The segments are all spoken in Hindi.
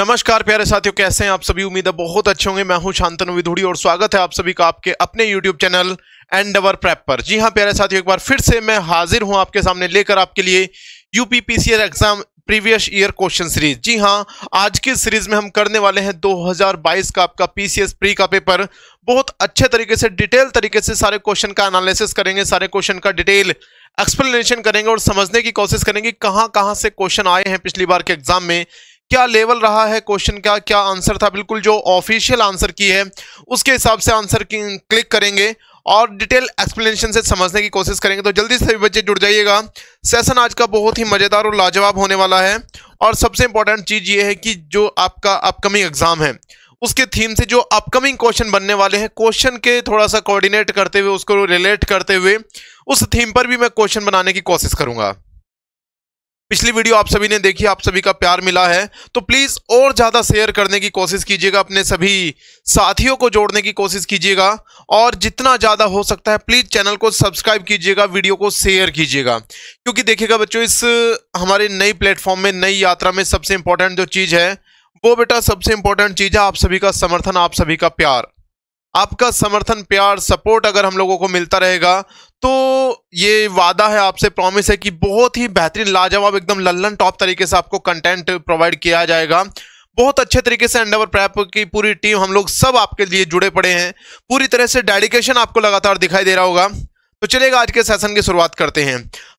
नमस्कार प्यारे साथियों कैसे हैं आप सभी उम्मीद है बहुत अच्छे होंगे मैं हूं शांतनु विधुड़ी और स्वागत है आप सभी का आपके अपने YouTube channel and our prep पर जी हां प्यारे साथियों एक बार फिर से मैं हाजिर हूं आपके सामने लेकर आपके लिए UPPCL exam previous year question series जी हाँ आज की सीरीज में हम करने वाले हैं दो का आपका पीसीएस प्री का पेपर बहुत अच्छे तरीके से डिटेल तरीके से सारे क्वेश्चन का एनालिसिस करेंगे सारे क्वेश्चन का डिटेल एक्सप्लेनेशन करेंगे और समझने की कोशिश करेंगे कहाँ कहाँ से क्वेश्चन आए हैं पिछली बार के एग्जाम में क्या लेवल रहा है क्वेश्चन का क्या आंसर था बिल्कुल जो ऑफिशियल आंसर की है उसके हिसाब से आंसर क्लिक करेंगे और डिटेल एक्सप्लेनेशन से समझने की कोशिश करेंगे तो जल्दी से सभी बच्चे जुड़ जाइएगा सेशन आज का बहुत ही मज़ेदार और लाजवाब होने वाला है और सबसे इंपॉर्टेंट चीज़ ये है कि जो आपका अपकमिंग एग्ज़ाम है उसके थीम से जो अपकमिंग क्वेश्चन बनने वाले हैं क्वेश्चन के थोड़ा सा कोऑर्डिनेट करते हुए उसको रिलेट करते हुए उस थीम पर भी मैं क्वेश्चन बनाने की कोशिश करूँगा पिछली वीडियो आप सभी ने देखी आप सभी का प्यार मिला है तो प्लीज़ और ज़्यादा शेयर करने की कोशिश कीजिएगा अपने सभी साथियों को जोड़ने की कोशिश कीजिएगा और जितना ज़्यादा हो सकता है प्लीज़ चैनल को सब्सक्राइब कीजिएगा वीडियो को शेयर कीजिएगा क्योंकि देखिएगा बच्चों इस हमारे नई प्लेटफॉर्म में नई यात्रा में सबसे इंपॉर्टेंट जो चीज़ है वो बेटा सबसे इंपॉर्टेंट चीज़ है आप सभी का समर्थन आप सभी का प्यार आपका समर्थन प्यार सपोर्ट अगर हम लोगों को मिलता रहेगा तो ये वादा है आपसे प्रॉमिस है कि बहुत ही बेहतरीन लाजवाब एकदम लल्लन टॉप तरीके से आपको कंटेंट प्रोवाइड किया जाएगा बहुत अच्छे तरीके से अंडर प्रैप की पूरी टीम हम लोग सब आपके लिए जुड़े पड़े हैं पूरी तरह से डेडिकेशन आपको लगातार दिखाई दे रहा होगा तो चलेगा आज के सेशन की शुरुआत करते हैं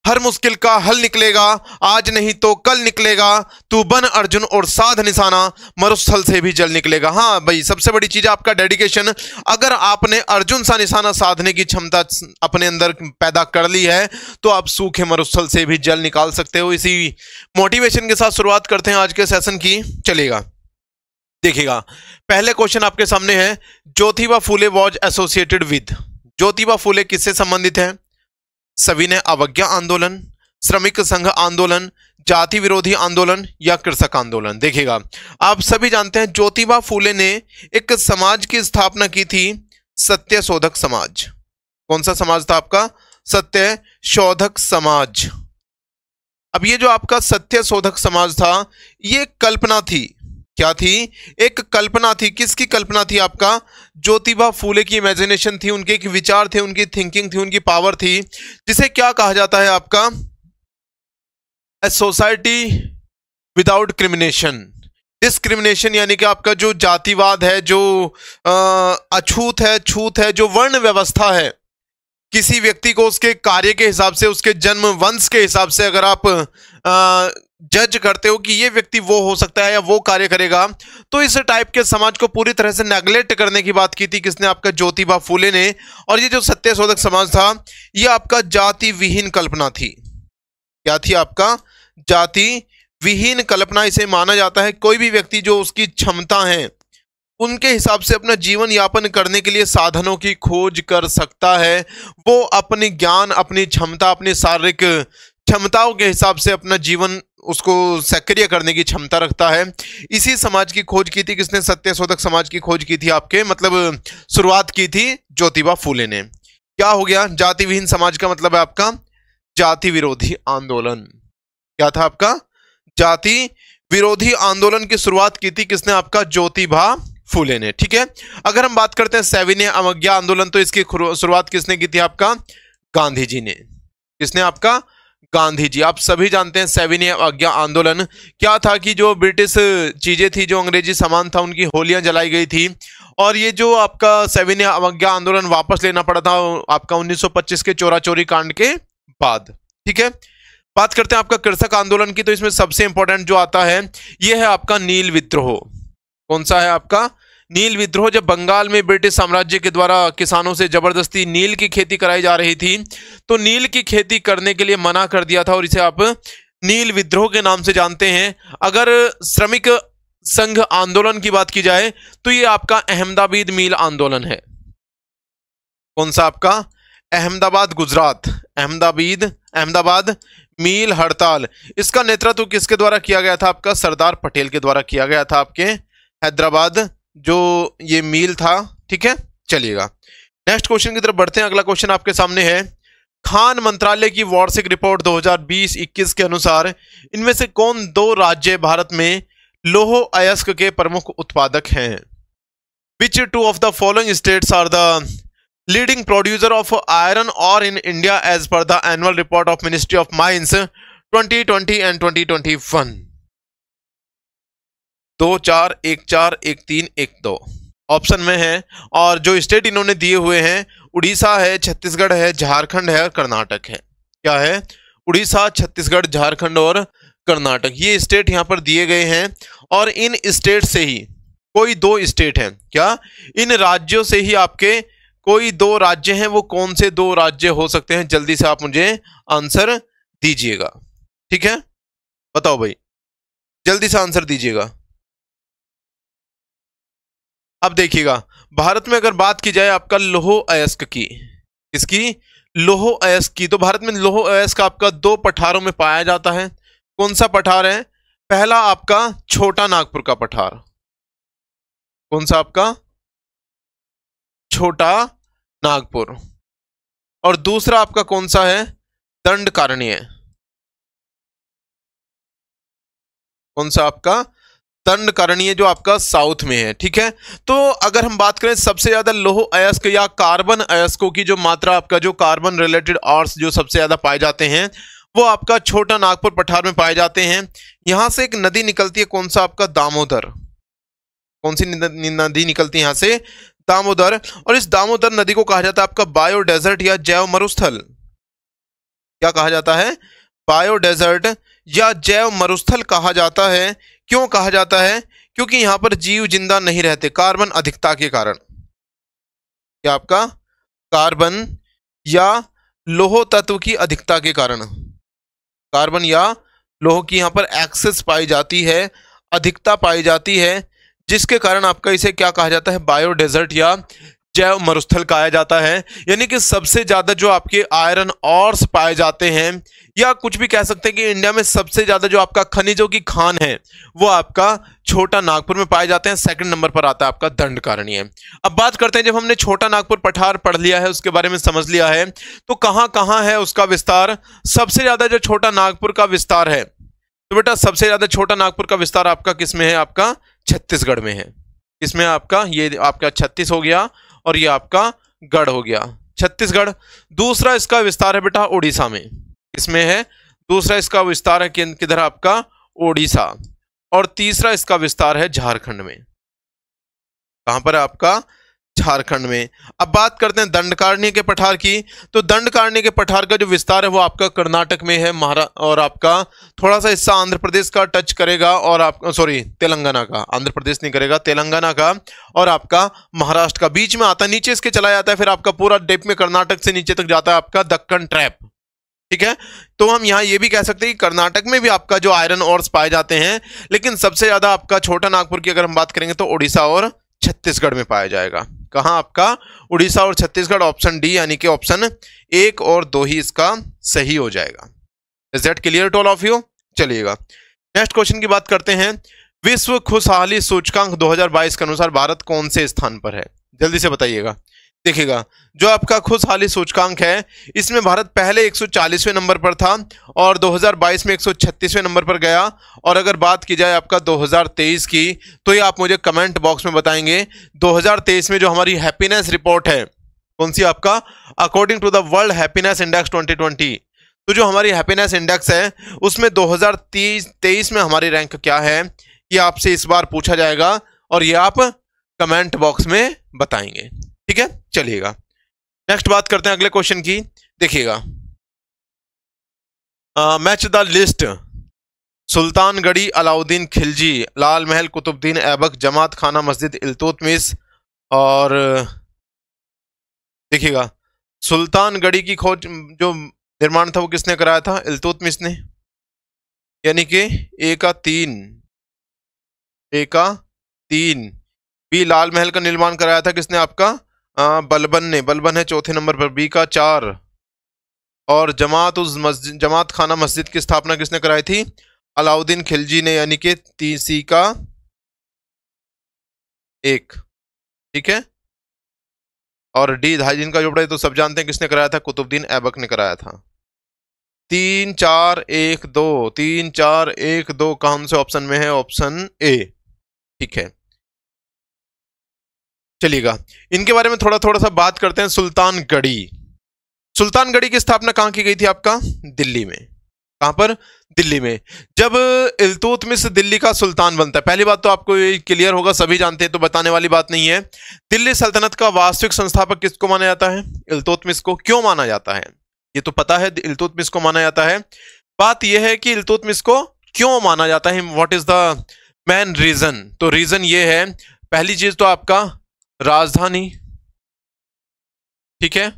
हर मुश्किल का हल निकलेगा आज नहीं तो कल निकलेगा तू बन अर्जुन और साध निशाना मरुस्थल से भी जल निकलेगा हाँ भाई सबसे बड़ी चीज़ आपका डेडिकेशन अगर आपने अर्जुन सा निशाना साधने की क्षमता अपने अंदर पैदा कर ली है तो आप सूखे मरुस्थल से भी जल निकाल सकते हो इसी मोटिवेशन के साथ शुरुआत करते हैं आज के सेशन की चलेगा देखिएगा पहले क्वेश्चन आपके सामने है Jyotiba Phule was associated with Jyotiba Phule किससे संबंधित है सभी ने अवज्ञा आंदोलन श्रमिक संघ आंदोलन जाति विरोधी आंदोलन या कृषक आंदोलन देखिएगा आप सभी जानते हैं ज्योतिबा फूले ने एक समाज की स्थापना की थी सत्य शोधक समाज कौन सा समाज था आपका सत्य शोधक समाज अब ये जो आपका सत्य शोधक समाज था ये कल्पना थी क्या थी एक कल्पना थी किसकी कल्पना थी आपका ज्योतिबा फूले की इमेजिनेशन थी उनके एक विचार थे उनकी थिंकिंग थी उनकी पावर थी जिसे क्या कहा जाता है आपका a society without crimination discrimination यानी कि आपका जो जातिवाद है जो अछूत है छूत है जो वर्ण व्यवस्था है किसी व्यक्ति को उसके कार्य के हिसाब से उसके जन्म वंश के हिसाब से अगर आप आ, जज करते हो कि ये व्यक्ति वो हो सकता है या वो कार्य करेगा तो इस टाइप के समाज को पूरी तरह से नेग्लेक्ट करने की बात की थी किसने आपका ज्योतिबा फूले ने और ये जो सत्य शोधक समाज था ये आपका जाति विहीन कल्पना थी क्या थी आपका जाति विहीन कल्पना इसे माना जाता है कोई भी व्यक्ति जो उसकी क्षमता है उनके हिसाब से अपना जीवन यापन करने के लिए साधनों की खोज कर सकता है वो अपने ज्ञान अपनी क्षमता अपनी शारीरिक क्षमताओं के हिसाब से अपना जीवन उसको सक्रिय करने की क्षमता रखता है इसी समाज की खोज की थी किसने सत्य शोधक समाज की खोज की थी आपके मतलब शुरुआत की थी ज्योतिबा फूले ने क्या हो गया जाति विहीन समाज का मतलब है आपका जाति विरोधी आंदोलन क्या था आपका जाति विरोधी आंदोलन की शुरुआत की थी किसने आपका ज्योतिबा फूले ने ठीक है अगर हम बात करते हैं सैविनय अवज्ञा आंदोलन तो इसकी शुरुआत किसने की थी आपका गांधी जी ने किसने आपका गांधी जी आप सभी जानते हैं सेवन आज्ञा आंदोलन क्या था कि जो ब्रिटिश चीजें थी जो अंग्रेजी सामान था उनकी होलियां जलाई गई थी और ये जो आपका सेवन अवज्ञा आंदोलन वापस लेना पड़ा था आपका 1925 के चोरा चोरी कांड के बाद ठीक है बात करते हैं आपका कृषक आंदोलन की तो इसमें सबसे इंपॉर्टेंट जो आता है ये है आपका नील विद्रोह कौन सा है आपका नील विद्रोह जब बंगाल में ब्रिटिश साम्राज्य के द्वारा किसानों से जबरदस्ती नील की खेती कराई जा रही थी तो नील की खेती करने के लिए मना कर दिया था और इसे आप नील विद्रोह के नाम से जानते हैं अगर श्रमिक संघ आंदोलन की बात की जाए तो ये आपका अहमदाबाद मील आंदोलन है कौन सा आपका अहमदाबाद गुजरात अहमदाबाद अहमदाबाद मील हड़ताल इसका नेतृत्व किसके द्वारा किया गया था आपका सरदार पटेल के द्वारा किया गया था आपके हैदराबाद जो ये मील था ठीक है चलिएगा नेक्स्ट क्वेश्चन की तरफ बढ़ते हैं अगला क्वेश्चन आपके सामने है खान मंत्रालय की वार्षिक रिपोर्ट 2020-21 के अनुसार इनमें से कौन दो राज्य भारत में लोहो अयस्क के प्रमुख उत्पादक हैं which two of the following states are the leading producer of iron ore in India as per the annual report of Ministry of Mines 2020 and 2021 दो चार एक चार एक तीन एक दो ऑप्शन में है और जो स्टेट इन्होंने दिए हुए हैं उड़ीसा है छत्तीसगढ़ है झारखंड है और कर्नाटक है क्या है उड़ीसा छत्तीसगढ़ झारखंड और कर्नाटक ये स्टेट यहाँ पर दिए गए हैं और इन स्टेट से ही कोई दो स्टेट हैं क्या इन राज्यों से ही आपके कोई दो राज्य हैं वो कौन से दो राज्य हो सकते हैं जल्दी से आप मुझे आंसर दीजिएगा ठीक है बताओ भाई जल्दी से आंसर दीजिएगा अब देखिएगा भारत में अगर बात की जाए आपका लोहो अयस्क की इसकी लोहो अयस्क की तो भारत में लोहो अयस्क आपका दो पठारों में पाया जाता है कौन सा पठार है पहला आपका छोटा नागपुर का पठार कौन सा आपका छोटा नागपुर और दूसरा आपका कौन सा है दंड कारणीय कौन सा आपका करणीय जो आपका साउथ में है ठीक है तो अगर हम बात करें सबसे ज़्यादा लोह अयस्क या कार्बन अयस्कों की जो मात्रा आपका जो कार्बन रिलेटेड आर्ट्स जो सबसे ज़्यादा पाए जाते हैं वो आपका छोटा नागपुर पठार में पाए जाते हैं यहाँ से एक नदी निकलती है कौन सा आपका दामोदर कौन सी नदी निकलती है यहाँ से दामोदर और इस दामोदर नदी को कहा जाता है आपका बायो डेजर्ट या जैव मरुस्थल क्या कहा जाता है बायो डेजर्ट या जैव मरुस्थल कहा जाता है क्यों कहा जाता है क्योंकि यहां पर जीव जिंदा नहीं रहते कार्बन अधिकता के कारण क्या आपका कार्बन या लोह तत्व की अधिकता के कारण कार्बन या लोह की यहां पर एक्सेस पाई जाती है अधिकता पाई जाती है जिसके कारण आपका इसे क्या कहा जाता है बायोडेजर्ट या जैव मरुस्थल कहा जाता है यानी कि सबसे ज़्यादा जो आपके आयरन ऑर्स पाए जाते हैं या कुछ भी कह सकते हैं कि इंडिया में सबसे ज़्यादा जो आपका खनिजों की खान है वो आपका छोटा नागपुर में पाए जाते हैं सेकंड नंबर पर आता है आपका दंड कारणीय अब बात करते हैं जब हमने छोटा नागपुर पठार पढ़ लिया है उसके बारे में समझ लिया है तो कहाँ कहाँ है उसका विस्तार सबसे ज़्यादा जो छोटा नागपुर का विस्तार है तो बेटा सबसे ज़्यादा छोटा नागपुर का विस्तार आपका किसमें है आपका छत्तीसगढ़ में है इसमें आपका ये आपका छत्तीस हो गया और ये आपका गढ़ हो गया छत्तीसगढ़ दूसरा इसका विस्तार है बेटा ओडिशा में इसमें है दूसरा इसका विस्तार है किधर आपका ओडिशा और तीसरा इसका विस्तार है झारखंड में कहां पर आपका झारखंड में अब बात करते हैं दंडकारण्य के पठार की तो दंडकारण्य के पठार का जो विस्तार है वो आपका कर्नाटक में है महारा और आपका थोड़ा सा हिस्सा आंध्र प्रदेश का टच करेगा और आप सॉरी तेलंगाना का आंध्र प्रदेश नहीं करेगा तेलंगाना का और आपका महाराष्ट्र का बीच में आता नीचे इसके चला जाता है फिर आपका पूरा डेप में कर्नाटक से नीचे तक जाता है आपका दक्कन ट्रैप ठीक है तो हम यहाँ ये भी कह सकते हैं कि कर्नाटक में भी आपका जो आयरन और पाए जाते हैं लेकिन सबसे ज़्यादा आपका छोटा नागपुर की अगर हम बात करेंगे तो उड़ीसा और छत्तीसगढ़ में पाया जाएगा कहा आपका उड़ीसा और छत्तीसगढ़ ऑप्शन डी यानी कि ऑप्शन एक और दो ही इसका सही हो जाएगा is that clear to all of you चलिएगा नेक्स्ट क्वेश्चन की बात करते हैं विश्व खुशहाली सूचकांक 2022 के अनुसार भारत कौन से स्थान पर है जल्दी से बताइएगा देखेगा जो आपका खुशहाली सूचकांक है इसमें भारत पहले 140वें नंबर पर था और 2022 में 136वें नंबर पर गया और अगर बात की जाए आपका 2023 की तो ये आप मुझे कमेंट बॉक्स में बताएंगे 2023 में जो हमारी हैप्पीनेस रिपोर्ट है कौन सी आपका according to the World Happiness Index 2020 तो जो हमारी हैप्पीनेस इंडेक्स है उसमें दो हज़ार में हमारी रैंक क्या है ये आपसे इस बार पूछा जाएगा और ये आप कमेंट बॉक्स में बताएंगे ठीक है चलिएगा नेक्स्ट बात करते हैं अगले क्वेश्चन की देखिएगा match the list Sultanghari Alauddin Khilji Lal Mahal Qutubuddin Aibak जमात खाना मस्जिद इलतुतमिस और देखिएगा सुल्तानगढ़ी की खोज जो निर्माण था वो किसने कराया था इलतुतमिस ने यानी कि ए का तीन ए का तीन बी लाल महल का निर्माण कराया था किसने आपका आ, हाँ, बलबन ने बलबन है चौथे नंबर पर बी का चार और जमात उस मस्जिद जमात खाना मस्जिद की स्थापना किसने कराई थी अलाउद्दीन खिलजी ने यानी कि तीन सी का एक ठीक है और डी धाइजीन का जोड़ा तो सब जानते हैं किसने कराया था कुतुबुद्दीन ऐबक ने कराया था तीन चार एक दो तीन चार एक दो कौन से ऑप्शन में है ऑप्शन ए ठीक है चलिएगा इनके बारे में थोड़ा थोड़ा सा बात करते हैं सुल्तानगढ़ी सुल्तानगढ़ी की स्थापना कहाँ की गई थी आपका दिल्ली में कहां पर दिल्ली में जब इलतुतमिश दिल्ली का सुल्तान बनता है पहली बात तो आपको ये क्लियर होगा सभी जानते हैं तो बताने वाली बात नहीं है दिल्ली सल्तनत का वास्तविक संस्थापक किसको माना जाता है इलतुतमिश को क्यों माना जाता है ये तो पता है इलतुतमिश को माना जाता है बात यह है कि इलतुतमिश को क्यों माना जाता है what is the main reason तो रीजन ये है पहली चीज तो आपका राजधानी ठीक है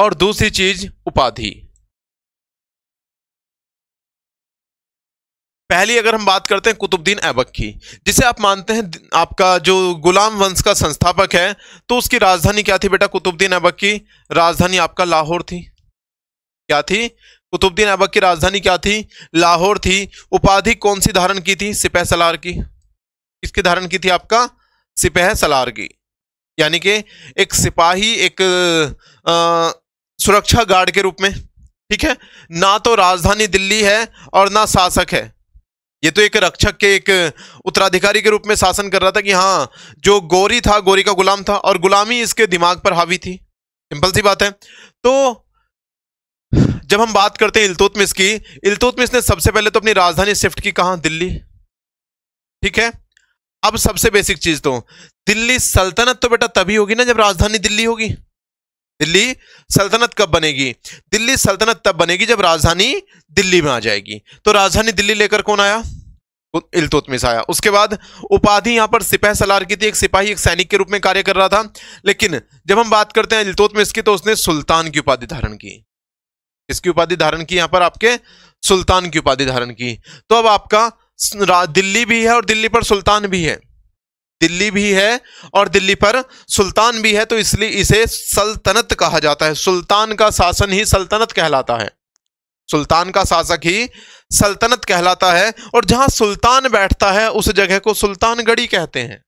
और दूसरी चीज उपाधि पहली अगर हम बात करते हैं कुतुबुद्दीन ऐबक की जिसे आप मानते हैं आपका जो गुलाम वंश का संस्थापक है तो उसकी राजधानी क्या थी बेटा कुतुबुद्दीन ऐबक की राजधानी आपका लाहौर थी क्या थी कुतुबुद्दीन ऐबक की राजधानी क्या थी लाहौर थी उपाधि कौन सी धारण की थी सिपह सलार की किसकी धारण की थी आपका सिपह सलार की यानी कि एक सिपाही एक आ, सुरक्षा गार्ड के रूप में ठीक है ना तो राजधानी दिल्ली है और ना शासक है ये तो एक रक्षक के एक उत्तराधिकारी के रूप में शासन कर रहा था कि हाँ जो गोरी था गोरी का गुलाम था और गुलामी इसके दिमाग पर हावी थी सिंपल सी बात है तो जब हम बात करते हैं इलतुतमिस की इल्तुतमिस ने सबसे पहले तो अपनी राजधानी शिफ्ट की कहा दिल्ली ठीक है अब सबसे बेसिक चीज तो दिल्ली सल्तनत तो बेटा तभी होगी ना जब राजधानी दिल्ली होगी दिल्ली सल्तनत कब बनेगी दिल्ली सल्तनत तब बनेगी जब राजधानी दिल्ली में आ जाएगी तो राजधानी दिल्ली लेकर कौन आया इलतुतमिस आया उसके बाद उपाधि यहां पर सिपाही सलार की थी एक सिपाही एक सैनिक के रूप में कार्य कर रहा था लेकिन जब हम बात करते हैं इलतुतमिस की तो उसने सुल्तान की उपाधि धारण की इसकी उपाधि धारण की यहां पर आपके सुल्तान की उपाधि धारण की तो अब आपका दिल्ली भी है और दिल्ली पर सुल्तान भी है दिल्ली भी है और दिल्ली पर सुल्तान भी है तो इसलिए इसे सल्तनत कहा जाता है सुल्तान का शासन ही सल्तनत कहलाता है सुल्तान का शासक ही सल्तनत कहलाता है और जहां सुल्तान बैठता है उस जगह को सुल्तानगढ़ी कहते हैं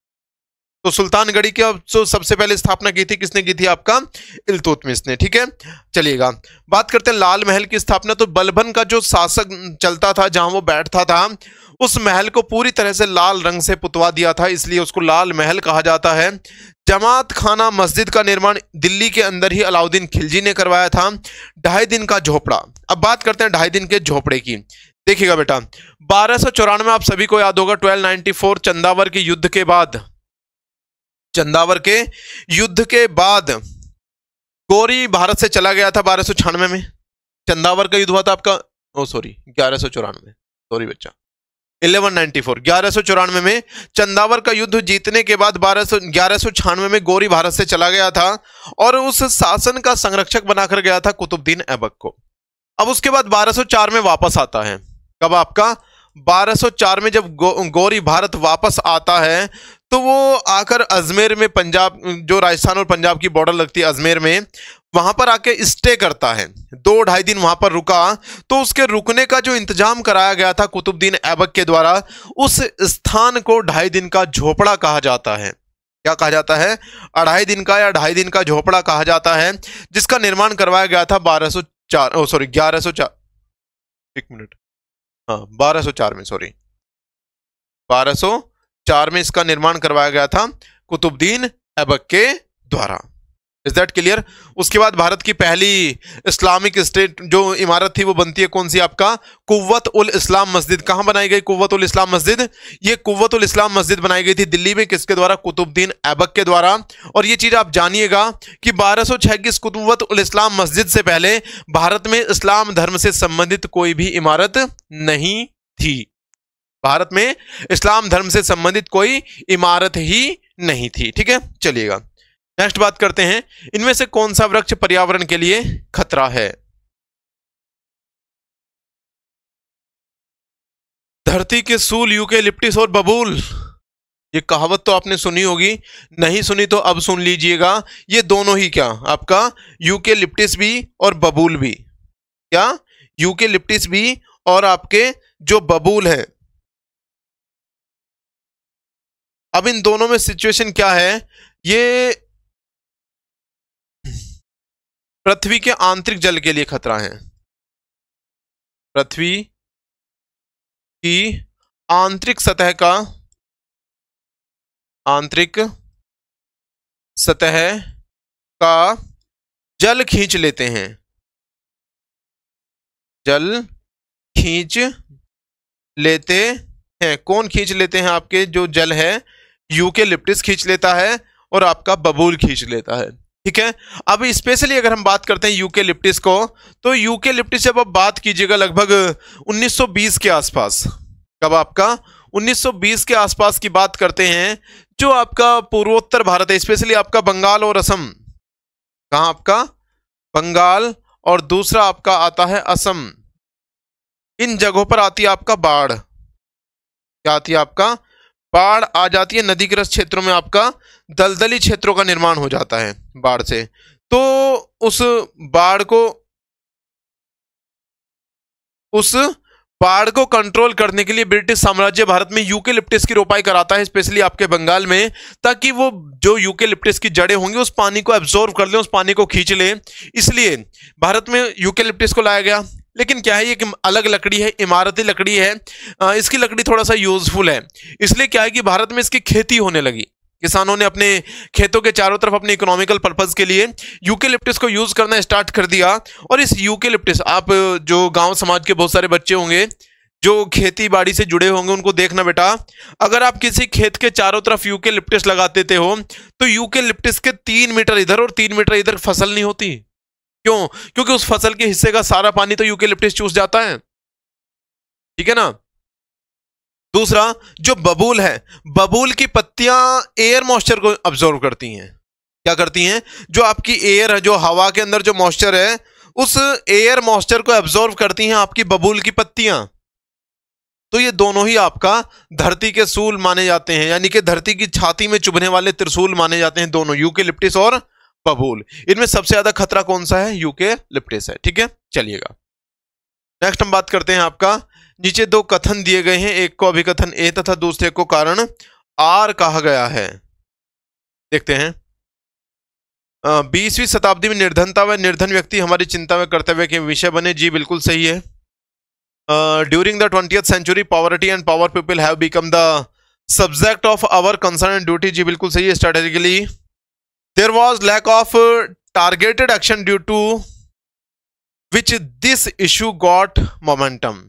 तो सुल्तानगढ़ी की जो सबसे पहले स्थापना की थी किसने की थी आपका इलतुतमिस ने ठीक है चलिएगा बात करते हैं लाल महल की स्थापना तो बलबन का जो शासक चलता था जहां वो बैठता था उस महल को पूरी तरह से लाल रंग से पुतवा दिया था इसलिए उसको लाल महल कहा जाता है जमात खाना मस्जिद का निर्माण दिल्ली के अंदर ही अलाउद्दीन खिलजी ने करवाया था ढाई दिन का झोपड़ा अब बात करते हैं ढाई दिन के झोपड़े की देखिएगा बेटा बारह सौ चौरानवे आप सभी को याद होगा 1294 चंदावर के युद्ध के बाद चंदावर के युद्ध के बाद गोरी भारत से चला गया था बारह में चंदावर का युद्ध हुआ था आपका ओ सॉरी ग्यारह सौ चौरानवे सॉरी बच्चा 1194 1194 में चंदावर का युद्ध जीतने के बाद बारह में गोरी भारत से चला गया था और उस शासन का संरक्षक बनाकर गया था कुतुबद्दीन ऐबक को अब उसके बाद 1204 में वापस आता है कब आपका 1204 में जब गो, गोरी भारत वापस आता है तो वो आकर अजमेर में पंजाब जो राजस्थान और पंजाब की बॉर्डर लगती है अजमेर में वहां पर आके स्टे करता है दो ढाई दिन वहां पर रुका तो उसके रुकने का जो इंतजाम कराया गया था कुतुबद्दीन ऐबक के द्वारा उस स्थान को ढाई दिन का झोपड़ा कहा जाता है क्या कहा जाता है अढ़ाई दिन का या ढाई दिन का झोपड़ा कहा जाता है जिसका निर्माण करवाया गया था बारह सौ चार सॉरी ग्यारह सौ चार एक मिनट हाँ बारह सौ चार में सॉरी बारह सौ चार में इसका निर्माण करवाया गया था कुतुबद्दीन ऐबक के द्वारा इज दैट क्लियर उसके बाद भारत की पहली इस्लामिक स्टेट जो इमारत थी वो बनती है कौन सी आपका कुत उल इस्लाम मस्जिद कहाँ बनाई गई कुत उल इस्लाम मस्जिद ये कुत उल इस्लाम मस्जिद बनाई गई थी दिल्ली में किसके द्वारा कुतुबद्दीन ऐबक के द्वारा और ये चीज़ आप जानिएगा कि बारह सौ छः की कुत उल इस्लाम मस्जिद से पहले भारत में इस्लाम धर्म से संबंधित कोई भी इमारत नहीं थी भारत में इस्लाम धर्म से संबंधित कोई इमारत ही नहीं थी ठीक है चलिएगा नेक्स्ट बात करते हैं इनमें से कौन सा वृक्ष पर्यावरण के लिए खतरा है धरती के सूल लिप्टिस और बबूल ये कहावत तो आपने सुनी होगी नहीं सुनी तो अब सुन लीजिएगा ये दोनों ही क्या आपका यूके लिप्टिस भी और बबूल भी क्या यूके लिप्टिस भी और आपके जो बबूल है अब इन दोनों में सिचुएशन क्या है ये पृथ्वी के आंतरिक जल के लिए खतरा है पृथ्वी की आंतरिक सतह का आंतरिक सतह का जल खींच लेते हैं जल खींच लेते हैं कौन खींच लेते हैं आपके जो जल है यूके लिप्टिस खींच लेता है और आपका बबूल खींच लेता है ठीक है अब स्पेशली अगर हम बात करते हैं यूके लिप्टिस को तो यूके लिप्टिस जब आप बात कीजिएगा लगभग 1920 के आसपास कब आपका 1920 के आसपास की बात करते हैं जो आपका पूर्वोत्तर भारत है स्पेशली आपका बंगाल और असम कहा आपका बंगाल और दूसरा आपका आता है असम इन जगहों पर आती है आपका बाढ़ क्या आती है आपका बाढ़ आ जाती है नदीग्रस्त क्षेत्रों में आपका दलदली क्षेत्रों का निर्माण हो जाता है बाढ़ से तो उस बाढ़ को उस बाढ़ को कंट्रोल करने के लिए ब्रिटिश साम्राज्य भारत में यूके लिप्टिस की रोपाई कराता है स्पेशली आपके बंगाल में ताकि वो जो यूके लिप्टिस की जड़ें होंगी उस पानी को एब्जॉर्व कर लें उस पानी को खींच लें इसलिए भारत में यूके लिप्टिस को लाया गया लेकिन क्या है ये अलग लकड़ी है इमारती लकड़ी है इसकी लकड़ी थोड़ा सा यूज़फुल है इसलिए क्या है कि भारत में इसकी खेती होने लगी किसानों ने अपने खेतों के चारों तरफ अपने इकोनॉमिकल पर्पज़ के लिए यूकेलिप्टिस को यूज़ करना स्टार्ट कर दिया और इस यूकेलिप्टिस आप जो गांव समाज के बहुत सारे बच्चे होंगे जो खेती बाड़ी से जुड़े होंगे उनको देखना बेटा अगर आप किसी खेत के चारों तरफ यूके लिप्टिस लगा देते हो तो यूके लिप्टिस के तीन मीटर इधर और तीन मीटर इधर फसल नहीं होती क्यों क्योंकि उस फसल के हिस्से का सारा पानी तो यूकेलिप्टिस चूस जाता है ठीक है ना दूसरा जो बबूल है बबूल की पत्तियां एयर मॉइस्चर को ऑब्जर्व करती हैं क्या करती हैं जो आपकी एयर है जो हवा के अंदर जो मॉइस्चर है उस एयर मॉइस्चर को एब्जॉर्व करती हैं आपकी बबूल की पत्तियां तो ये दोनों ही आपका धरती के सूल माने जाते हैं यानी कि धरती की छाती में चुभने वाले त्रिशूल माने जाते हैं दोनों यूकेलिप्टिस और बबूल इनमें सबसे ज्यादा खतरा कौन सा है यूके लिप्टिस है ठीक है चलिएगा नेक्स्ट हम बात करते हैं आपका नीचे दो कथन दिए गए हैं एक को अभिकथन ए तथा दूसरे को कारण आर कहा गया है देखते हैं बीसवीं शताब्दी में निर्धनता व निर्धन व्यक्ति हमारी चिंता में कर्तव्य के विषय बने जी बिल्कुल सही है during the twentieth century poverty and power people have become the subject of our concern and duty जी बिल्कुल सही है strategically there was lack of uh, targeted action due to which this issue got momentum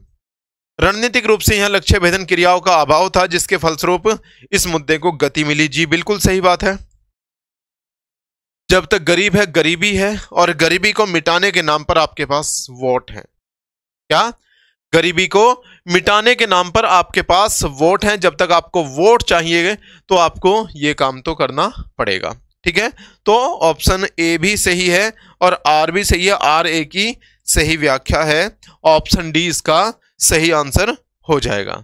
रणनीतिक रूप से यहां लक्ष्य भेदन क्रियाओं का अभाव था जिसके फलस्वरूप इस मुद्दे को गति मिली जी बिल्कुल सही बात है जब तक गरीब है गरीबी है और गरीबी को मिटाने के नाम पर आपके पास वोट है क्या गरीबी को मिटाने के नाम पर आपके पास वोट है जब तक आपको वोट चाहिए तो आपको ये काम तो करना पड़ेगा ठीक है तो ऑप्शन ए भी सही है और आर भी सही है आर ए की सही व्याख्या है ऑप्शन डी इसका सही आंसर हो जाएगा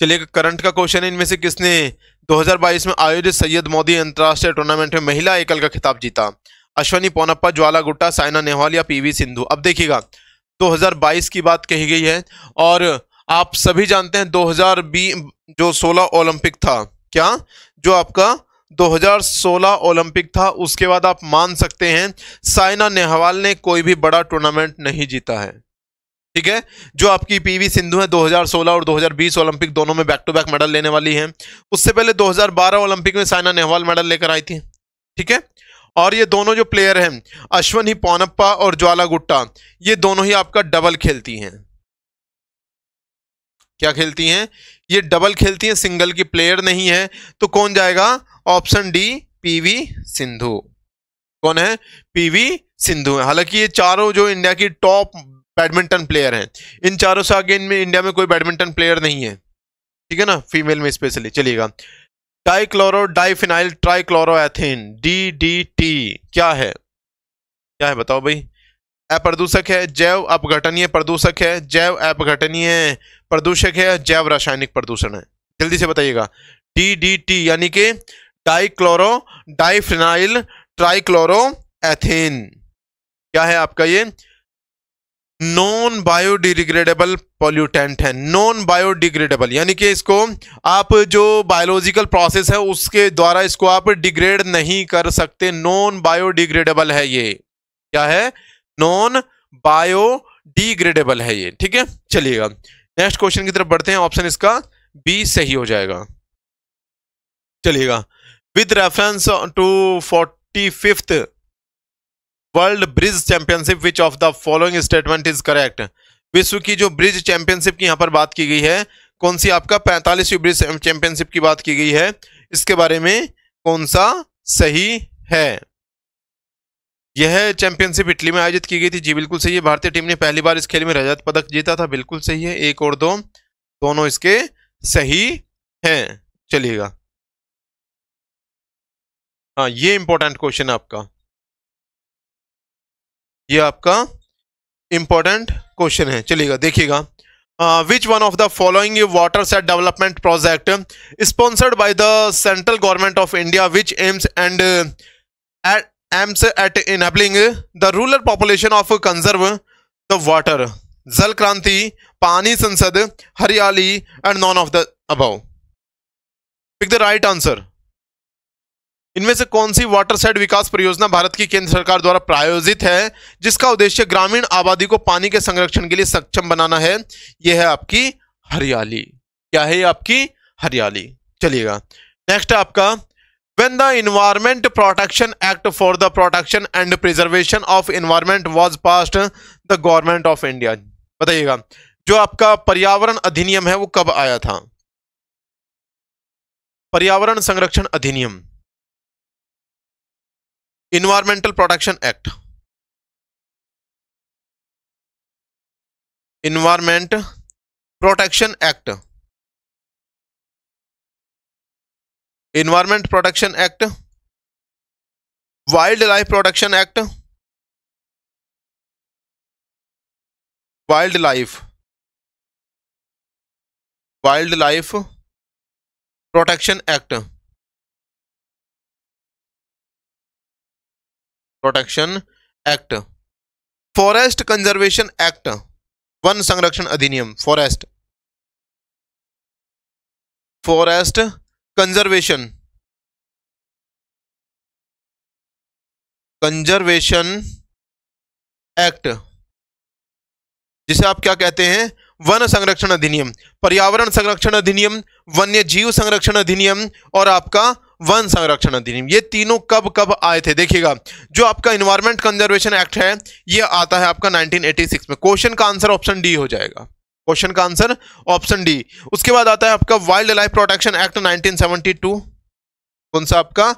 चलिए करंट का क्वेश्चन है इनमें से किसने 2022 में आयोजित सैयद मोदी अंतर्राष्ट्रीय टूर्नामेंट में महिला एकल का खिताब जीता अश्वनी पोनप्पा ज्वाला गुट्टा साइना नेहवाल या पीवी सिंधु अब देखिएगा 2022 की बात कही गई है और आप सभी जानते हैं 2020 जो 16 ओलंपिक था क्या जो आपका 2016 ओलंपिक था उसके बाद आप मान सकते हैं साइना नेहवाल ने कोई भी बड़ा टूर्नामेंट नहीं जीता है ठीक है जो आपकी पीवी सिंधु है 2016 और 2020 ओलंपिक दोनों में बैक टू बैक मेडल लेने वाली हैं उससे पहले 2012 ओलंपिक में साइना नेहवाल मेडल लेकर आई थी ठीक है और ये दोनों जो प्लेयर हैं ही पौनप्पा और ज्वाला गुट्टा ये दोनों ही आपका डबल खेलती हैं क्या खेलती हैं ये डबल खेलती हैं सिंगल की प्लेयर नहीं है तो कौन जाएगा ऑप्शन डी पीवी सिंधु कौन है पीवी सिंधु है हालांकि ये चारों जो इंडिया की टॉप बैडमिंटन प्लेयर हैं इन चारों से आगे इनमें इंडिया में कोई बैडमिंटन प्लेयर नहीं है ठीक है ना फीमेल में स्पेशली चलिएगा डाइक्लोरो डाइफिनाइल डी टी क्या है क्या है बताओ भाई अप्रदूषक है जैव अपघटनीय प्रदूषक है जैव अपघटनीय प्रदूषक है जैव रासायनिक प्रदूषण है जल्दी से बताइएगा डी डी टी यानी कि डाइक्लोरो डाइफिनाइल ट्राइक्लोरो एथेन क्या है आपका ये नॉन बायोडिग्रेडेबल पॉल्यूटेंट है नॉन बायोडिग्रेडेबल यानी कि इसको आप जो बायोलॉजिकल प्रोसेस है उसके द्वारा इसको आप डिग्रेड नहीं कर सकते नॉन बायोडिग्रेडेबल है ये क्या है नॉन बायोडिग्रेडेबल है ये ठीक है चलिएगा नेक्स्ट क्वेश्चन की तरफ बढ़ते हैं ऑप्शन इसका बी सही हो जाएगा चलिएगा with reference to 45th World Bridge Championship which of the following statement is correct विश्व की जो ब्रिज चैंपियनशिप की यहाँ पर बात की गई है कौन सी आपका पैंतालीसवीं ब्रिज चैंपियनशिप की बात की गई है इसके बारे में कौन सा सही है यह चैंपियनशिप इटली में आयोजित की गई थी जी बिल्कुल सही है भारतीय टीम ने पहली बार इस खेल में रजत पदक जीता था बिल्कुल सही है एक और दो दोनों इसके सही हैं चलिएगा हाँ ये इंपॉर्टेंट क्वेश्चन है आपका ये आपका इंपॉर्टेंट क्वेश्चन है चलिएगा देखिएगा which one of the following watershed development project sponsored by the central government of India which aims and aims at enabling the rural population of conserve the water Jal Kranti Pani Sansad Hariyali and none of the above pick the right answer इनमें से कौन सी वाटर साइड विकास परियोजना भारत की केंद्र सरकार द्वारा प्रायोजित है जिसका उद्देश्य ग्रामीण आबादी को पानी के संरक्षण के लिए सक्षम बनाना है यह है आपकी हरियाली क्या है आपकी हरियाली चलिएगा नेक्स्ट है आपका when the environment protection act for the protection and preservation of environment was passed the government of india बताइएगा जो आपका पर्यावरण अधिनियम है वो कब आया था पर्यावरण संरक्षण अधिनियम environmental protection act environment protection act environment protection act wild life protection act wild life wild life protection act protection act forest conservation act वन संरक्षण अधिनियम forest forest conservation conservation act जिसे आप क्या कहते हैं वन संरक्षण अधिनियम पर्यावरण संरक्षण अधिनियम वन्य जीव संरक्षण अधिनियम और आपका वन संरक्षण अधिनियम ये तीनों कब कब आए थे देखिएगा जो आपका इन्वायरमेंट कंजर्वेशन एक्ट है ये आता है आपका 1986 में क्वेश्चन का आंसर ऑप्शन डी हो जाएगा क्वेश्चन का आंसर ऑप्शन डी उसके बाद आता है आपका वाइल्ड लाइफ प्रोटेक्शन एक्ट 1972 कौन सा आपका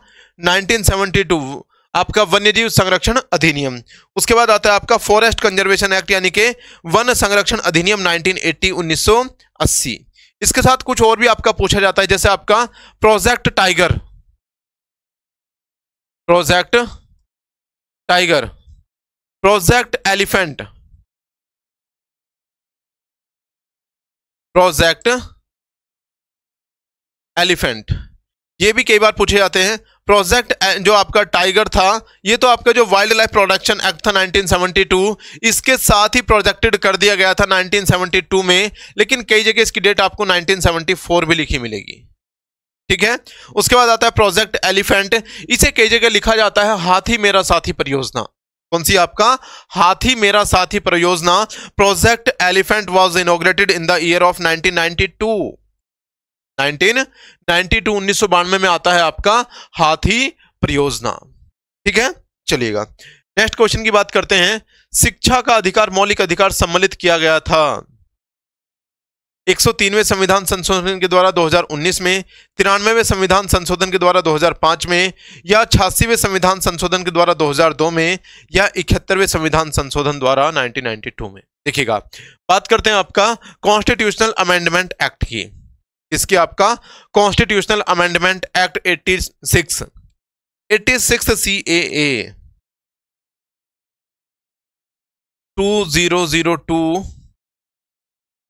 1972 आपका वन्यजीव संरक्षण अधिनियम उसके बाद आता है आपका फॉरेस्ट कंजर्वेशन एक्ट यानी कि वन संरक्षण अधिनियम नाइनटीन एट्टी इसके साथ कुछ और भी आपका पूछा जाता है जैसे आपका project tiger project tiger project elephant project elephant ये भी कई बार पूछे जाते हैं प्रोजेक्ट जो आपका टाइगर था ये तो आपका जो वाइल्ड लाइफ प्रोडक्शन एक्ट था 1972 इसके साथ ही प्रोजेक्टेड कर दिया गया था 1972 में लेकिन कई जगह इसकी डेट आपको 1974 भी लिखी मिलेगी ठीक है उसके बाद आता है प्रोजेक्ट एलिफेंट इसे कई जगह लिखा जाता है हाथी मेरा साथी परियोजना कौन सी आपका हाथी मेरा साथी परियोजना project elephant was inaugurated in the year of 1992 1992 उन्नीस में आता है आपका हाथी परियोजना ठीक है चलिएगा नेक्स्ट क्वेश्चन की बात करते हैं शिक्षा का अधिकार मौलिक अधिकार सम्मिलित किया गया था 103वें संविधान संशोधन के द्वारा 2019 में तिरानवे संविधान संशोधन के द्वारा 2005 में या छियासीवें संविधान संशोधन के द्वारा 2002 में या इकहत्तरवें संविधान संशोधन द्वारा 1992 में देखिएगा बात करते हैं आपका कॉन्स्टिट्यूशनल अमेंडमेंट एक्ट की इसके आपका constitutional amendment act eighty six two zero zero two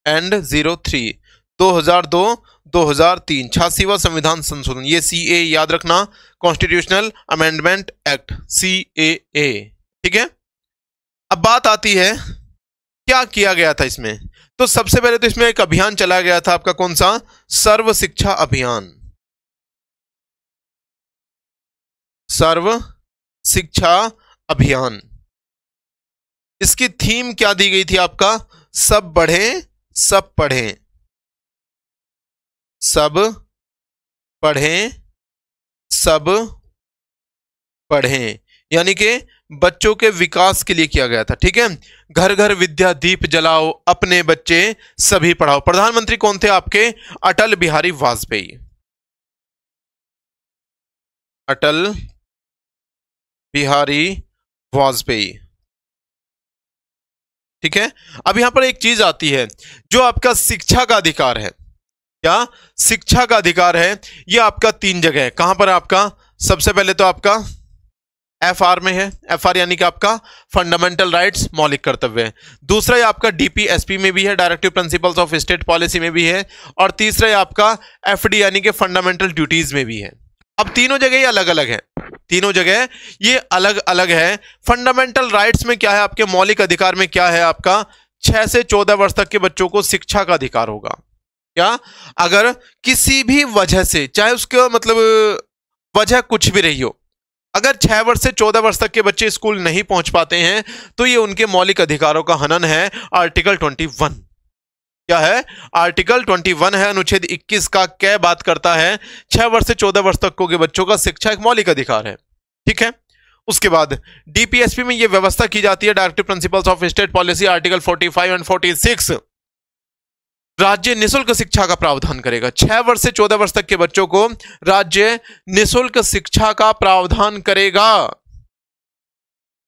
and zero three दो हजार दो दो हजार तीन छियासीवा संविधान संशोधन ये सी ए याद रखना constitutional amendment act C A A ठीक है अब बात आती है क्या किया गया था इसमें तो सबसे पहले तो इसमें एक अभियान चलाया गया था आपका कौन सा सर्व शिक्षा अभियान सर्व शिक्षा अभियान इसकी थीम क्या दी गई थी आपका सब बढ़े सब पढ़ें सब पढ़ें सब पढ़ें यानी कि बच्चों के विकास के लिए किया गया था ठीक है घर घर विद्या दीप जलाओ अपने बच्चे सभी पढ़ाओ प्रधानमंत्री कौन थे आपके अटल बिहारी वाजपेयी अटल बिहारी वाजपेयी ठीक है अब यहां पर एक चीज आती है जो आपका शिक्षा का अधिकार है क्या शिक्षा का अधिकार है यह आपका तीन जगह है कहां पर आपका सबसे पहले तो आपका एफ आर में है एफ आर यानी कि आपका फंडामेंटल राइट्स मौलिक कर्तव्य है दूसरा आपका डीपीएसपी में भी है directive principles of state policy में भी है और तीसरा ये आपका एफडी यानी कि फंडामेंटल ड्यूटीज में भी है अब तीनों जगह ही अलग अलग है तीनों जगह ये अलग अलग है फंडामेंटल राइट्स में क्या है आपके मौलिक अधिकार में क्या है आपका छह से चौदह वर्ष तक के बच्चों को शिक्षा का अधिकार होगा क्या अगर किसी भी वजह से चाहे उसका मतलब वजह कुछ भी रही हो अगर छह वर्ष से चौदह वर्ष तक के बच्चे स्कूल नहीं पहुंच पाते हैं तो ये उनके मौलिक अधिकारों का हनन है आर्टिकल ट्वेंटी वन क्या है आर्टिकल 21 है अनुच्छेद 21 का क्या बात करता है छह वर्ष से चौदह वर्ष तक के बच्चों का शिक्षा एक मौलिक अधिकार है ठीक है उसके बाद डीपीएसपी में यह व्यवस्था की जाती है directive principles of state policy article 45 and forty राज्य निशुल्क शिक्षा का प्रावधान करेगा छह वर्ष से चौदह वर्ष तक के बच्चों को राज्य निशुल्क शिक्षा का प्रावधान करेगा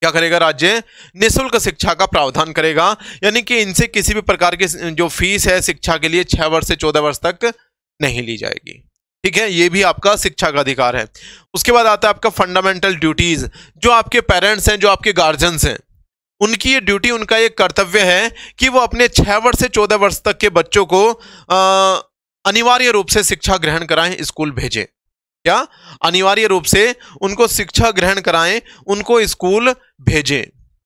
क्या करेगा राज्य निशुल्क शिक्षा का प्रावधान करेगा यानी कि इनसे किसी भी प्रकार की जो फीस है शिक्षा के लिए छह वर्ष से चौदह वर्ष तक नहीं ली जाएगी ठीक है ये भी आपका शिक्षा का अधिकार है उसके बाद आता है आपका फंडामेंटल ड्यूटीज जो आपके पेरेंट्स हैं जो आपके गार्जियंस हैं उनकी ये ड्यूटी उनका ये कर्तव्य है कि वो अपने छः वर्ष से चौदह वर्ष तक के बच्चों को अनिवार्य रूप से शिक्षा ग्रहण कराएं स्कूल भेजें क्या अनिवार्य रूप से उनको शिक्षा ग्रहण कराएं उनको स्कूल भेजें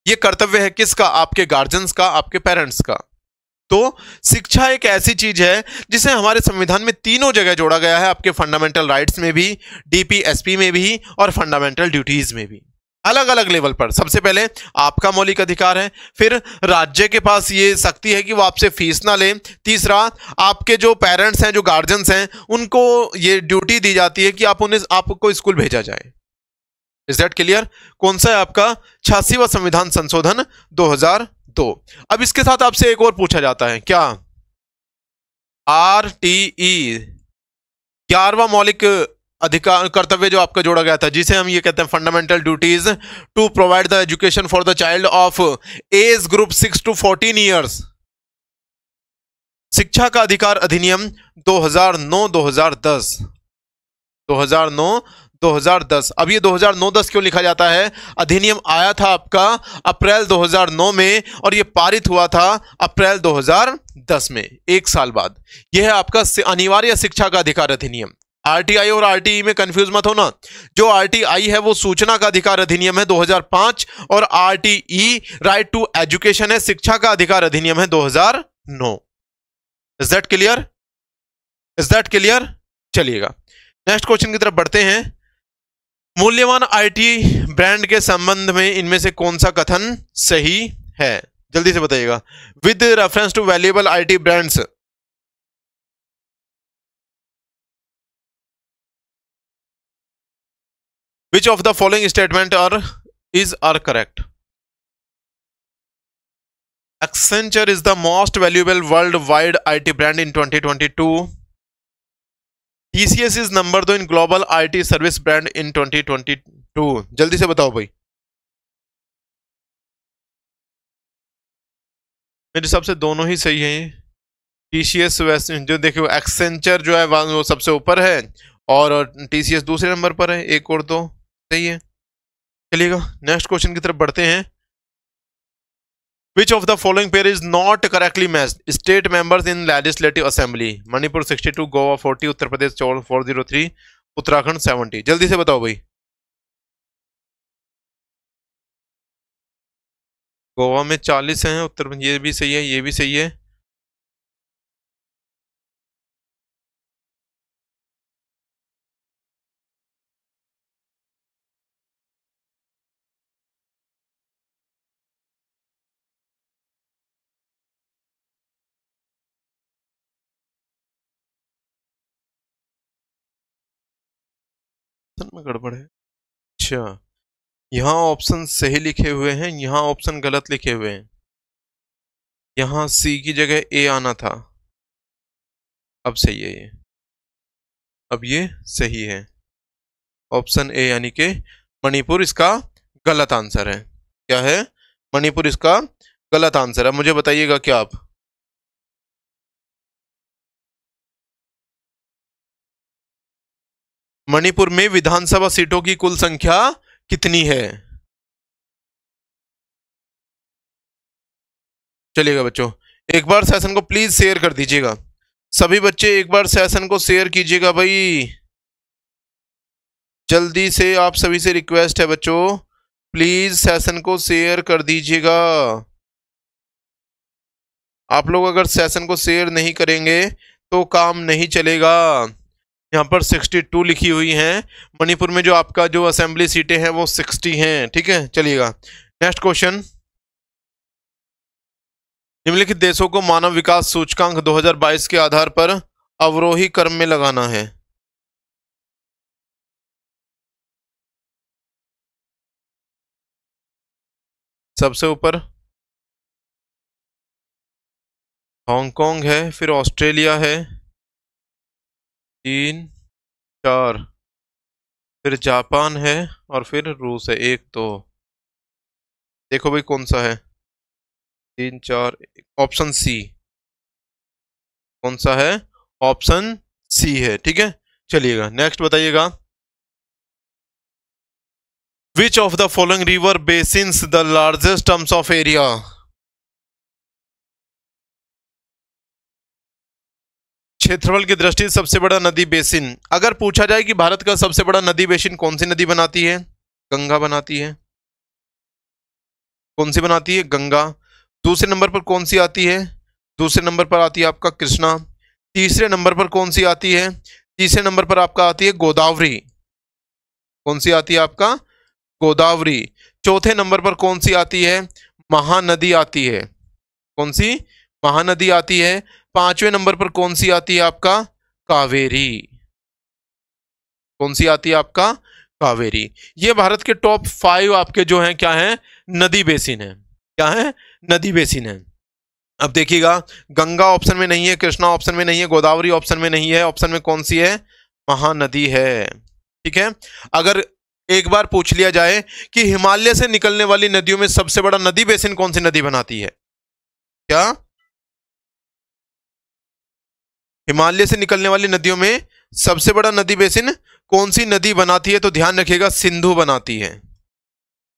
ये कर्तव्य है किसका आपके गार्जियंस का आपके पेरेंट्स का तो शिक्षा एक ऐसी चीज है जिसे हमारे संविधान में तीनों जगह जोड़ा गया है आपके फंडामेंटल राइट्स में भी डीपीएसपी में भी और फंडामेंटल ड्यूटीज में भी अलग अलग लेवल पर सबसे पहले आपका मौलिक अधिकार है फिर राज्य के पास ये शक्ति है कि वो आपसे फीस ना ले तीसरा आपके जो पेरेंट्स हैं जो गार्जियंस हैं उनको ये ड्यूटी दी जाती है कि आप उन्हें आपको स्कूल भेजा जाए इज दैट क्लियर कौन सा है आपका छियासीवा संविधान संशोधन 2002 अब इसके साथ आपसे एक और पूछा जाता है क्या आर टी ई e, ग्यारहवा मौलिक अधिकार कर्तव्य जो आपका जोड़ा गया था जिसे हम ये कहते हैं fundamental duties to provide the education for the child of age group six to fourteen years शिक्षा का अधिकार अधिनियम 2009-2010 2009-2010 अब ये 2009-10 क्यों लिखा जाता है अधिनियम आया था आपका अप्रैल 2009 में और ये पारित हुआ था अप्रैल 2010 में एक साल बाद यह है आपका अनिवार्य शिक्षा का अधिकार अधिनियम आरटीआई और आरटीई में कंफ्यूज मत होना जो आरटीआई है वो सूचना का अधिकार अधिनियम है 2005 और आरटीई राइट टू एजुकेशन है शिक्षा का अधिकार अधिनियम है 2009 is that clear is that clear चलिएगा नेक्स्ट क्वेश्चन की तरफ बढ़ते हैं मूल्यवान आईटी ब्रांड के संबंध में इनमें से कौन सा कथन सही है जल्दी से बताइएगा with reference to valuable I brands which of the following statement are is are correct Accenture is the most valuable world wide I T brand in twenty twenty two T C S is number दो in global I T service brand in twenty twenty two जल्दी से बताओ भाई मेरे हिसाब से दोनों ही सही हैं टी सी एस जो देखियो एक्सेंचर जो है वो सबसे ऊपर है और टी सी एस दूसरे नंबर पर है एक और दो तो. सही है चलिएगा नेक्स्ट क्वेश्चन की तरफ बढ़ते हैं which of the following pair is not correctly match state members in legislative assembly Manipur 62 Goa 40 Uttar Pradesh 403 Uttarakhand 70 जल्दी से बताओ भाई गोवा में 40 हैं उत्तर ये भी सही है ये भी सही है गड़बड़ है अच्छा यहाँ ऑप्शन सही लिखे हुए हैं यहाँ ऑप्शन गलत लिखे हुए हैं यहाँ सी की जगह ए आना था अब सही है ये अब ये सही है ऑप्शन ए यानी कि मणिपुर इसका गलत आंसर है क्या है मणिपुर इसका गलत आंसर है मुझे बताइएगा क्या आप मणिपुर में विधानसभा सीटों की कुल संख्या कितनी है चलिएगा बच्चों एक बार सेशन को प्लीज शेयर कर दीजिएगा सभी बच्चे एक बार सेशन को शेयर कीजिएगा भाई जल्दी से आप सभी से रिक्वेस्ट है बच्चों प्लीज सेशन को शेयर कर दीजिएगा आप लोग अगर सेशन को शेयर नहीं करेंगे तो काम नहीं चलेगा यहाँ पर 62 लिखी हुई हैं मणिपुर में जो आपका जो असेंबली सीटें हैं वो 60 हैं ठीक है चलिएगा नेक्स्ट क्वेश्चन निम्नलिखित देशों को मानव विकास सूचकांक 2022 के आधार पर अवरोही क्रम में लगाना है सबसे ऊपर हांगकांग है फिर ऑस्ट्रेलिया है तीन चार फिर जापान है और फिर रूस है एक दो देखो भाई कौन सा है तीन चार ऑप्शन सी कौन सा है ऑप्शन सी है ठीक है चलिएगा नेक्स्ट बताइएगा which of the following river basin the largest terms of area क्षेत्रफल की दृष्टि सबसे बड़ा नदी बेसिन अगर पूछा जाए कि भारत का सबसे बड़ा नदी बेसिन कौन सी नदी बनाती है गंगा बनाती है कौन सी बनाती है गंगा दूसरे नंबर पर कौन सी आती है दूसरे नंबर पर आती है आपका कृष्णा तीसरे नंबर पर कौन सी आती है तीसरे नंबर पर आपका आती है गोदावरी कौन सी आती है आपका गोदावरी चौथे नंबर पर कौन सी आती है महानदी आती है कौन सी महानदी आती है पांचवें नंबर पर कौन सी आती है आपका कावेरी कौन सी आती है आपका कावेरी ये भारत के टॉप फाइव आपके जो हैं क्या हैं नदी बेसिन है क्या है नदी बेसिन है अब देखिएगा गंगा ऑप्शन में नहीं है कृष्णा ऑप्शन में नहीं है गोदावरी ऑप्शन में नहीं है ऑप्शन में कौन सी है महानदी है ठीक है अगर एक बार पूछ लिया जाए कि हिमालय से निकलने वाली नदियों में सबसे बड़ा नदी बेसिन कौन सी नदी बनाती है क्या हिमालय से निकलने वाली नदियों में सबसे बड़ा नदी बेसिन कौन सी नदी बनाती है तो ध्यान रखिएगा सिंधु बनाती है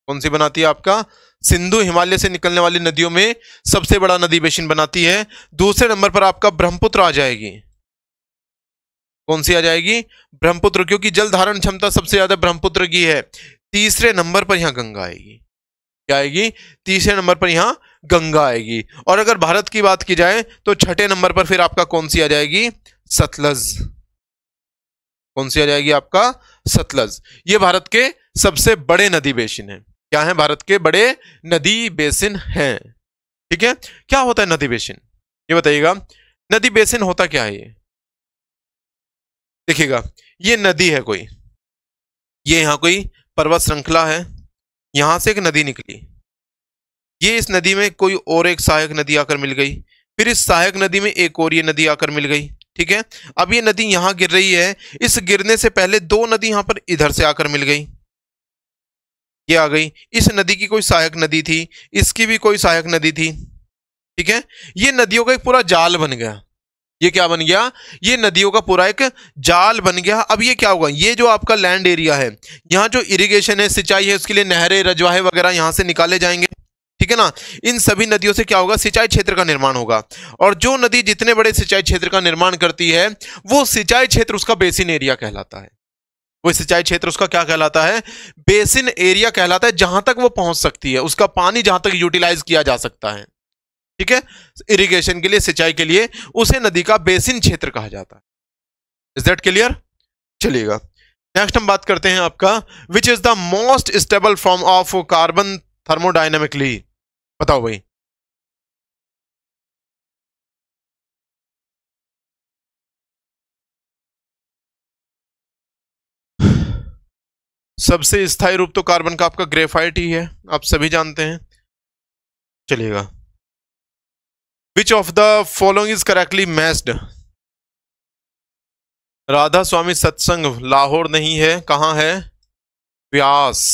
कौन सी बनाती है आपका सिंधु हिमालय से निकलने वाली नदियों में सबसे बड़ा नदी बेसिन बनाती है दूसरे नंबर पर आपका ब्रह्मपुत्र आ जाएगी कौन सी आ जाएगी ब्रह्मपुत्र क्योंकि जल धारण क्षमता सबसे ज्यादा ब्रह्मपुत्र की है तीसरे नंबर पर यहां गंगा आएगी क्या आएगी तीसरे नंबर पर यहां गंगा आएगी और अगर भारत की बात की जाए तो छठे नंबर पर फिर आपका कौन सी आ जाएगी सतलज कौन सी आ जाएगी आपका सतलज ये भारत के सबसे बड़े नदी बेसिन हैं क्या है भारत के बड़े नदी बेसिन हैं ठीक है क्या होता है नदी बेसिन ये बताइएगा नदी बेसिन होता क्या है ये देखिएगा ये नदी है कोई ये यहां कोई पर्वत श्रृंखला है यहां से एक नदी निकली ये इस नदी में कोई और एक सहायक नदी आकर मिल गई फिर इस सहायक नदी में एक और ये नदी आकर मिल गई ठीक है अब ये नदी यहां गिर रही है इस गिरने से पहले दो नदी यहां पर इधर से आकर मिल गई ये आ गई इस नदी की कोई सहायक नदी थी इसकी भी कोई सहायक नदी थी ठीक है ये नदियों का एक पूरा जाल बन गया ये क्या बन गया ये नदियों का पूरा एक जाल बन गया अब ये क्या होगा ये जो आपका लैंड एरिया है यहाँ जो इरिगेशन है सिंचाई है उसके लिए नहरें रजवाहे वगैरह यहाँ से निकाले जाएंगे ठीक है ना इन सभी नदियों से क्या होगा सिंचाई क्षेत्र का निर्माण होगा और जो नदी जितने बड़े सिंचाई क्षेत्र का निर्माण करती है वो सिंचाई क्षेत्र उसका बेसिन एरिया कहलाता है वो सिंचाई क्षेत्र उसका क्या कहलाता है बेसिन एरिया कहलाता है जहां तक वो पहुंच सकती है उसका पानी जहां तक यूटिलाइज किया जा सकता है ठीक है इरिगेशन के लिए सिंचाई के लिए उसे नदी का बेसिन क्षेत्र कहा जाता है इज दैट क्लियर चलिएगा नेक्स्ट हम बात करते हैं आपका which is the most stable form of carbon thermodynamically बताओ भाई सबसे स्थायी रूप तो कार्बन का आपका ग्रेफाइट ही है आप सभी जानते हैं चलिएगा which of the following is correctly matched Radha Swami Satsang Lahore नहीं है कहाँ है व्यास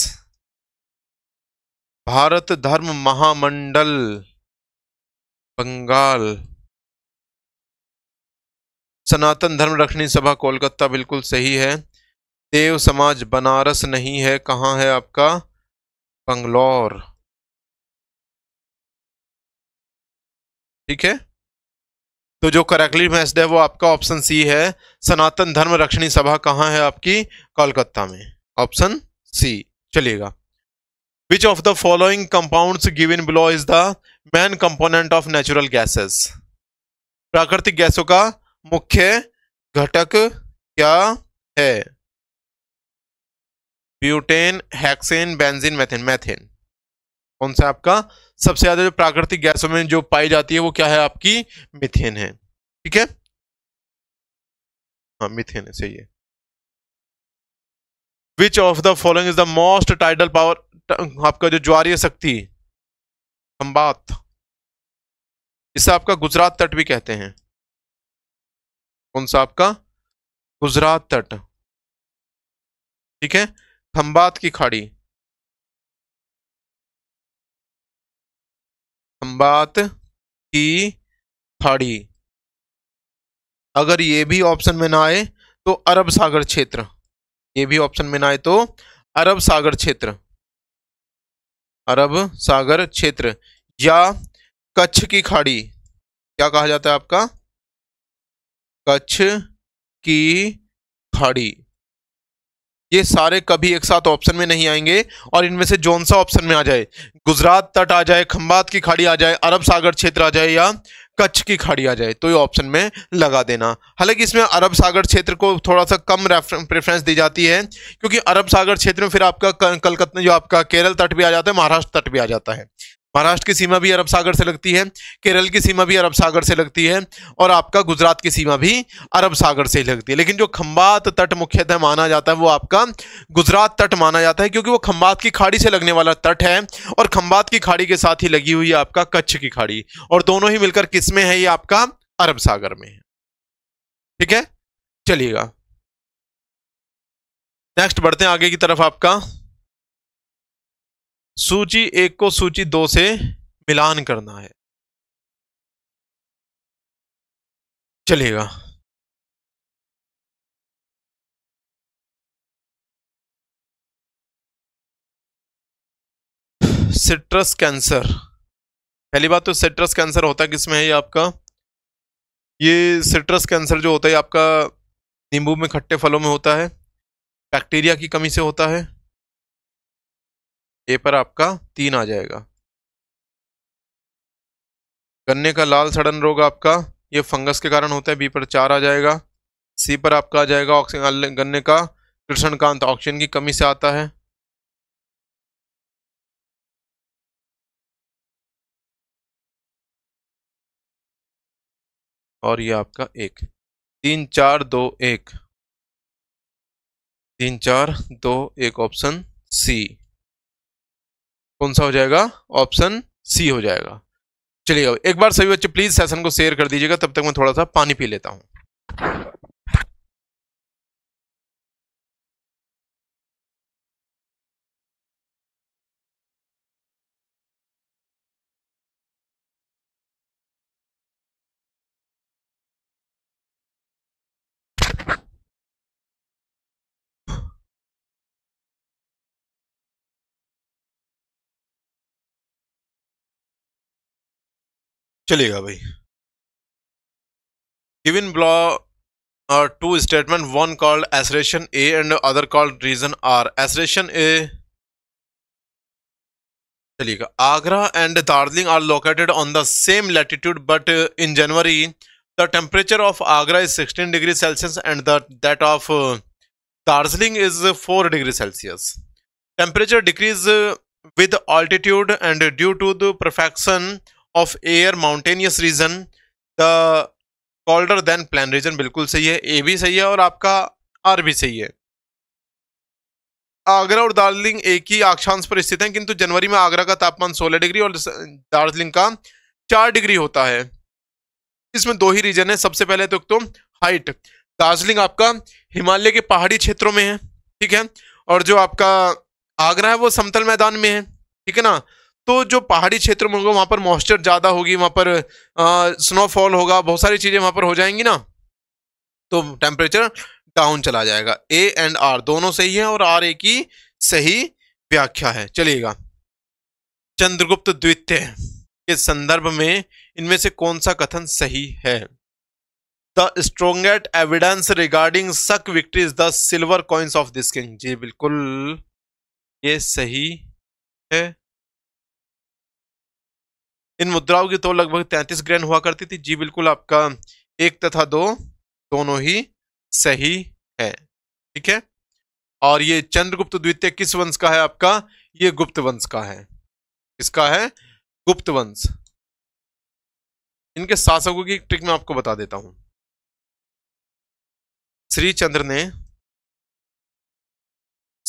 भारत धर्म महामंडल बंगाल सनातन धर्म रखनी सभा कोलकाता बिल्कुल सही है देव समाज बनारस नहीं है कहाँ है आपका बंगलौर ठीक है तो जो करेक्टली मैस्ड है वो आपका ऑप्शन सी है सनातन धर्म रक्षणी सभा कहाँ है आपकी कोलकाता में ऑप्शन सी चलिएगा which of the following compounds given below is the main component of natural gases प्राकृतिक गैसों का मुख्य घटक क्या है butane hexane benzene methane methane कौन सा आपका सबसे ज्यादा जो प्राकृतिक गैसों में जो पाई जाती है वो क्या है आपकी मिथेन है ठीक है हाँ मिथेन है सही है which of the following is the most tidal power आपका जो ज्वारीय शक्ति खम्बात इसे आपका गुजरात तट भी कहते हैं कौन सा आपका गुजरात तट ठीक है खंबात की खाड़ी खम्बात की खाड़ी अगर ये भी ऑप्शन में ना आए तो अरब सागर क्षेत्र ये भी ऑप्शन में ना आए तो अरब सागर क्षेत्र अरब सागर क्षेत्र या कच्छ की खाड़ी क्या कहा जाता है आपका कच्छ की खाड़ी ये सारे कभी एक साथ ऑप्शन में नहीं आएंगे और इनमें से जौन सा ऑप्शन में आ जाए गुजरात तट आ जाए खंबात की खाड़ी आ जाए अरब सागर क्षेत्र आ जाए या कच्छ की खाड़ी आ जाए तो ये ऑप्शन में लगा देना हालांकि इसमें अरब सागर क्षेत्र को थोड़ा सा कम प्रेफरेंस दी जाती है क्योंकि अरब सागर क्षेत्र में फिर आपका कलकत्ता जो आपका केरल तट भी आ जाता है महाराष्ट्र तट भी आ जाता है महाराष्ट्र की सीमा भी अरब सागर से लगती है केरल की सीमा भी अरब सागर से लगती है और आपका गुजरात की सीमा भी अरब सागर से ही लगती है लेकिन जो खम्बात तट मुख्यतः माना जाता है वो आपका गुजरात तट माना जाता है क्योंकि वो खम्बात की खाड़ी से लगने वाला तट है और खम्बात की खाड़ी के साथ ही लगी हुई है आपका कच्छ की खाड़ी और दोनों ही मिलकर किस में है ये आपका अरब सागर में है ठीक है चलिएगा नेक्स्ट बढ़ते हैं आगे की तरफ आपका सूची एक को सूची दो से मिलान करना है चलेगा सिट्रस कैंसर पहली बात तो सिट्रस कैंसर होता किसमें है ये आपका ये सिट्रस कैंसर जो होता है आपका नींबू में खट्टे फलों में होता है बैक्टीरिया की कमी से होता है ए पर आपका तीन आ जाएगा गन्ने का लाल सड़न रोग आपका ये फंगस के कारण होता है बी पर चार आ जाएगा सी पर आपका आ जाएगा ऑक्सीजन गन्ने का कृष्णकांत ऑक्सीजन की कमी से आता है और ये आपका एक तीन चार दो एक तीन चार दो एक ऑप्शन सी कौन सा हो जाएगा ऑप्शन सी हो जाएगा चलिए एक बार सभी बच्चे प्लीज सेशन को शेयर कर दीजिएगा तब तक मैं थोड़ा सा पानी पी लेता हूँ चलिएगा भाई uh, given below are two statement one called assertion A and other called reason R assertion A चलिएगा Agra and Darjeeling are located on the same latitude but in January the temperature of Agra is 16 degree Celsius and that of Darjeeling is 4 degree Celsius temperature decreases with altitude and due to the perfection of air mountainous region the colder than plain region बिल्कुल सही है ए भी सही है और आपका आर भी सही है आगरा और दार्जिलिंग एक ही अक्षांश पर स्थित हैं किंतु जनवरी में आगरा का तापमान 16 डिग्री और दार्जिलिंग का 4 डिग्री होता है इसमें दो ही रीजन है सबसे पहले तो, एक तो हाइट दार्जिलिंग आपका हिमालय के पहाड़ी क्षेत्रों में है ठीक है और जो आपका आगरा है वो समतल मैदान में है ठीक है ना तो जो पहाड़ी क्षेत्र में होगा वहाँ पर मॉइस्चर ज़्यादा होगी वहाँ पर स्नोफॉल होगा बहुत सारी चीज़ें वहाँ पर हो जाएंगी ना तो टेम्परेचर डाउन चला जाएगा ए एंड आर दोनों सही है और आर ए की सही व्याख्या है चलिएगा चंद्रगुप्त द्वितीय के संदर्भ में इनमें से कौन सा कथन सही है the strongest evidence regarding Saka victory is the silver coins of this king जी बिल्कुल ये सही है इन मुद्राओं की तो लगभग तैंतीस ग्रैंड हुआ करती थी जी बिल्कुल आपका एक तथा दो दोनों ही सही है ठीक है और ये चंद्रगुप्त द्वितीय किस वंश का है आपका ये गुप्त वंश का है इसका है गुप्त वंश इनके शासकों की ट्रिक मैं आपको बता देता हूं श्री चंद्र ने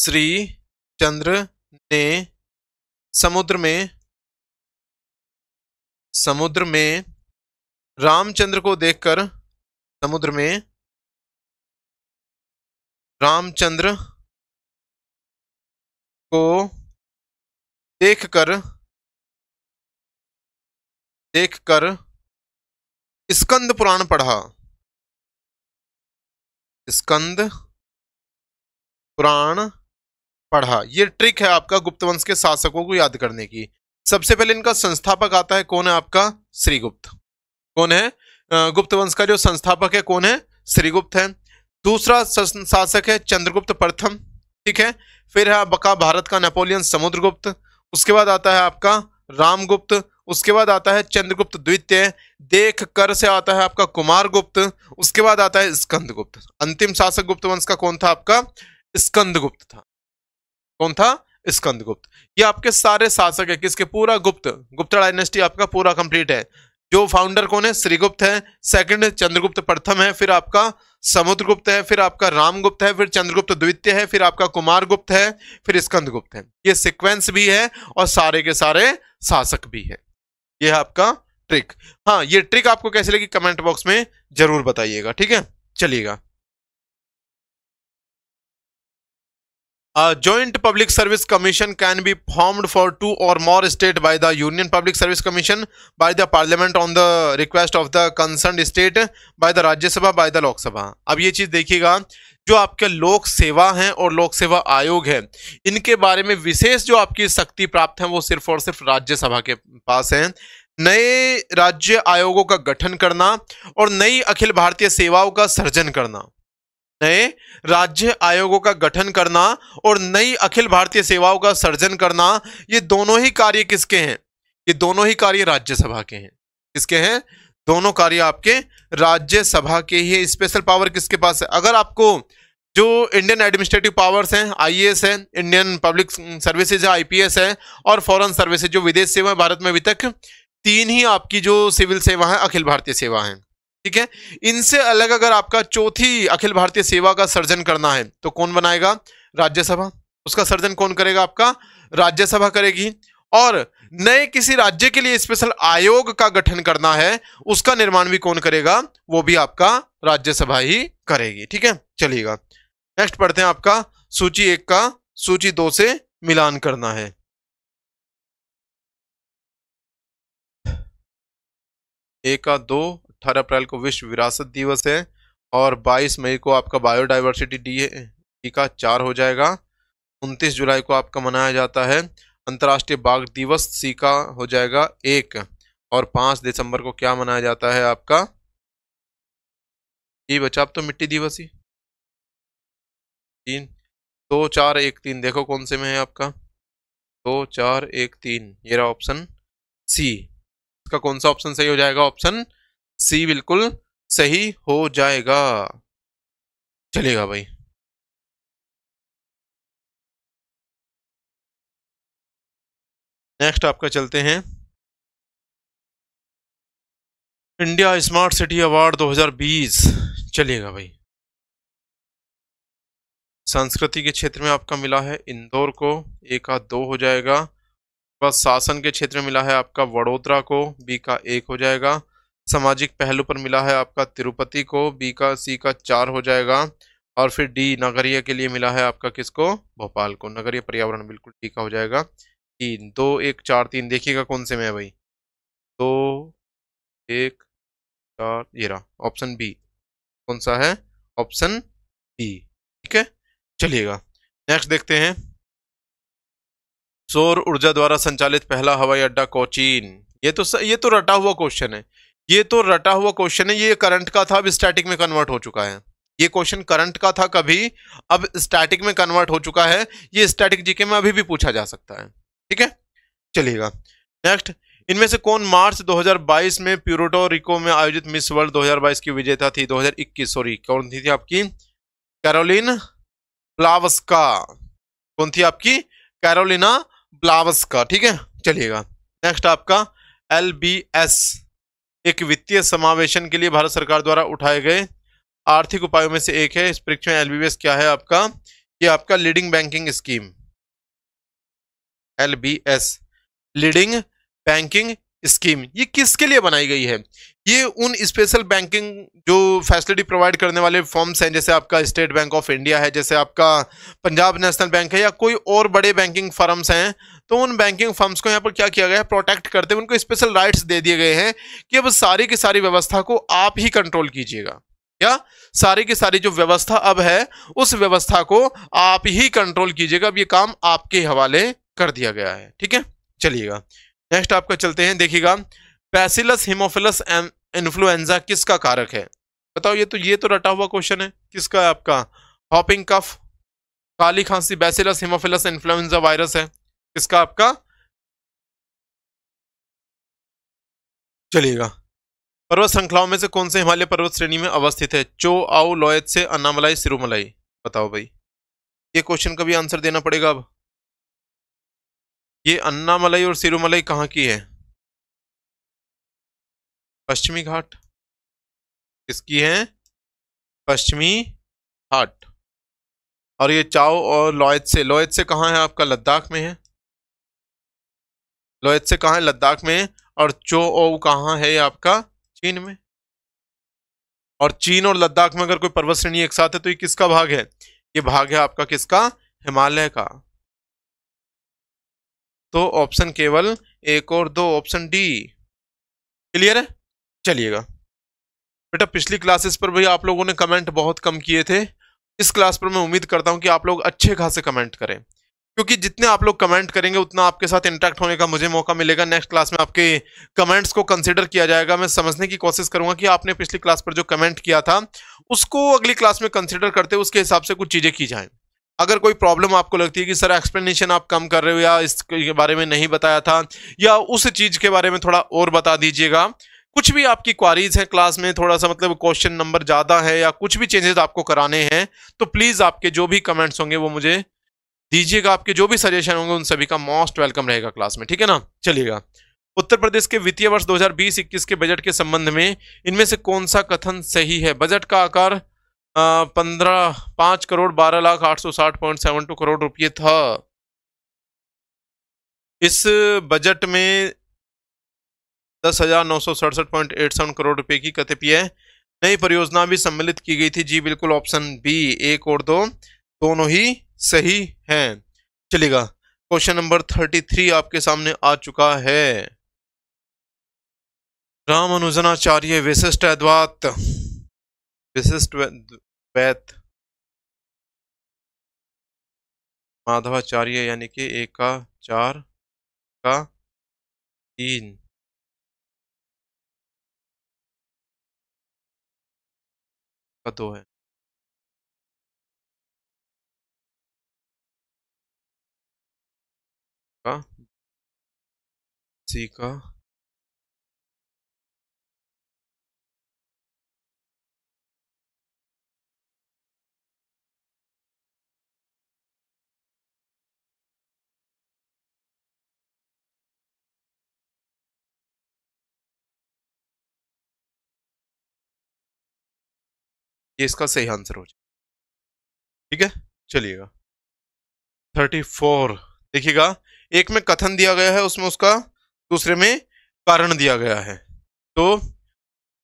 श्री चंद्र ने समुद्र में समुद्र में रामचंद्र को देखकर समुद्र में रामचंद्र को देखकर देखकर स्कंद पुराण पढ़ा स्कंद पुराण पढ़ा ये ट्रिक है आपका गुप्त वंश के शासकों को याद करने की सबसे पहले इनका संस्थापक आता है कौन है आपका श्रीगुप्त कौन है गुप्त वंश का जो संस्थापक है कौन है श्रीगुप्त है दूसरा शासक है चंद्रगुप्त प्रथम ठीक है फिर है बका भारत का नेपोलियन समुद्रगुप्त उसके बाद आता है आपका रामगुप्त उसके बाद आता है चंद्रगुप्त द्वितीय देख कर से आता है आपका कुमार गुप्त उसके बाद आता है स्कंद गुप्त अंतिम शासक गुप्त वंश का कौन था आपका स्कंद गुप्त था कौन था स्कंदगुप्त ये आपके सारे शासक है किसके पूरा गुप्त गुप्त डायनेस्टी आपका पूरा कंप्लीट है जो फाउंडर कौन है श्रीगुप्त है सेकंड चंद्रगुप्त प्रथम है फिर आपका समुद्रगुप्त है फिर आपका रामगुप्त है फिर चंद्रगुप्त द्वितीय है फिर आपका कुमार गुप्त है फिर स्कंदगुप्त है ये सिक्वेंस भी है और सारे के सारे शासक भी है ये है आपका ट्रिक हाँ ये ट्रिक आपको कैसे लगी कमेंट बॉक्स में जरूर बताइएगा ठीक है चलिएगा joint public service commission can be formed for two or more state by the Union Public service Commission by the parliament on the request of the concern state by the Rajya Sabha by the Lok Sabha अब ये चीज देखिएगा जो आपके लोक सेवा हैं और लोक सेवा आयोग है इनके बारे में विशेष जो आपकी शक्ति प्राप्त है वो सिर्फ और सिर्फ राज्यसभा के पास है नए राज्य आयोगों का गठन करना और नई अखिल भारतीय सेवाओं का सृजन करना नए राज्य आयोगों का गठन करना और नई अखिल भारतीय सेवाओं का सर्जन करना ये दोनों ही कार्य किसके हैं ये दोनों ही कार्य राज्यसभा के हैं किसके हैं दोनों कार्य आपके राज्यसभा के ही है स्पेशल पावर किसके पास है अगर आपको जो इंडियन एडमिनिस्ट्रेटिव पावर्स हैं आईएएस है इंडियन पब्लिक सर्विसेज है आईपीएस है और फॉरेन सर्विसेज जो विदेश सेवा भारत में अभी तक तीन ही आपकी जो सिविल सेवा है अखिल भारतीय सेवा है ठीक है इनसे अलग अगर आपका चौथी अखिल भारतीय सेवा का सर्जन करना है तो कौन बनाएगा राज्यसभा उसका सर्जन कौन करेगा आपका राज्यसभा करेगी और नए किसी राज्य के लिए स्पेशल आयोग का गठन करना है उसका निर्माण भी कौन करेगा वो भी आपका राज्यसभा ही करेगी ठीक है चलिएगा नेक्स्ट पढ़ते हैं आपका सूची एक का सूची दो से मिलान करना है एक का दो अट्ठारह अप्रैल को विश्व विरासत दिवस है और 22 मई को आपका बायोडाइवर्सिटी डी टीका चार हो जाएगा 29 जुलाई को आपका मनाया जाता है अंतर्राष्ट्रीय बाघ दिवस सी का हो जाएगा एक और 5 दिसंबर को क्या मनाया जाता है आपका ये बचा आप तो मिट्टी दिवस ही तीन दो चार एक तीन देखो कौन से में है आपका दो चार एक तीन ये रहा ऑप्शन सी इसका कौन सा ऑप्शन सही हो जाएगा ऑप्शन सी बिल्कुल सही हो जाएगा चलेगा भाई नेक्स्ट आपका चलते हैं इंडिया स्मार्ट सिटी अवार्ड 2020 चलेगा भाई संस्कृति के क्षेत्र में आपका मिला है इंदौर को एक का दो हो जाएगा शासन के क्षेत्र में मिला है आपका वडोदरा को बी का एक हो जाएगा सामाजिक पहलू पर मिला है आपका तिरुपति को बी का सी का चार हो जाएगा और फिर डी नगरीय के लिए मिला है आपका किसको भोपाल को नगरीय पर्यावरण बिल्कुल डी का हो जाएगा तीन दो एक चार तीन देखिएगा कौन से में है भाई दो एक चार ये रहा ऑप्शन बी कौन सा है ऑप्शन बी ठीक है चलिएगा नेक्स्ट देखते हैं सौर ऊर्जा द्वारा संचालित पहला हवाई अड्डा कोचीन ये तो ये तो रटा हुआ क्वेश्चन है ये तो रटा हुआ क्वेश्चन है ये करंट का था अब स्टैटिक में कन्वर्ट हो चुका है ये क्वेश्चन करंट का था कभी अब स्टैटिक में कन्वर्ट हो चुका है ये स्टैटिक जीके में अभी भी पूछा जा सकता है ठीक है चलिएगा नेक्स्ट इनमें से कौन मार्च 2022 में प्यूरोटो रिको में आयोजित मिस वर्ल्ड 2022 की विजेता थी 2021 सॉरी कौन थी, थी आपकी कैरोलिन ब्लावस्का कौन थी आपकी कैरोलिना ब्लावस्का ठीक है चलिएगा नेक्स्ट आपका एल बी एस एक वित्तीय समावेशन के लिए भारत सरकार द्वारा उठाए गए आर्थिक उपायों में से एक है इस परीक्षा में एलबीबीएस क्या है आपका ये आपका leading banking scheme LBS leading banking scheme ये किसके लिए बनाई गई है ये उन स्पेशल बैंकिंग जो फैसिलिटी प्रोवाइड करने वाले फॉर्म्स हैं जैसे आपका स्टेट बैंक ऑफ इंडिया है जैसे आपका पंजाब नेशनल बैंक है या कोई और बड़े बैंकिंग फर्म्स हैं तो उन बैंकिंग फर्म्स को यहाँ पर क्या किया गया है प्रोटेक्ट करते हुए उनको स्पेशल राइट्स दे दिए गए हैं कि अब सारी की सारी व्यवस्था को आप ही कंट्रोल कीजिएगा या सारी की सारी जो व्यवस्था अब है उस व्यवस्था को आप ही कंट्रोल कीजिएगा अब ये काम आपके हवाले कर दिया गया है ठीक है चलिएगा नेक्स्ट आपका चलते हैं देखिएगा पैसिलस हिमोफिलस इन्फ्लुएंजा किसका कारक है बताओ ये तो ये तो रटा हुआ क्वेश्चन है किसका है आपका हॉपिंग कफ काली खांसी बैसिलस हिमोफिलस इन्फ्लुएंजा वायरस है किसका आपका चलिएगा पर्वत श्रृंखलाओं में से कौन से हिमालय पर्वत श्रेणी में अवस्थित है चो आओ लोयत से अनामलाई सिरुमलाई बताओ भाई ये क्वेश्चन का भी आंसर देना पड़ेगा अब ये अन्नामलाई और सिरुमलाई कहाँ की है पश्चिमी घाट किसकी है पश्चिमी घाट और ये चाओ और लोयत से लोयत से कहाँ है आपका लद्दाख में है लोहित से कहा है लद्दाख में और चो ओ कहाँ है आपका चीन में और चीन और लद्दाख में अगर कोई पर्वत श्रेणी एक साथ है तो ये किसका भाग है ये भाग है आपका किसका हिमालय का तो ऑप्शन केवल एक और दो ऑप्शन डी क्लियर है चलिएगा बेटा पिछली क्लासेस पर भी आप लोगों ने कमेंट बहुत कम किए थे इस क्लास पर मैं उम्मीद करता हूं कि आप लोग अच्छे खासे कमेंट करें क्योंकि जितने आप लोग कमेंट करेंगे उतना आपके साथ इंटरेक्ट होने का मुझे मौका मिलेगा नेक्स्ट क्लास में आपके कमेंट्स को कंसिडर किया जाएगा मैं समझने की कोशिश करूंगा कि आपने पिछली क्लास पर जो कमेंट किया था उसको अगली क्लास में कंसिडर करते उसके हिसाब से कुछ चीज़ें की जाएँ अगर कोई प्रॉब्लम आपको लगती है कि सर एक्सप्लेनेशन आप कम कर रहे हो या इसके बारे में नहीं बताया था या उस चीज़ के बारे में थोड़ा और बता दीजिएगा कुछ भी आपकी क्वारीज हैं क्लास में थोड़ा सा मतलब क्वेश्चन नंबर ज़्यादा है या कुछ भी चेंजेस आपको कराने हैं तो प्लीज़ आपके जो भी कमेंट्स होंगे वो मुझे दीजिएगा आपके जो भी सजेशन होंगे उन सभी का मोस्ट वेलकम रहेगा क्लास में ठीक है ना चलिएगा उत्तर प्रदेश के वित्तीय वर्ष 2020-21 के बजट के संबंध में इनमें से कौन सा कथन सही है बजट का आकार पंद्रह पांच करोड़ बारह लाख आठ सौ साठ पॉइंट सेवन टू करोड़ रुपये था इस बजट में दस हजार नौ सौ सड़सठ पॉइंट एट सेवन करोड़ रुपए की है नई परियोजना भी सम्मिलित की गई थी जी बिल्कुल ऑप्शन बी एक और दो दोनों ही सही हैं चलेगा क्वेश्चन नंबर थर्टी थ्री आपके सामने आ चुका है राम अनुजनाचार्य विशिष्ट अद्वात विशिष्ट वैत माधवाचार्य यानी कि एक का चार का तीन का दो है का ये इसका सही आंसर हो जाए ठीक है चलिएगा थर्टी फोर देखिएगा एक में कथन दिया गया है उसमें उसका दूसरे में कारण दिया गया है तो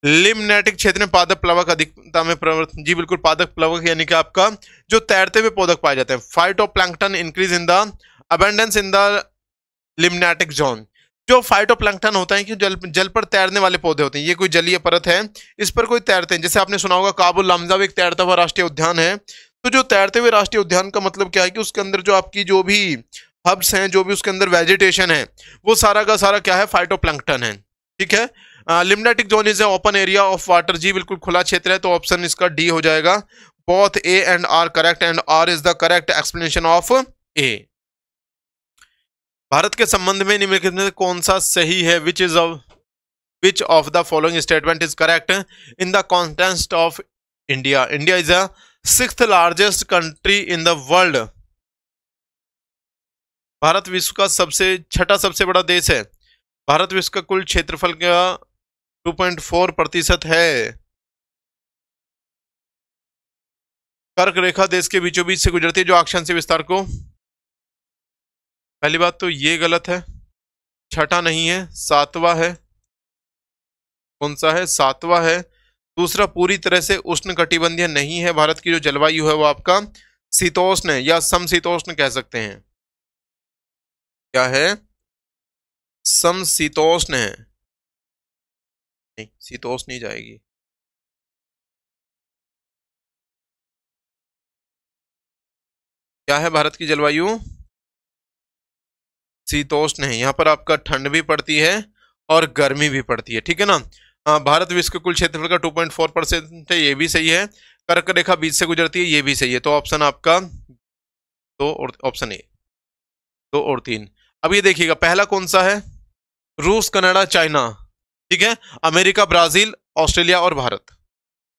लिमनेटिक क्षेत्र में पादक प्लवक अधिकता में प्रवर्तन जी बिल्कुल पादक प्लवक यानी कि आपका जो तैरते हुए पौधक पाए जाते हैं phytoplankton increase in the abundance in the limnetic zone जो फाइटोप्लैंक्टन होता है कि जल जल पर तैरने वाले पौधे होते हैं ये कोई जलीय परत है इस पर कोई तैरते हैं जैसे आपने सुना होगा काबुल लमजा भी एक तैरता हुआ राष्ट्रीय उद्यान है तो जो तैरते हुए राष्ट्रीय उद्यान का मतलब क्या है कि उसके अंदर जो आपकी जो भी हब्स हैं जो भी उसके अंदर वेजिटेशन है वो सारा का सारा क्या है फाइटो है ठीक है limnetic zone is a open area of water जी बिल्कुल खुला क्षेत्र है तो ऑप्शन इसका डी हो जाएगा both A and R correct and R is the correct explanation of A Bharat के संबंध में निम्नलिखित में कौन सा सही है which is which of the following statement is correct in the context of India India is the six largest country in the world Bharat विश्व का सबसे छठा सबसे बड़ा देश है भारत विश्व का कुल क्षेत्रफल का 2.4 प्रतिशत है कर्क रेखा देश के बीचों बीच से गुजरती है जो आक्षण से विस्तार को पहली बात तो ये गलत है छठा नहीं है सातवा है कौन सा है सातवा है दूसरा पूरी तरह से उष्ण कटिबंधीय नहीं है भारत की जो जलवायु है वो आपका शीतोष्ण या समशीतोष्ण कह सकते हैं क्या है समशीतोष्ण है नहीं शीतोष्ण नहीं जाएगी क्या है भारत की जलवायु शीतोष्ण है यहां पर आपका ठंड भी पड़ती है और गर्मी भी पड़ती है ठीक है ना हाँ, भारत विश्व के कुल क्षेत्रफल का 2.4 परसेंट है ये भी सही है कर्क रेखा बीच से गुजरती है ये भी सही है तो ऑप्शन आपका दो और ऑप्शन ए दो और तीन अब ये देखिएगा पहला कौन सा है रूस कनाडा चाइना ठीक है अमेरिका ब्राजील ऑस्ट्रेलिया और भारत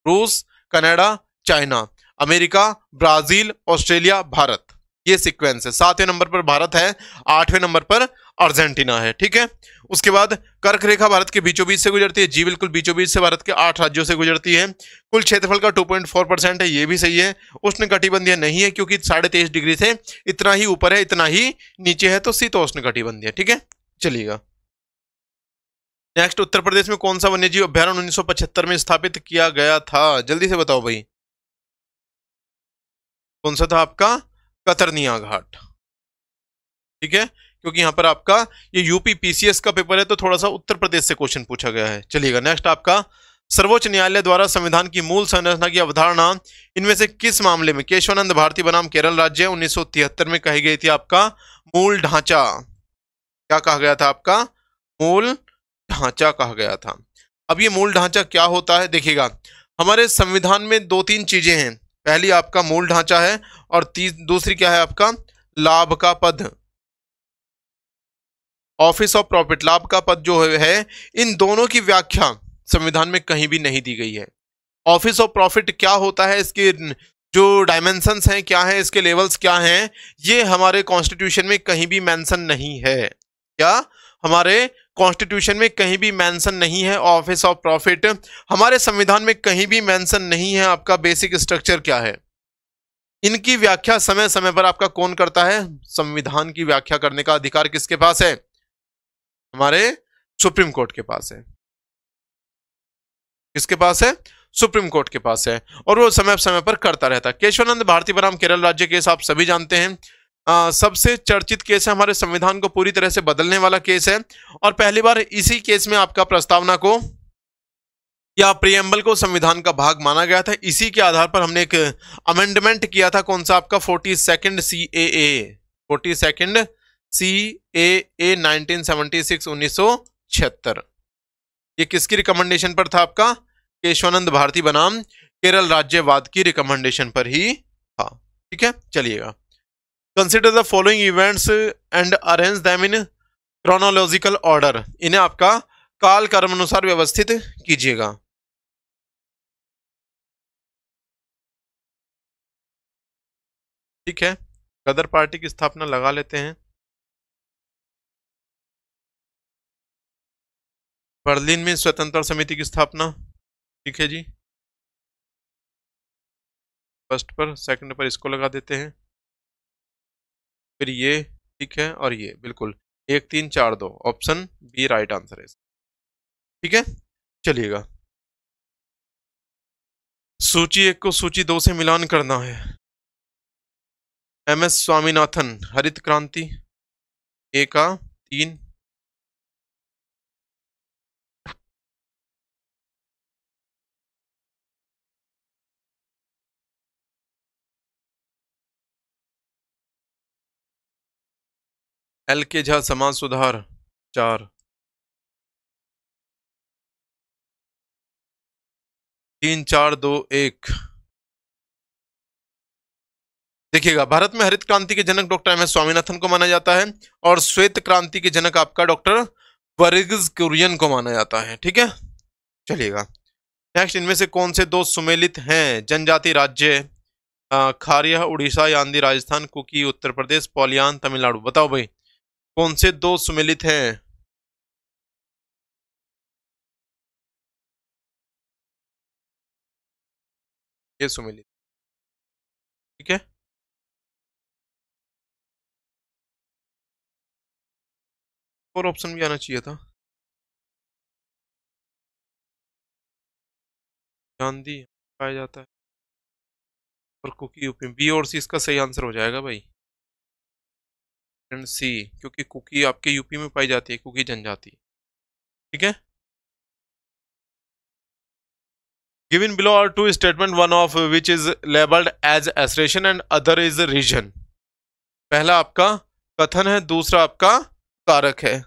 रूस Canada China America Brazil Australia Bharat ये सीक्वेंस है सातवें नंबर पर भारत है आठवें नंबर पर अर्जेंटीना है ठीक है उसके बाद कर्क रेखा भारत के बीचों बीच से गुजरती है जी बिल्कुल बीचों बीच से भारत के आठ राज्यों से गुजरती है कुल क्षेत्रफल का 2.4 परसेंट है ये भी सही है उष्ण कटिबंधीय नहीं है क्योंकि साढ़े तेईस डिग्री से इतना ही ऊपर है इतना ही नीचे है तो शीतोष्ण कटिबंधीय ठीक है चलिएगा नेक्स्ट उत्तर प्रदेश में कौन सा वन्य जीव अभ्यारण में स्थापित किया गया था जल्दी से बताओ भाई कौन सा था आपका कतरनिया घाट ठीक है क्योंकि यहाँ पर आपका ये यूपी पीसीएस का पेपर है तो थोड़ा सा उत्तर प्रदेश से क्वेश्चन पूछा गया है चलिएगा नेक्स्ट आपका सर्वोच्च न्यायालय द्वारा संविधान की मूल संरचना की अवधारणा इनमें से किस मामले में केशवानंद भारती बनाम केरल राज्य उन्नीस में कही गई थी आपका मूल ढांचा क्या कहा गया था आपका मूल ढांचा कहा गया था अब ये मूल ढांचा क्या होता है देखिएगा हमारे संविधान में दो तीन चीजें हैं पहली आपका मूल ढांचा है और दूसरी क्या है आपका लाभ का पद ऑफिस ऑफ प्रॉफिट लाभ का पद जो है इन दोनों की व्याख्या संविधान में कहीं भी नहीं दी गई है ऑफिस ऑफ प्रॉफिट क्या होता है इसके जो डायमेंशंस हैं क्या हैं इसके लेवल्स क्या हैं ये हमारे कॉन्स्टिट्यूशन में कहीं भी मेंशन नहीं है क्या हमारे कॉन्स्टिट्यूशन में कहीं भी मेंशन नहीं है ऑफिस ऑफ प्रॉफिट हमारे संविधान में कहीं भी मेंशन नहीं है आपका बेसिक स्ट्रक्चर क्या है इनकी व्याख्या समय समय पर आपका कौन करता है संविधान की व्याख्या करने का अधिकार किसके पास है हमारे सुप्रीम कोर्ट के पास है किसके पास है सुप्रीम कोर्ट के पास है और वो समय समय पर करता रहता है केशवानंद भारती बनाम केरल राज्य केस आप सभी जानते हैं सबसे चर्चित केस है हमारे संविधान को पूरी तरह से बदलने वाला केस है और पहली बार इसी केस में आपका प्रस्तावना को या प्रियम्बल को संविधान का भाग माना गया था इसी के आधार पर हमने एक अमेंडमेंट किया था कौन सा आपका forty second C A forty second C A A nineteen seventy six उन्नीस सौ छिहत्तर ये किसकी रिकमेंडेशन पर था आपका केशवानंद भारती बनाम केरल राज्यवाद की रिकमेंडेशन पर ही था ठीक है चलिएगा consider the following events and arrange them in chronological order इन्हें आपका काल कर्म अनुसार व्यवस्थित कीजिएगा ठीक है गदर पार्टी की स्थापना लगा लेते हैं बर्लिन में स्वतंत्रता समिति की स्थापना ठीक है जी फर्स्ट पर सेकंड पर इसको लगा देते हैं फिर ये ठीक है और ये बिल्कुल एक तीन चार दो ऑप्शन बी राइट आंसर है ठीक है चलिएगा सूची एक को सूची दो से मिलान करना है एम एस स्वामीनाथन हरित क्रांति ए का तीन एल के झा समाज सुधार चार तीन चार दो एक देखिएगा भारत में हरित क्रांति के जनक डॉक्टर एम एस स्वामीनाथन को माना जाता है और श्वेत क्रांति के जनक आपका डॉक्टर वर्गज कुरियन को माना जाता है ठीक है चलिएगा नेक्स्ट इनमें से कौन से दो सुमेलित हैं जनजाति राज्य खारिया उड़ीसा यांदी राजस्थान कुकी उत्तर प्रदेश पोलियान तमिलनाडु बताओ भाई कौन से दो सुमिलित हैं ये सुमिलित ठीक है और ऑप्शन भी आना चाहिए था चांदी पाया जाता है और कुकी यूपी बी और सी इसका सही आंसर हो जाएगा भाई ऑप्शन सी क्योंकि कुकी आपके यूपी में पाई जाती है कुकी जनजाति ठीक है given below are two statement one of which is labelled as assertion and other is reason पहला आपका कथन है दूसरा आपका कारक है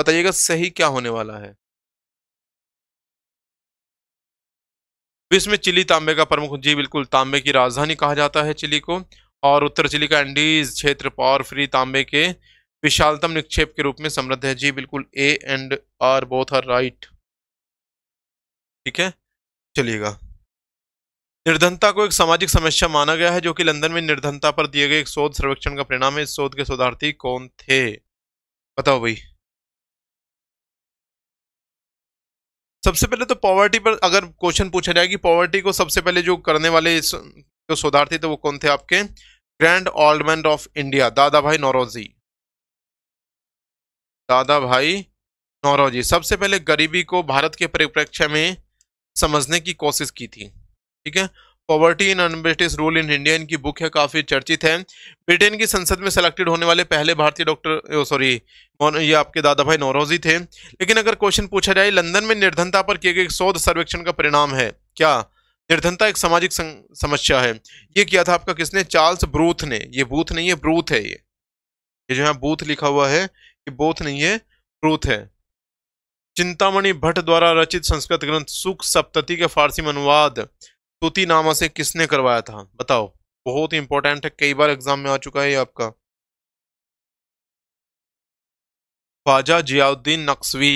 बताइएगा सही क्या होने वाला है विश्व में चिली तांबे का प्रमुख जी बिल्कुल तांबे की राजधानी कहा जाता है चिली को और उत्तर चिली का एंडीज क्षेत्र पावर फ्री तांबे के विशालतम निक्षेप के रूप में समृद्ध है जी बिल्कुल A and R both are right ठीक है चलिएगा निर्धनता को एक सामाजिक समस्या माना गया है जो कि लंदन में निर्धनता पर दिए गए एक शोध सर्वेक्षण का परिणाम है इस शोध के शोधार्थी कौन थे बताओ भाई सबसे पहले तो पॉवर्टी पर अगर क्वेश्चन पूछा जाए कि पॉवर्टी को सबसे पहले जो करने वाले जो शोधार्थी थे वो कौन थे आपके ग्रैंड ऑल्डमैन ऑफ इंडिया दादा भाई नौरोजी दादा भाई नौरोजी सबसे पहले गरीबी को भारत के परिप्रेक्ष्य में समझने की कोशिश की थी ठीक है poverty in un-British rule in India इनकी बुक है काफ़ी चर्चित है ब्रिटेन की संसद में सेलेक्टेड होने वाले पहले भारतीय डॉक्टर सॉरी ये आपके दादा भाई नौरोजी थे लेकिन अगर क्वेश्चन पूछा जाए लंदन में निर्धनता पर किए गए शोध सर्वेक्षण का परिणाम है क्या निर्धनता एक सामाजिक समस्या है ये किया था आपका किसने चार्ल्स ब्रूथ ने ये बूथ नहीं है ब्रूथ है ये ये जो है बूथ लिखा हुआ है ये बोथ नहीं है ब्रूथ है चिंतामणि भट्ट द्वारा रचित संस्कृत ग्रंथ सुख सप्तती के फारसी में अनुवाद तुति नामा से किसने करवाया था बताओ बहुत ही इंपॉर्टेंट है कई बार एग्जाम में आ चुका है ये आपका ख्वाजा जियाउद्दीन नक्सवी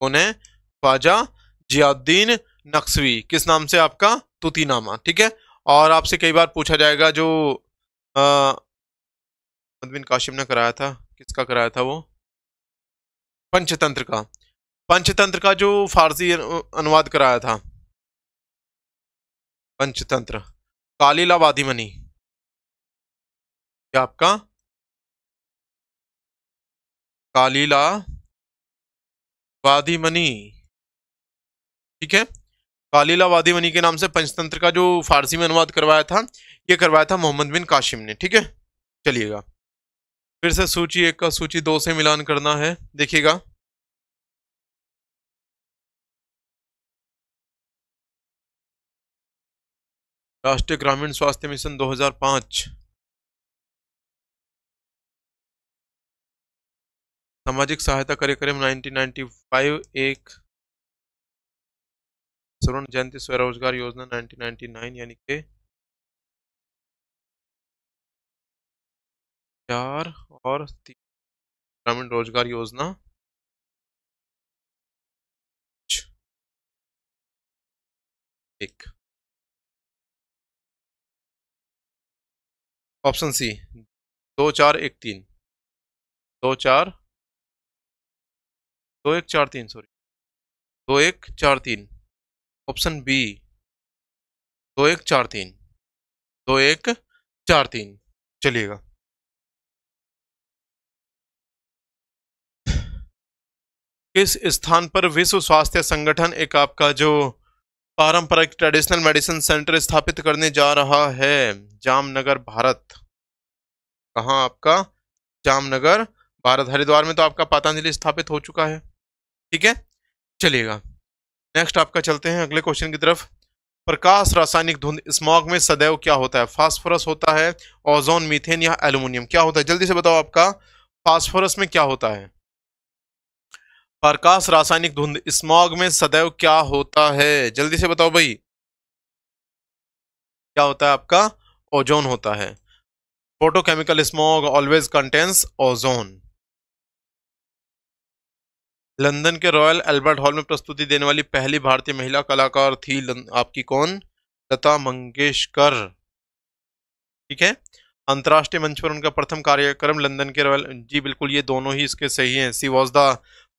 कौन है ख्वाजा जियाउद्दीन नक्सवी किस नाम से आपका तुतीनामा ठीक है और आपसे कई बार पूछा जाएगा जो मदबिन काशिम ने कराया था किसका कराया था वो पंचतंत्र का पंचतंत्र का जो फारसी अनुवाद कराया था पंचतंत्र कालीला मनी क्या आपका कालीला मनी ठीक है कालीला वादी वनी के नाम से पंचतंत्र का जो फारसी में अनुवाद करवाया था ये करवाया था मोहम्मद बिन काशिम ने ठीक है चलिएगा फिर से सूची एक का सूची दो से मिलान करना है देखिएगा राष्ट्रीय ग्रामीण स्वास्थ्य मिशन 2005 सामाजिक सहायता कार्यक्रम 1995 एक स्वर्ण जयंती स्वरोजगार योजना 1999 यानी के चार और तीन ग्रामीण रोजगार योजना एक ऑप्शन सी दो चार एक तीन दो चार दो एक चार तीन सॉरी दो एक चार तीन ऑप्शन बी दो एक चार तीन दो एक चार तीन चलिएगा किस स्थान पर विश्व स्वास्थ्य संगठन एक आपका जो पारंपरिक ट्रेडिशनल मेडिसिन सेंटर स्थापित करने जा रहा है जामनगर भारत कहा आपका जामनगर भारत हरिद्वार में तो आपका पतंजलि स्थापित हो चुका है ठीक है चलिएगा नेक्स्ट आपका चलते हैं अगले क्वेश्चन की तरफ प्रकाश रासायनिक धुंध स्मॉग में सदैव क्या होता है फास्फोरस होता है ओजोन मीथेन या एल्यूमिनियम क्या होता है जल्दी से बताओ आपका फास्फोरस में क्या होता है प्रकाश रासायनिक धुंध स्मॉग में सदैव क्या होता है जल्दी से बताओ भाई क्या होता है आपका ओजोन होता है photochemical smog always contains ozone London के रॉयल अल्बर्ट हॉल में प्रस्तुति देने वाली पहली भारतीय महिला कलाकार थी आपकी कौन लता मंगेशकर ठीक है अंतर्राष्ट्रीय मंच पर उनका प्रथम कार्यक्रम लंदन के रॉयल जी बिल्कुल ये दोनों ही इसके सही हैं C was the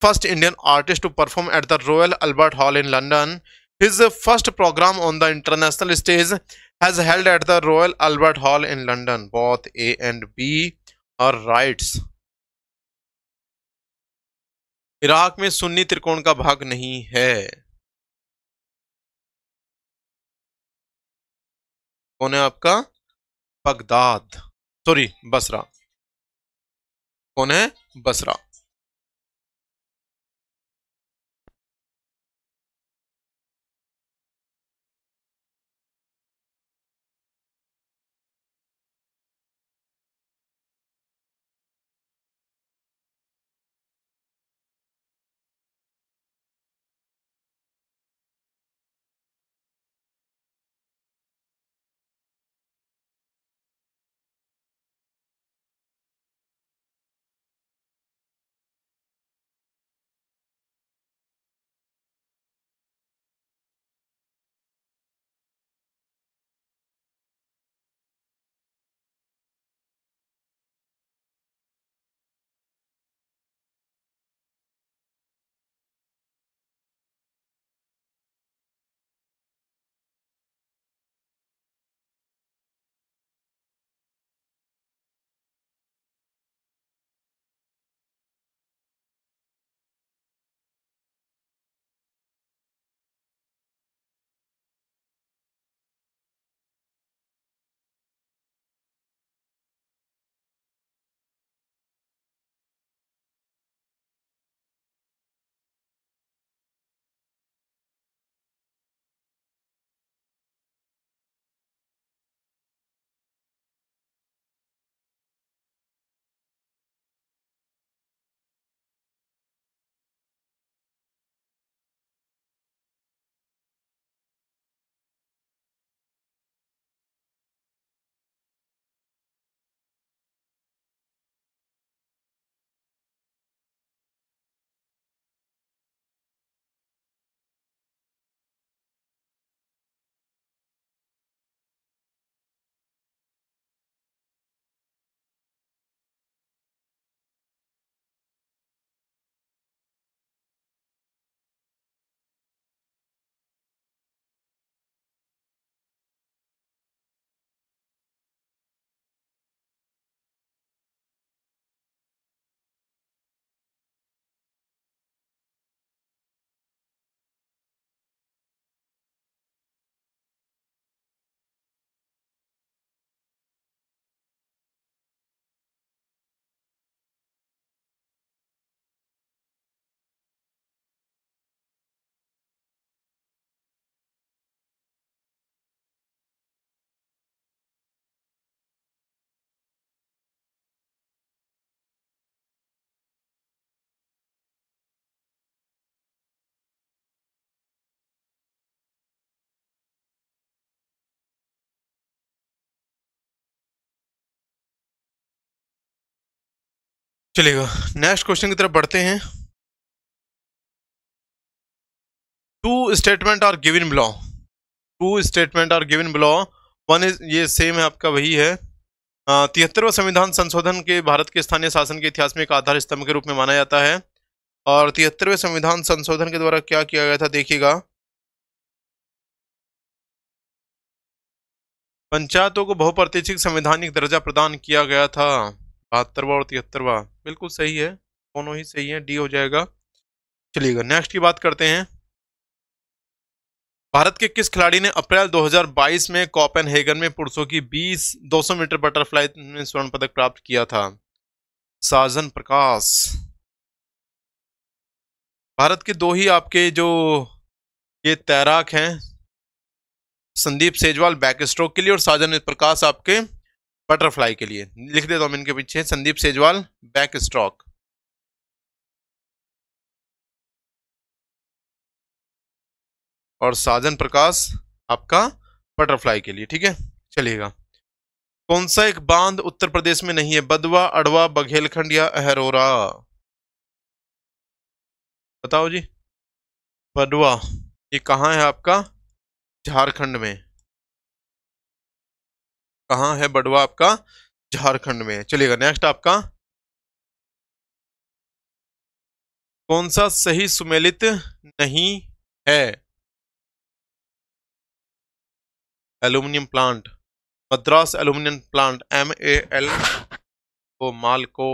first Indian artist to perform at the Royal Albert Hall in London his first programme on the international stage has held at the Royal Albert Hall in London both A and B are rights Iraq में सुन्नी त्रिकोण का भाग नहीं है कौन है आपका बगदाद सॉरी बसरा कौन है बसरा चलेगा नेक्स्ट क्वेश्चन की तरफ बढ़ते हैं two statement are given below two statement are given below one is ये सेम है आपका वही है तिहत्तरवा संविधान संशोधन के भारत के स्थानीय शासन के इतिहास में एक आधार स्तंभ के रूप में माना जाता है और तिहत्तरवें संविधान संशोधन के द्वारा क्या किया गया था देखिएगा पंचायतों को बहुप्रतीक्षित संवैधानिक दर्जा प्रदान किया गया था बहत्तरवा और तिहत्तरवा बिल्कुल सही है दोनों ही सही है डी हो जाएगा चलिएगा नेक्स्ट की बात करते हैं भारत के किस खिलाड़ी ने अप्रैल 2022 में हेगन में पुरुषों की 20 200 मीटर बटरफ्लाई में स्वर्ण पदक प्राप्त किया था साजन प्रकाश भारत के दो ही आपके जो ये तैराक हैं संदीप सेजवाल बैक स्ट्रोक के लिए और साजन प्रकाश आपके बटरफ्लाई के लिए लिख देता हूं इनके पीछे संदीप सेजवाल बैक स्ट्रॉक और साजन प्रकाश आपका बटरफ्लाई के लिए ठीक है चलिएगा कौन सा एक बांध उत्तर प्रदेश में नहीं है बदवा अड़वा बघेलखंड या अहरोरा बताओ जी बदवा ये कहाँ है आपका झारखंड में कहाँ है बडवा आपका झारखंड में चलिएगा नेक्स्ट आपका कौन सा सही सुमेलित नहीं है aluminium plant Madras aluminium plant M A L O MALCO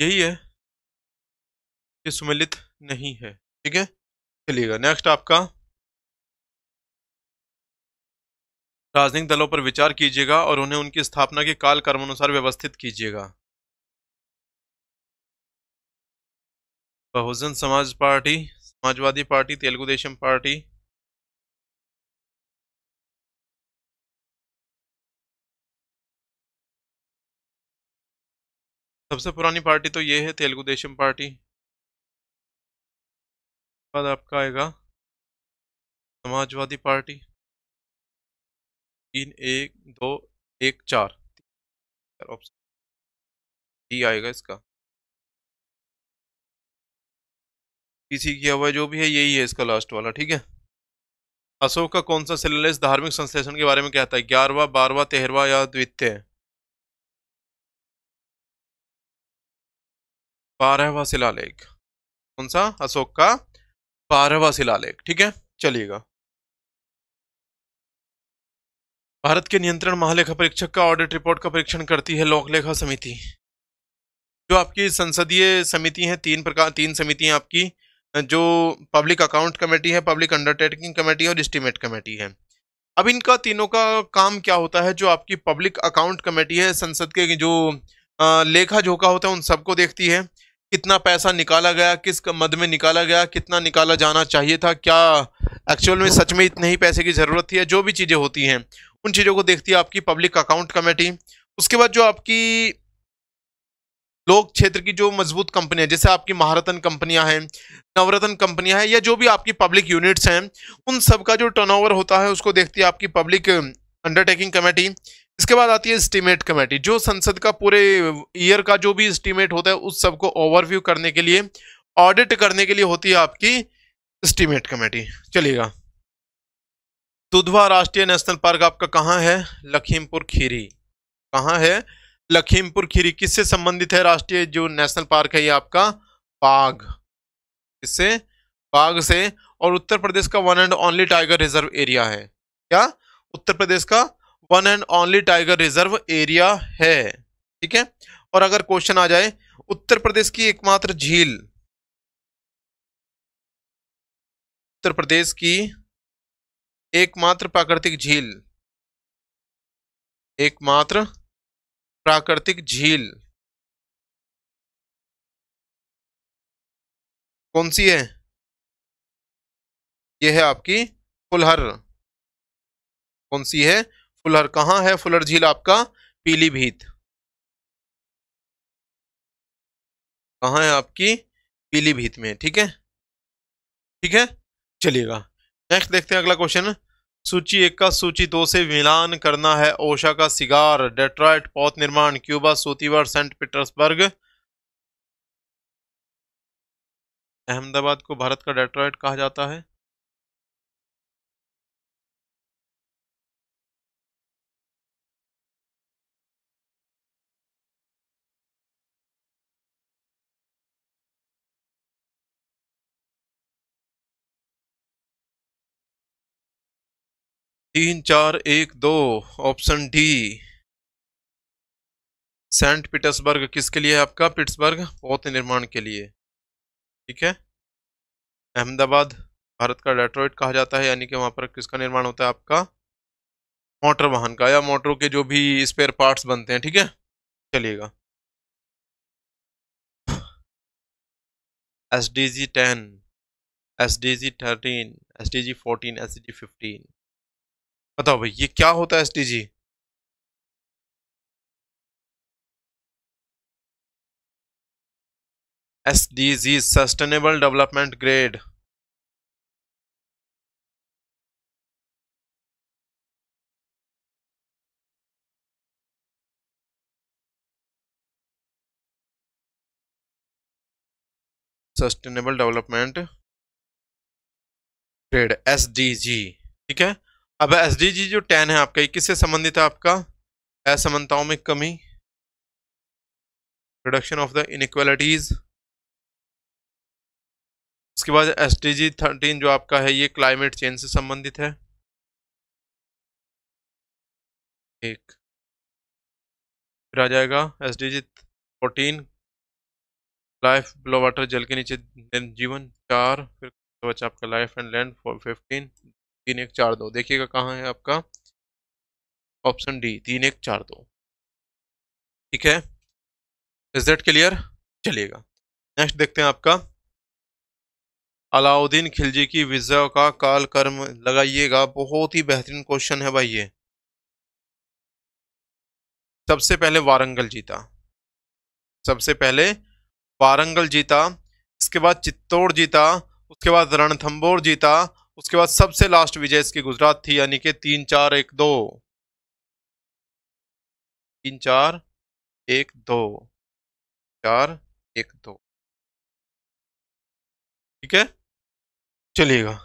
यही है ये सुमिलित नहीं है ठीक है चलिएगा नेक्स्ट आपका राजनीतिक दलों पर विचार कीजिएगा और उन्हें उनकी स्थापना के काल कर्मानुसार व्यवस्थित कीजिएगा Bahujan Samaj Party Samajwadi Party Telugu Desam Party सबसे पुरानी पार्टी तो ये है तेलुगु देशम पार्टी बाद आपका आएगा समाजवादी पार्टी तीन एक दो एक चार ऑप्शन डी आएगा इसका किसी किया हुआ है जो भी है यही है इसका लास्ट वाला ठीक है अशोक का कौन सा शिलालेख धार्मिक संश्लेषण के बारे में कहता है ग्यारहवा बारहवा तेरहवा या द्वितीय बारहवा शिलालेख कौन सा अशोक का बारहवा शिलालेख ठीक है चलिएगा भारत के नियंत्रण महालेखा परीक्षक का ऑडिट रिपोर्ट का परीक्षण करती है लोकलेखा समिति जो आपकी संसदीय समिति है तीन प्रकार तीन समितियां आपकी जो पब्लिक अकाउंट कमेटी है पब्लिक अंडरटेकिंग कमेटी और एस्टीमेट कमेटी है अब इनका तीनों का काम क्या होता है जो आपकी पब्लिक अकाउंट कमेटी है संसद के जो लेखा झोंका होता है उन सबको देखती है कितना पैसा निकाला गया किस मद में निकाला गया कितना निकाला जाना चाहिए था क्या एक्चुअल में सच में इतने ही पैसे की ज़रूरत थी या जो भी चीज़ें होती हैं उन चीज़ों को देखती है आपकी पब्लिक अकाउंट कमेटी उसके बाद जो आपकी लोक क्षेत्र की जो मजबूत कंपनियां जैसे आपकी महारतन कंपनियां हैं नवरत्न कंपनियां हैं या जो भी आपकी पब्लिक यूनिट्स हैं उन सब का जो टर्नओवर होता है उसको देखती है आपकी पब्लिक अंडरटेकिंग कमेटी इसके बाद आती है इस्टीमेट कमेटी जो संसद का पूरे ईयर का जो भी इस्टीमेट होता है उस सबको ओवरव्यू करने के लिए ऑडिट करने के लिए होती है आपकी इस्टीमेट कमेटी चलिएगा दुधवा राष्ट्रीय नेशनल पार्क आपका कहाँ है लखीमपुर खीरी कहाँ है लखीमपुर खीरी किससे संबंधित है राष्ट्रीय जो नेशनल पार्क है ये आपका बाघ इससे बाघ से और उत्तर प्रदेश का one and only tiger reserve area है क्या उत्तर प्रदेश का one and only tiger reserve area है ठीक है और अगर क्वेश्चन आ जाए उत्तर प्रदेश की एकमात्र झील उत्तर प्रदेश की एकमात्र प्राकृतिक झील एकमात्र प्राकृतिक झील कौन सी है यह है आपकी फुलहर कौन सी है फुलहर कहाँ है फुलहर झील आपका पीलीभीत कहाँ है आपकी पीलीभीत में ठीक है ठीक है चलिएगा नेक्स्ट देखते हैं अगला क्वेश्चन सूची एक का सूची दो से मिलान करना है ओशा का सिगार डेट्रॉइट पौध निर्माण क्यूबा सोतीवर सेंट पीटर्सबर्ग अहमदाबाद को भारत का डेट्रॉइट कहा जाता है तीन चार एक दो ऑप्शन डी सेंट पीटर्सबर्ग किसके लिए है आपका पिट्सबर्ग पौध निर्माण के लिए ठीक है अहमदाबाद भारत का डेट्रॉइड कहा जाता है यानी कि वहाँ पर किसका निर्माण होता है आपका मोटर वाहन का या मोटरों के जो भी स्पेयर पार्ट्स बनते हैं ठीक है चलिएगा S D G ten S D G thirteen S D G fourteen S D G fifteen बताओ भाई ये क्या होता है S D SDG sustainable development grade sustainable development grade SDG ठीक है अब एस डी जी जो टेन है आपका ये किससे संबंधित है आपका असमानताओं में कमी रिडक्शन ऑफ द इनक्वालिटीज उसके बाद एस डी जी थर्टीन जो आपका है ये क्लाइमेट चेंज से संबंधित है एक फिर आ जाएगा S D G fourteen life below water जल के नीचे जीवन चार फिर तो आपका लाइफ एंड लैंड फिफ्टीन तीन एक चार दो देखिएगा कहाँ है आपका ऑप्शन डी तीन एक चार दो ठीक है इज दैट क्लियर चलिएगा नेक्स्ट देखते हैं आपका अलाउद्दीन खिलजी की विजय का काल कर्म लगाइएगा बहुत ही बेहतरीन क्वेश्चन है भाई ये सबसे पहले वारंगल जीता सबसे पहले वारंगल जीता इसके बाद चित्तौड़ जीता उसके बाद रणथंबोर जीता उसके बाद सबसे लास्ट विजय इसकी गुजरात थी यानी कि तीन चार एक दो तीन चार एक दो चार एक दो ठीक है चलिएगा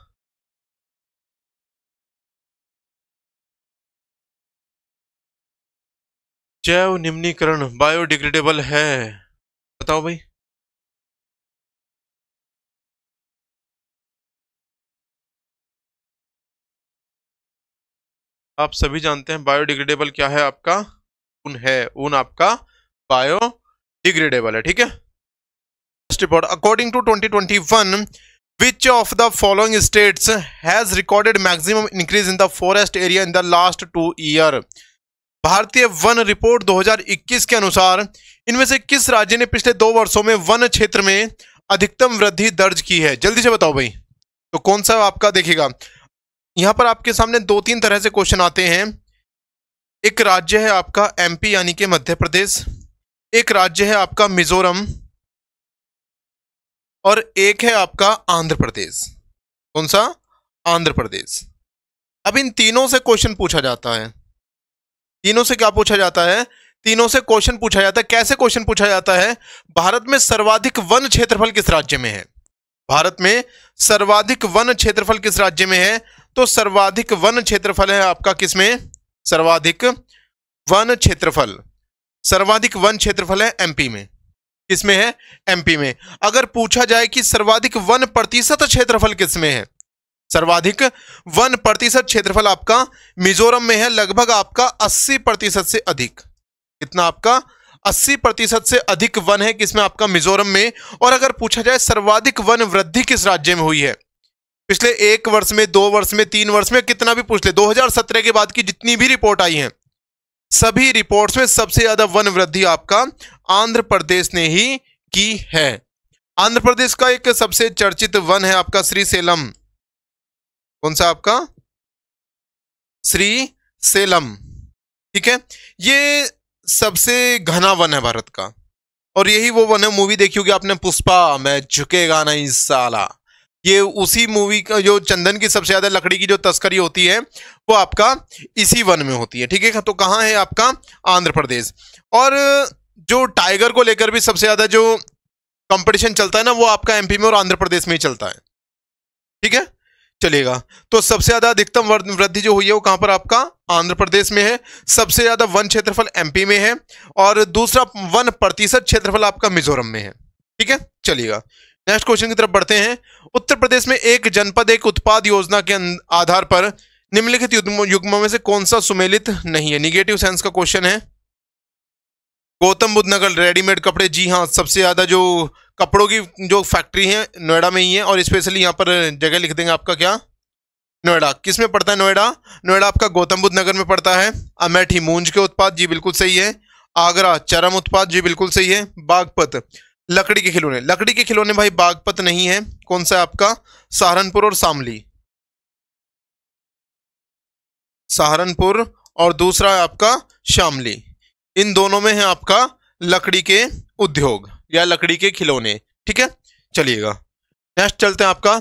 जैव निम्नीकरण बायोडिग्रेडेबल है बताओ भाई आप सभी जानते हैं बायोडिग्रेडेबल क्या है आपका ऊन है ऊन आपका बायोडिग्रेडेबल है ठीक है report according to 2021 which of the following states has recorded maximum increase in the forest area in the last two year भारतीय वन रिपोर्ट 2021 के अनुसार इनमें से किस राज्य ने पिछले दो वर्षों में वन क्षेत्र में अधिकतम वृद्धि दर्ज की है जल्दी से बताओ भाई तो कौन सा आपका देखेगा यहाँ पर आपके सामने दो तीन तरह से क्वेश्चन आते हैं एक राज्य है आपका एमपी यानी कि मध्य प्रदेश एक राज्य है आपका मिजोरम और एक है आपका आंध्र प्रदेश कौन सा आंध्र प्रदेश अब इन तीनों से क्वेश्चन पूछा जाता है तीनों से क्या पूछा जाता है तीनों से क्वेश्चन पूछा जाता है कैसे क्वेश्चन पूछा जाता है भारत में सर्वाधिक वन क्षेत्रफल किस राज्य में है भारत में सर्वाधिक वन क्षेत्रफल किस राज्य में है तो सर्वाधिक वन क्षेत्रफल है आपका किसमें सर्वाधिक वन क्षेत्रफल सर्वाधिक वन क्षेत्रफल है एमपी में किसमें है एमपी में अगर पूछा जाए कि सर्वाधिक वन प्रतिशत क्षेत्रफल किसमें है सर्वाधिक वन प्रतिशत क्षेत्रफल आपका मिजोरम में है लगभग आपका अस्सी प्रतिशत से अधिक कितना आपका अस्सी प्रतिशत से अधिक वन है किसमें आपका मिजोरम में और अगर पूछा जाए सर्वाधिक वन वृद्धि किस राज्य में हुई है पिछले एक वर्ष में दो वर्ष में तीन वर्ष में कितना भी पूछ ले 2017 के बाद की जितनी भी रिपोर्ट आई है सभी रिपोर्ट्स में सबसे ज्यादा वन वृद्धि आपका आंध्र प्रदेश ने ही की है आंध्र प्रदेश का एक सबसे चर्चित वन है आपका श्री सेलम कौन सा आपका श्री सेलम ठीक है ये सबसे घना वन है भारत का और यही वो वन है मूवी देखी होगी आपने पुष्पा मैं झुकेगा नहीं साला ये उसी मूवी का जो चंदन की सबसे ज्यादा लकड़ी की जो तस्करी होती है वो आपका इसी वन में होती है ठीक है तो कहाँ है आपका आंध्र प्रदेश और जो टाइगर को लेकर भी सबसे ज्यादा जो कंपटीशन चलता है ना वो आपका एमपी में और आंध्र प्रदेश में ही चलता है ठीक है चलेगा तो सबसे ज्यादा अधिकतम वृद्धि जो हुई है वो कहां पर आपका आंध्र प्रदेश में है सबसे ज्यादा वन क्षेत्रफल एमपी में है और दूसरा वन प्रतिशत क्षेत्रफल आपका मिजोरम में है ठीक है चलिएगा नेक्स्ट क्वेश्चन की तरफ बढ़ते हैं उत्तर प्रदेश में एक जनपद एक उत्पाद योजना के आधार पर निम्नलिखित युग्मों में से कौन सा सुमेलित नहीं है निगेटिव सेंस का क्वेश्चन है गौतम बुद्ध नगर रेडीमेड कपड़े जी हाँ सबसे ज़्यादा जो कपड़ों की जो फैक्ट्री है नोएडा में ही है और स्पेशली यहाँ पर जगह लिख देंगे आपका क्या नोएडा किस में पड़ता है नोएडा नोएडा आपका गौतम बुद्ध नगर में पड़ता है अमेठी मूंज के उत्पाद जी बिल्कुल सही है आगरा चरम उत्पाद जी बिल्कुल सही है बागपत लकड़ी के खिलौने लकड़ी के खिलौने भाई बागपत नहीं है कौन सा आपका सहारनपुर और सामली सहारनपुर और दूसरा है आपका शामली इन दोनों में है आपका लकड़ी के उद्योग या लकड़ी के खिलौने ठीक है चलिएगा नेक्स्ट चलते हैं आपका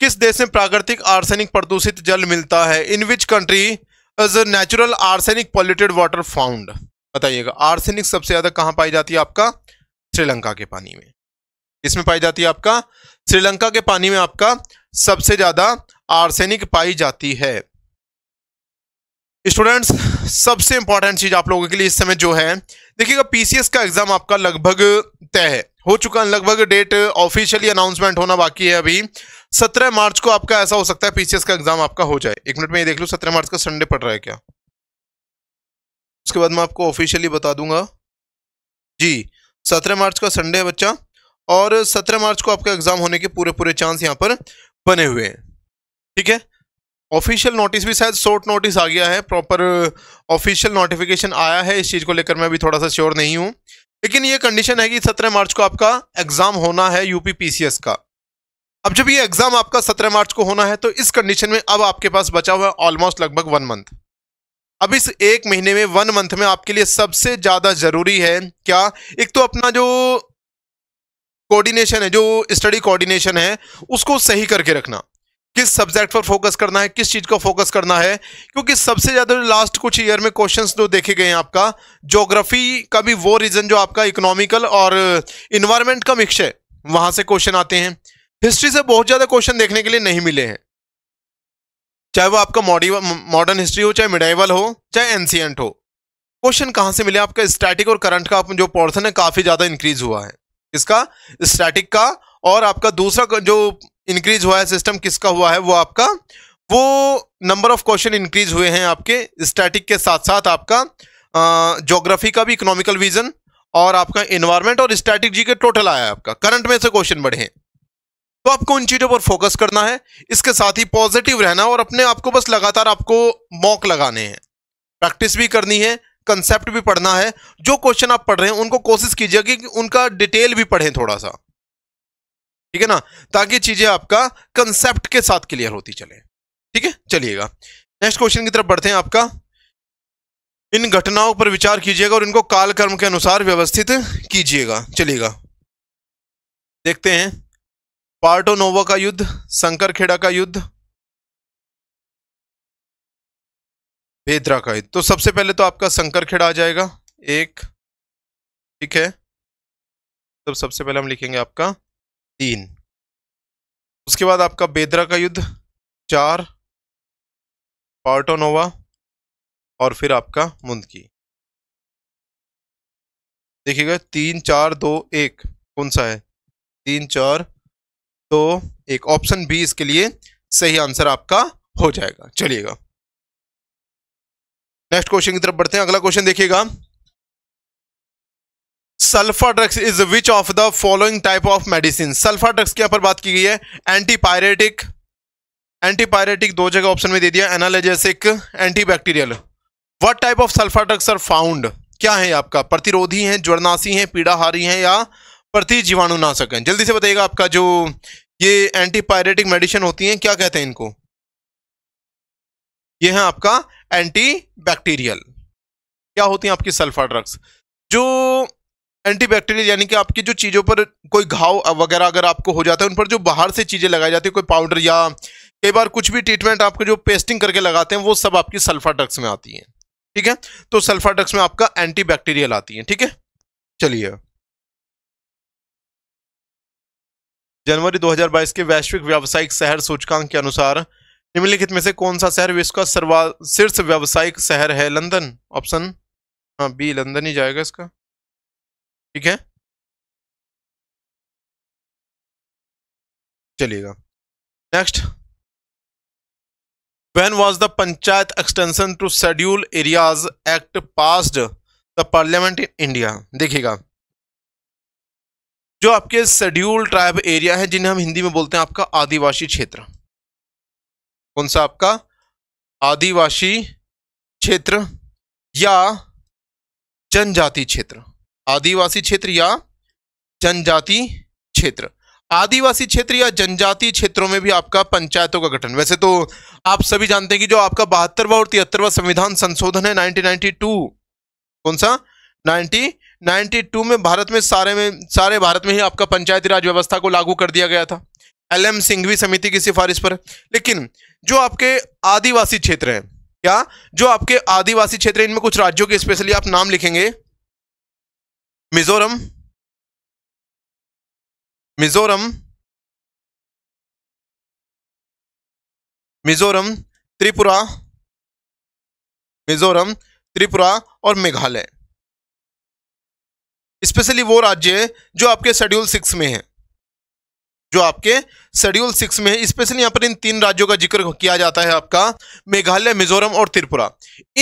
किस देश में प्राकृतिक आर्सेनिक प्रदूषित जल मिलता है in which country is natural arsenic polluted water found बताइएगा आर्सेनिक सबसे ज्यादा कहाँ पाई जाती है आपका श्रीलंका के पानी में इसमें पाई जाती है आपका श्रीलंका के पानी में आपका सबसे ज्यादा आर्सेनिक पाई जाती है स्टूडेंट्स सबसे इंपॉर्टेंट चीज आप लोगों के लिए इस समय जो है देखिएगा पीसीएस का एग्जाम आपका लगभग तय है हो चुका है लगभग डेट ऑफिशियली अनाउंसमेंट होना बाकी है अभी 17 मार्च को आपका ऐसा हो सकता है पीसीएस का एग्जाम आपका हो जाए एक मिनट में ये देख लो सत्रह मार्च का संडे पड़ रहा है क्या उसके बाद मैं आपको ऑफिशियली बता दूंगा जी सत्रह मार्च का संडे है बच्चा और सत्रह मार्च को आपका एग्जाम होने के पूरे पूरे चांस यहाँ पर बने हुए हैं ठीक है ऑफिशियल नोटिस भी शायद शॉर्ट नोटिस आ गया है प्रॉपर ऑफिशियल नोटिफिकेशन आया है इस चीज़ को लेकर मैं अभी थोड़ा सा श्योर नहीं हूँ लेकिन ये कंडीशन है कि सत्रह मार्च को आपका एग्ज़ाम होना है यूपी पीसीएस का अब जब ये एग्ज़ाम आपका सत्रह मार्च को होना है तो इस कंडीशन में अब आपके पास बचा हुआ है ऑलमोस्ट लगभग वन मंथ अब इस एक महीने में वन मंथ में आपके लिए सबसे ज़्यादा ज़रूरी है क्या एक तो अपना जो कोऑर्डिनेशन है जो स्टडी कोऑर्डिनेशन है उसको सही करके रखना किस सब्जेक्ट पर फोकस करना है किस चीज़ का फोकस करना है क्योंकि सबसे ज़्यादा लास्ट कुछ ईयर में क्वेश्चंस जो देखे गए हैं आपका ज्योग्राफी का भी वो रीज़न जो आपका इकोनॉमिकल और इन्वायरमेंट का मिक्स है वहां से क्वेश्चन आते हैं हिस्ट्री से बहुत ज़्यादा क्वेश्चन देखने के लिए नहीं मिले हैं चाहे वो आपका मॉडर्न हिस्ट्री हो चाहे मिडाइवल हो चाहे एंसियंट हो क्वेश्चन कहाँ से मिले आपका स्टैटिक और करंट का जो पोर्सन है काफ़ी ज़्यादा इंक्रीज हुआ है इसका स्टैटिक का और आपका दूसरा जो इंक्रीज हुआ है सिस्टम किसका हुआ है वो आपका वो नंबर ऑफ क्वेश्चन इंक्रीज हुए हैं आपके स्टैटिक के साथ साथ आपका जोग्राफी का भी इकोनॉमिकल विजन और आपका इन्वायरमेंट और स्टैटिक जी के टोटल आया है आपका करंट में से क्वेश्चन बढ़े हैं तो आपको उन चीज़ों पर फोकस करना है इसके साथ ही पॉजिटिव रहना और अपने आप को बस लगातार आपको मॉक लगाने हैं प्रैक्टिस भी करनी है कंसेप्ट भी पढ़ना है जो क्वेश्चन आप पढ़ रहे हैं उनको कोशिश कीजिए कि उनका डिटेल भी पढ़ें थोड़ा सा ठीक है ना ताकि चीज़ें आपका कंसेप्ट के साथ क्लियर होती चले ठीक है चलिएगा नेक्स्ट क्वेश्चन की तरफ बढ़ते हैं आपका इन घटनाओं पर विचार कीजिएगा और इनको कालक्रम के अनुसार व्यवस्थित कीजिएगा चलिएगा देखते हैं पार्टोनोवा का युद्ध शंकरखेड़ा का युद्ध बेदरा का युद्ध तो सबसे पहले तो आपका शंकरखेड़ा आ जाएगा एक ठीक है तो सबसे पहले हम लिखेंगे आपका तीन उसके बाद आपका बेदरा का युद्ध चार पार्टोनोवा और फिर आपका मुंदकी देखिएगा तीन चार दो एक कौन सा है तीन चार तो एक ऑप्शन बी इसके लिए सही आंसर आपका हो जाएगा चलिएगा नेक्स्ट क्वेश्चन की तरफ बढ़ते हैं अगला क्वेश्चन देखिएगा sulpha drugs is which of the following type of medicine sulpha drugs के यहां पर बात की गई है एंटीपायरेटिक एंटीपायरेटिक दो जगह ऑप्शन में दे दिया analgesic antibacterial what type of sulpha drugs are found क्या है आपका प्रतिरोधी है ज्वरनाशी है पीड़ाहारी है या प्रति जीवाणु ना सकें जल्दी से बताइएगा आपका जो ये एंटीपायरेटिक मेडिसिन होती हैं क्या कहते हैं इनको ये है आपका एंटी बैक्टीरियल क्या होती हैं आपकी सल्फा ड्रग्स जो एंटीबैक्टीरियल यानी कि आपकी जो चीज़ों पर कोई घाव वगैरह अगर आपको हो जाता है उन पर जो बाहर से चीज़ें लगाई जाती है कोई पाउडर या कई बार कुछ भी ट्रीटमेंट आपको जो पेस्टिंग करके लगाते हैं वो सब आपकी सल्फा ड्रग्स में आती हैं ठीक है तो सल्फा ड्रग्स में आपका एंटीबैक्टीरियल आती है ठीक है चलिए जनवरी 2022 के वैश्विक व्यावसायिक शहर सूचकांक के अनुसार निम्नलिखित में से कौन सा शहर विश्व का सर्वा शीर्ष व्यावसायिक शहर है लंदन ऑप्शन हाँ बी लंदन ही जाएगा इसका ठीक है चलिएगा next when was the panchayat extension to scheduled areas act passed the parliament in India देखिएगा जो आपके शेड्यूल ट्राइब एरिया है जिन्हें हम हिंदी में बोलते हैं आपका आदिवासी क्षेत्र कौन सा आपका आदिवासी क्षेत्र या जनजाति क्षेत्र आदिवासी क्षेत्र या जनजाति क्षेत्र आदिवासी क्षेत्र या जनजाति क्षेत्रों में भी आपका पंचायतों का गठन वैसे तो आप सभी जानते हैं कि जो आपका बहत्तरवा और तिहत्तरवा संविधान संशोधन है 1992 कौन सा 1992 टू में भारत में सारे में सारे भारत में ही आपका पंचायती राज व्यवस्था को लागू कर दिया गया था एल एम सिंघवी समिति की सिफारिश पर लेकिन जो आपके आदिवासी क्षेत्र हैं क्या जो आपके आदिवासी क्षेत्र इनमें कुछ राज्यों के स्पेशली आप नाम लिखेंगे मिजोरम मिजोरम मिजोरम त्रिपुरा मिजोरम त्रिपुरा और मेघालय स्पेशली वो राज्य जो आपके शेड्यूल सिक्स में है जो आपके शेड्यूल सिक्स में है स्पेशली यहां पर इन तीन राज्यों का जिक्र किया जाता है आपका मेघालय मिजोरम और त्रिपुरा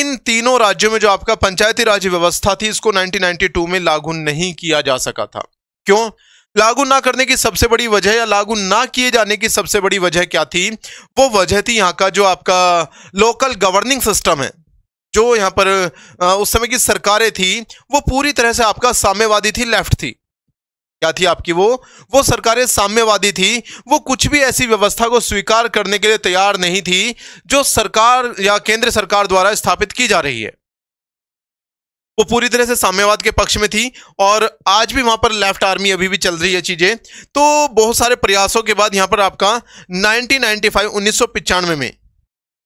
इन तीनों राज्यों में जो आपका पंचायती राज व्यवस्था थी इसको 1992 में लागू नहीं किया जा सका था क्यों लागू ना करने की सबसे बड़ी वजह या लागू ना किए जाने की सबसे बड़ी वजह क्या थी वो वजह थी यहाँ का जो आपका लोकल गवर्निंग सिस्टम है जो यहाँ पर उस समय की सरकारें थी वो पूरी तरह से आपका साम्यवादी थी लेफ्ट थी क्या थी आपकी वो वो सरकारें साम्यवादी थी वो कुछ भी ऐसी व्यवस्था को स्वीकार करने के लिए तैयार नहीं थी जो सरकार या केंद्र सरकार द्वारा स्थापित की जा रही है वो पूरी तरह से साम्यवाद के पक्ष में थी और आज भी वहां पर लेफ्ट आर्मी अभी भी चल रही है चीजें तो बहुत सारे प्रयासों के बाद यहां पर आपका 1995 1995 में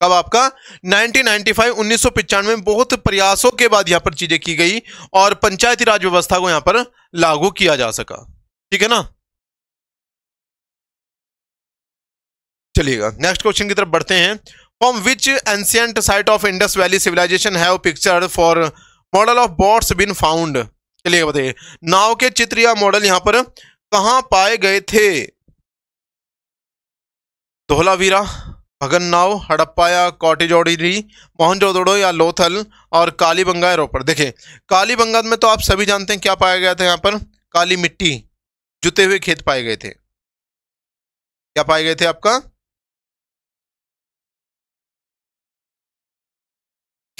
कब आपका 1995 उन्नीस में बहुत प्रयासों के बाद यहां पर चीजें की गई और पंचायती राज व्यवस्था को यहां पर लागू किया जा सका ठीक है ना चलिएगा नेक्स्ट क्वेश्चन की तरफ बढ़ते हैं from which ancient site of Indus valley civilisation है picture for model of boats been found चलिएगा बताइए नाव के चित्र या मॉडल यहां पर कहा पाए गए थे धोलावीरा भगन्नाव हड़प्पा या कॉटेजोड़ी मोहनजोदड़ो या लोथल और कालीबंगा रोपर काली कालीबंगा में तो आप सभी जानते हैं क्या पाया गया था यहाँ पर काली मिट्टी जुते हुए खेत पाए गए थे क्या पाए गए थे आपका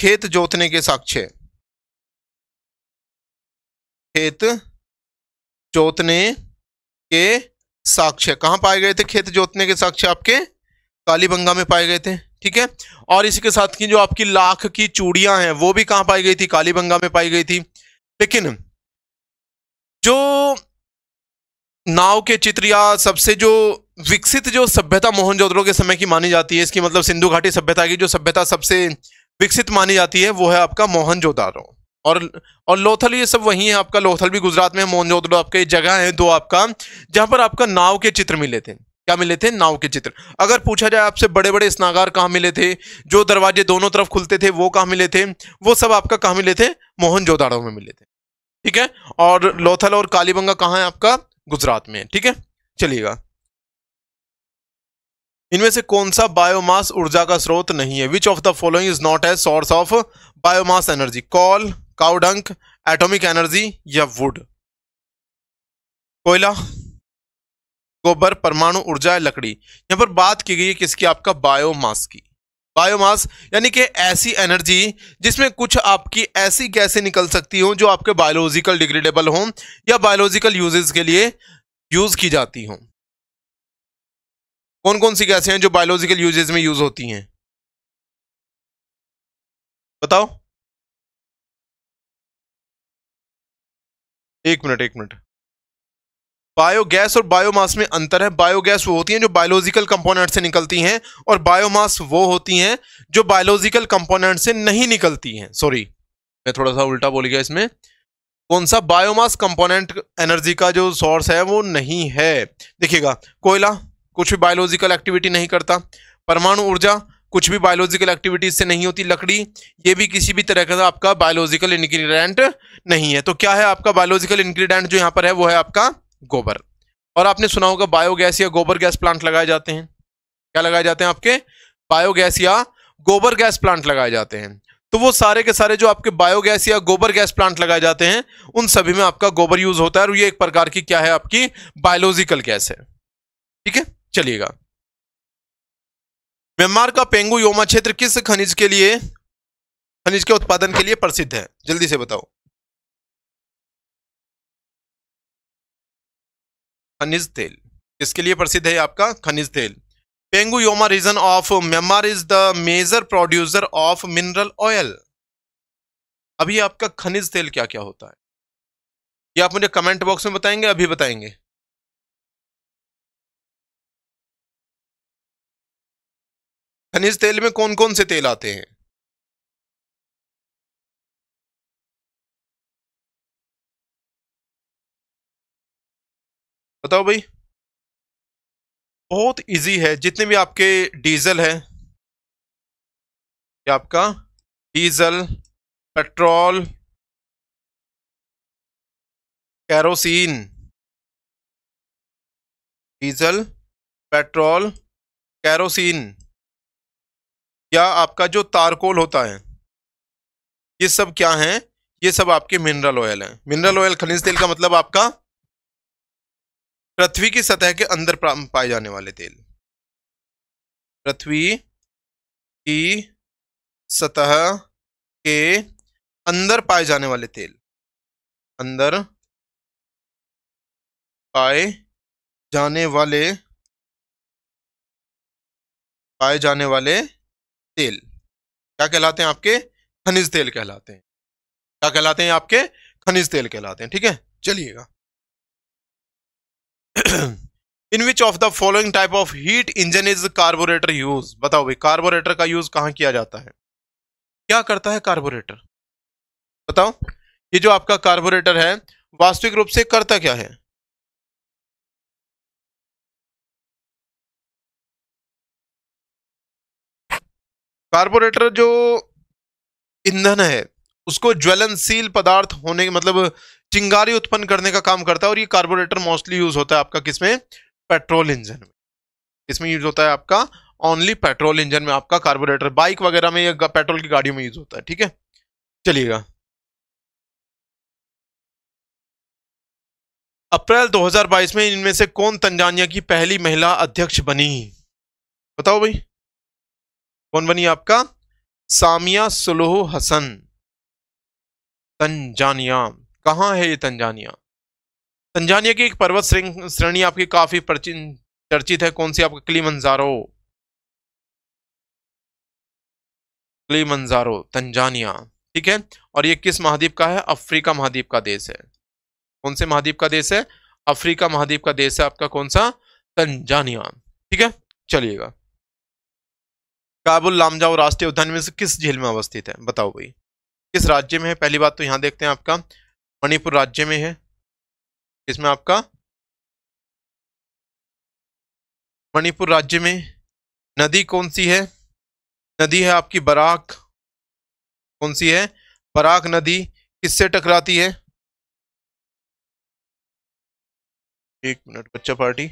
खेत जोतने के साक्ष्य खेत जोतने के साक्ष्य कहाँ पाए गए थे खेत जोतने के साक्ष्य आपके कालीबंगा में पाए गए थे ठीक है और इसी के साथ की जो आपकी लाख की चूड़ियां हैं वो भी कहाँ पाई गई थी कालीबंगा में पाई गई थी लेकिन जो नाव के चित्र या सबसे जो विकसित जो सभ्यता मोहनजोदड़ो के समय की मानी जाती है इसकी मतलब सिंधु घाटी सभ्यता की जो सभ्यता सबसे विकसित मानी जाती है वो है आपका मोहनजोदारो और और लोथल ये सब वही है आपका लोथल भी गुजरात में मोहनजोदड़ो आपका ये जगह है दो आपका जहां पर आपका नाव के चित्र मिले थे क्या मिले थे नाव के चित्र अगर पूछा जाए आपसे बड़े बड़े स्नागार कहाँ मिले थे जो दरवाजे दोनों तरफ खुलते थे वो कहाँ मिले थे वो सब आपका कहाँ मिले थे मोहनजोदाड़ो में मिले थे ठीक है और लोथल और कालीबंगा कहाँ है आपका गुजरात में ठीक है चलिएगा इनमें से कौन सा बायोमास ऊर्जा का स्रोत नहीं है which of the following is not a source of biomass energy coal cow dung atomic energy या वुड कोयला गोबर परमाणु ऊर्जा लकड़ी यहाँ पर बात की गई है किसकी आपका बायोमास की बायोमास यानी कि ऐसी एनर्जी जिसमें कुछ आपकी ऐसी गैसें निकल सकती हों जो आपके बायोलॉजिकल डिग्रेडेबल हों या बायोलॉजिकल यूजेस के लिए यूज की जाती हों कौन कौन सी गैसें हैं जो बायोलॉजिकल यूजेस में यूज होती हैं बताओ एक मिनट एक मिनट बायोगैस और बायोमास में अंतर है बायोगैस वो होती हैं जो बायोलॉजिकल कंपोनेंट से निकलती हैं और बायोमास वो होती हैं जो बायोलॉजिकल कंपोनेंट से नहीं निकलती हैं सॉरी मैं थोड़ा सा उल्टा बोल गया इसमें कौन सा बायोमास कंपोनेंट एनर्जी का जो सोर्स है वो नहीं है देखिएगा कोयला कुछ भी बायोलॉजिकल एक्टिविटी नहीं करता परमाणु ऊर्जा कुछ भी बायोलॉजिकल एक्टिविटीज से नहीं होती लकड़ी ये भी किसी भी तरह का आपका बायोलॉजिकल इंग्रेडिएंट नहीं है तो क्या है आपका बायोलॉजिकल इंग्रेडिएंट जो यहाँ पर है वो है आपका गोबर और आपने सुना होगा बायोगैस या गोबर गैस प्लांट लगाए जाते हैं क्या लगाए जाते हैं आपके बायोगैस या गोबर गैस प्लांट लगाए जाते हैं तो वो सारे के सारे जो आपके बायोगैस या गोबर गैस प्लांट लगाए जाते हैं उन सभी में आपका गोबर यूज होता है और ये एक प्रकार की क्या है आपकी बायोलॉजिकल गैस है ठीक है चलिएगा म्यांमार का पेंगू योमा क्षेत्र किस खनिज के लिए खनिज के उत्पादन के लिए प्रसिद्ध है जल्दी से बताओ खनिज तेल इसके लिए प्रसिद्ध है आपका खनिज तेल Pegu Yoma region of Myanmar is the major producer of mineral oil अभी आपका खनिज तेल क्या क्या होता है ये आप मुझे कमेंट बॉक्स में बताएंगे अभी बताएंगे खनिज तेल में कौन कौन से तेल आते हैं बताओ भाई बहुत इजी है जितने भी आपके डीजल है ये आपका diesel petrol kerosene diesel petrol kerosene या आपका जो तारकोल होता है ये सब क्या है ये सब आपके मिनरल ऑयल है मिनरल ऑयल खनिज तेल का मतलब आपका पृथ्वी की सतह के अंदर पाए जाने वाले तेल पृथ्वी की सतह के अंदर पाए जाने वाले तेल अंदर पाए जाने वाले पाए जाने वाले तेल क्या कहलाते हैं आपके खनिज तेल कहलाते हैं क्या कहलाते हैं आपके खनिज तेल कहलाते हैं ठीक है चलिएगा in which of the following type of heat engine is carburettor use बताओ भाई कार्बोरेटर का यूज कहाँ किया जाता है क्या करता है कार्बोरेटर बताओ ये जो आपका कार्बोरेटर है वास्तविक रूप से करता क्या है कार्बोरेटर जो ईंधन है उसको ज्वलनशील पदार्थ होने के मतलब चिंगारी उत्पन्न करने का काम करता है और ये कार्बोरेटर मोस्टली यूज होता है आपका किसमें पेट्रोल इंजन में इसमें यूज होता है आपका ओनली पेट्रोल इंजन में आपका कार्बोरेटर बाइक वगैरह में या पेट्रोल की गाड़ियों में यूज होता है ठीक है चलिएगा अप्रैल 2022 में इनमें से कौन तंजानिया की पहली महिला अध्यक्ष बनी बताओ भाई कौन बनी आपका सामिया सुलोह हसन तंजानिया कहाँ है ये तंजानिया तंजानिया की एक पर्वत श्रेणी आपकी काफी प्राचीन चर्चित है कौन सी आपका क्ली मंजारो तंजानिया ठीक है और ये किस महाद्वीप का है अफ्रीका महाद्वीप का देश है कौन से महाद्वीप का देश है अफ्रीका महाद्वीप का देश है आपका कौन सा तंजानिया ठीक है चलिएगा काबुल लामजाओ राष्ट्रीय उद्यान में से किस झील में अवस्थित है बताओ भाई किस राज्य में है पहली बात तो यहाँ देखते हैं आपका मणिपुर राज्य में है इसमें आपका मणिपुर राज्य में नदी कौन सी है नदी है आपकी बराक कौन सी है बराक नदी किससे टकराती है एक मिनट बच्चा पार्टी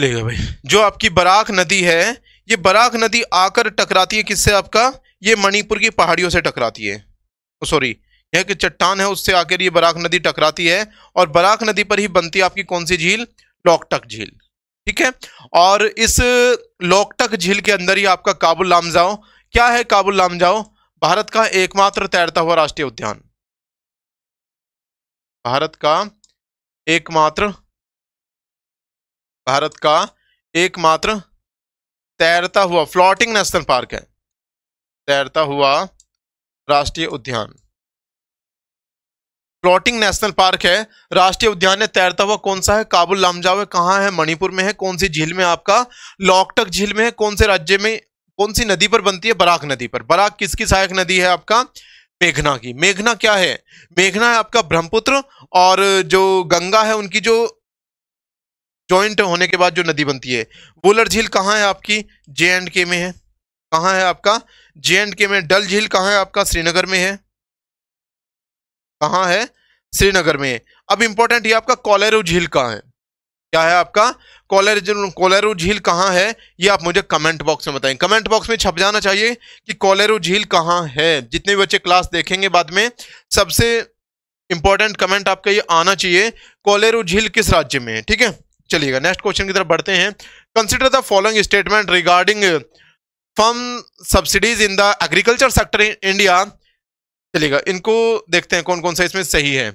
निकलेगा भाई जो आपकी बराक नदी है ये बराक नदी आकर टकराती है किससे आपका ये मणिपुर की पहाड़ियों से टकराती है सॉरी यह कि चट्टान है उससे आकर ये बराक नदी टकराती है और बराक नदी पर ही बनती है आपकी कौन सी झील लॉकटक झील ठीक है और इस लॉकटक झील के अंदर ही आपका काबुल लामजाओ क्या है काबुल लामजाओ भारत का एकमात्र तैरता हुआ राष्ट्रीय उद्यान भारत का एकमात्र भारत का एकमात्र तैरता हुआ फ्लोटिंग नेशनल पार्क है तैरता हुआ राष्ट्रीय उद्यान फ्लोटिंग नेशनल पार्क है राष्ट्रीय उद्यान है तैरता हुआ कौन सा है काबुल लामजाव है कहाँ है मणिपुर में है कौन सी झील में आपका लॉकटक झील में है कौन से राज्य में कौन सी नदी पर बनती है बराक नदी पर बराक किसकी सहायक नदी है आपका मेघना की मेघना क्या है मेघना है आपका ब्रह्मपुत्र और जो गंगा है उनकी जो ज्वाइंट होने के बाद जो नदी बनती है वोलर झील कहाँ है आपकी जे एंड के में है कहाँ है आपका जे एंड के में डल झील कहाँ है आपका श्रीनगर में है कहाँ है श्रीनगर में है अब इंपॉर्टेंट ये आपका कॉलेरू झील कहाँ है क्या है आपका कोलेरो कोलेरू झील कहाँ है ये आप मुझे कमेंट बॉक्स में बताएं कमेंट बॉक्स में छप जाना चाहिए कि कॉलेरू झील कहाँ है जितने भी बच्चे क्लास देखेंगे बाद में सबसे इंपॉर्टेंट कमेंट आपका ये आना चाहिए कोलेरो झील किस राज्य में है ठीक है चलिएगा नेक्स्ट क्वेश्चन की तरफ बढ़ते हैं consider the following statement regarding form subsidies in the agriculture sector in India चलिएगा इनको देखते हैं कौन कौन सा इसमें सही है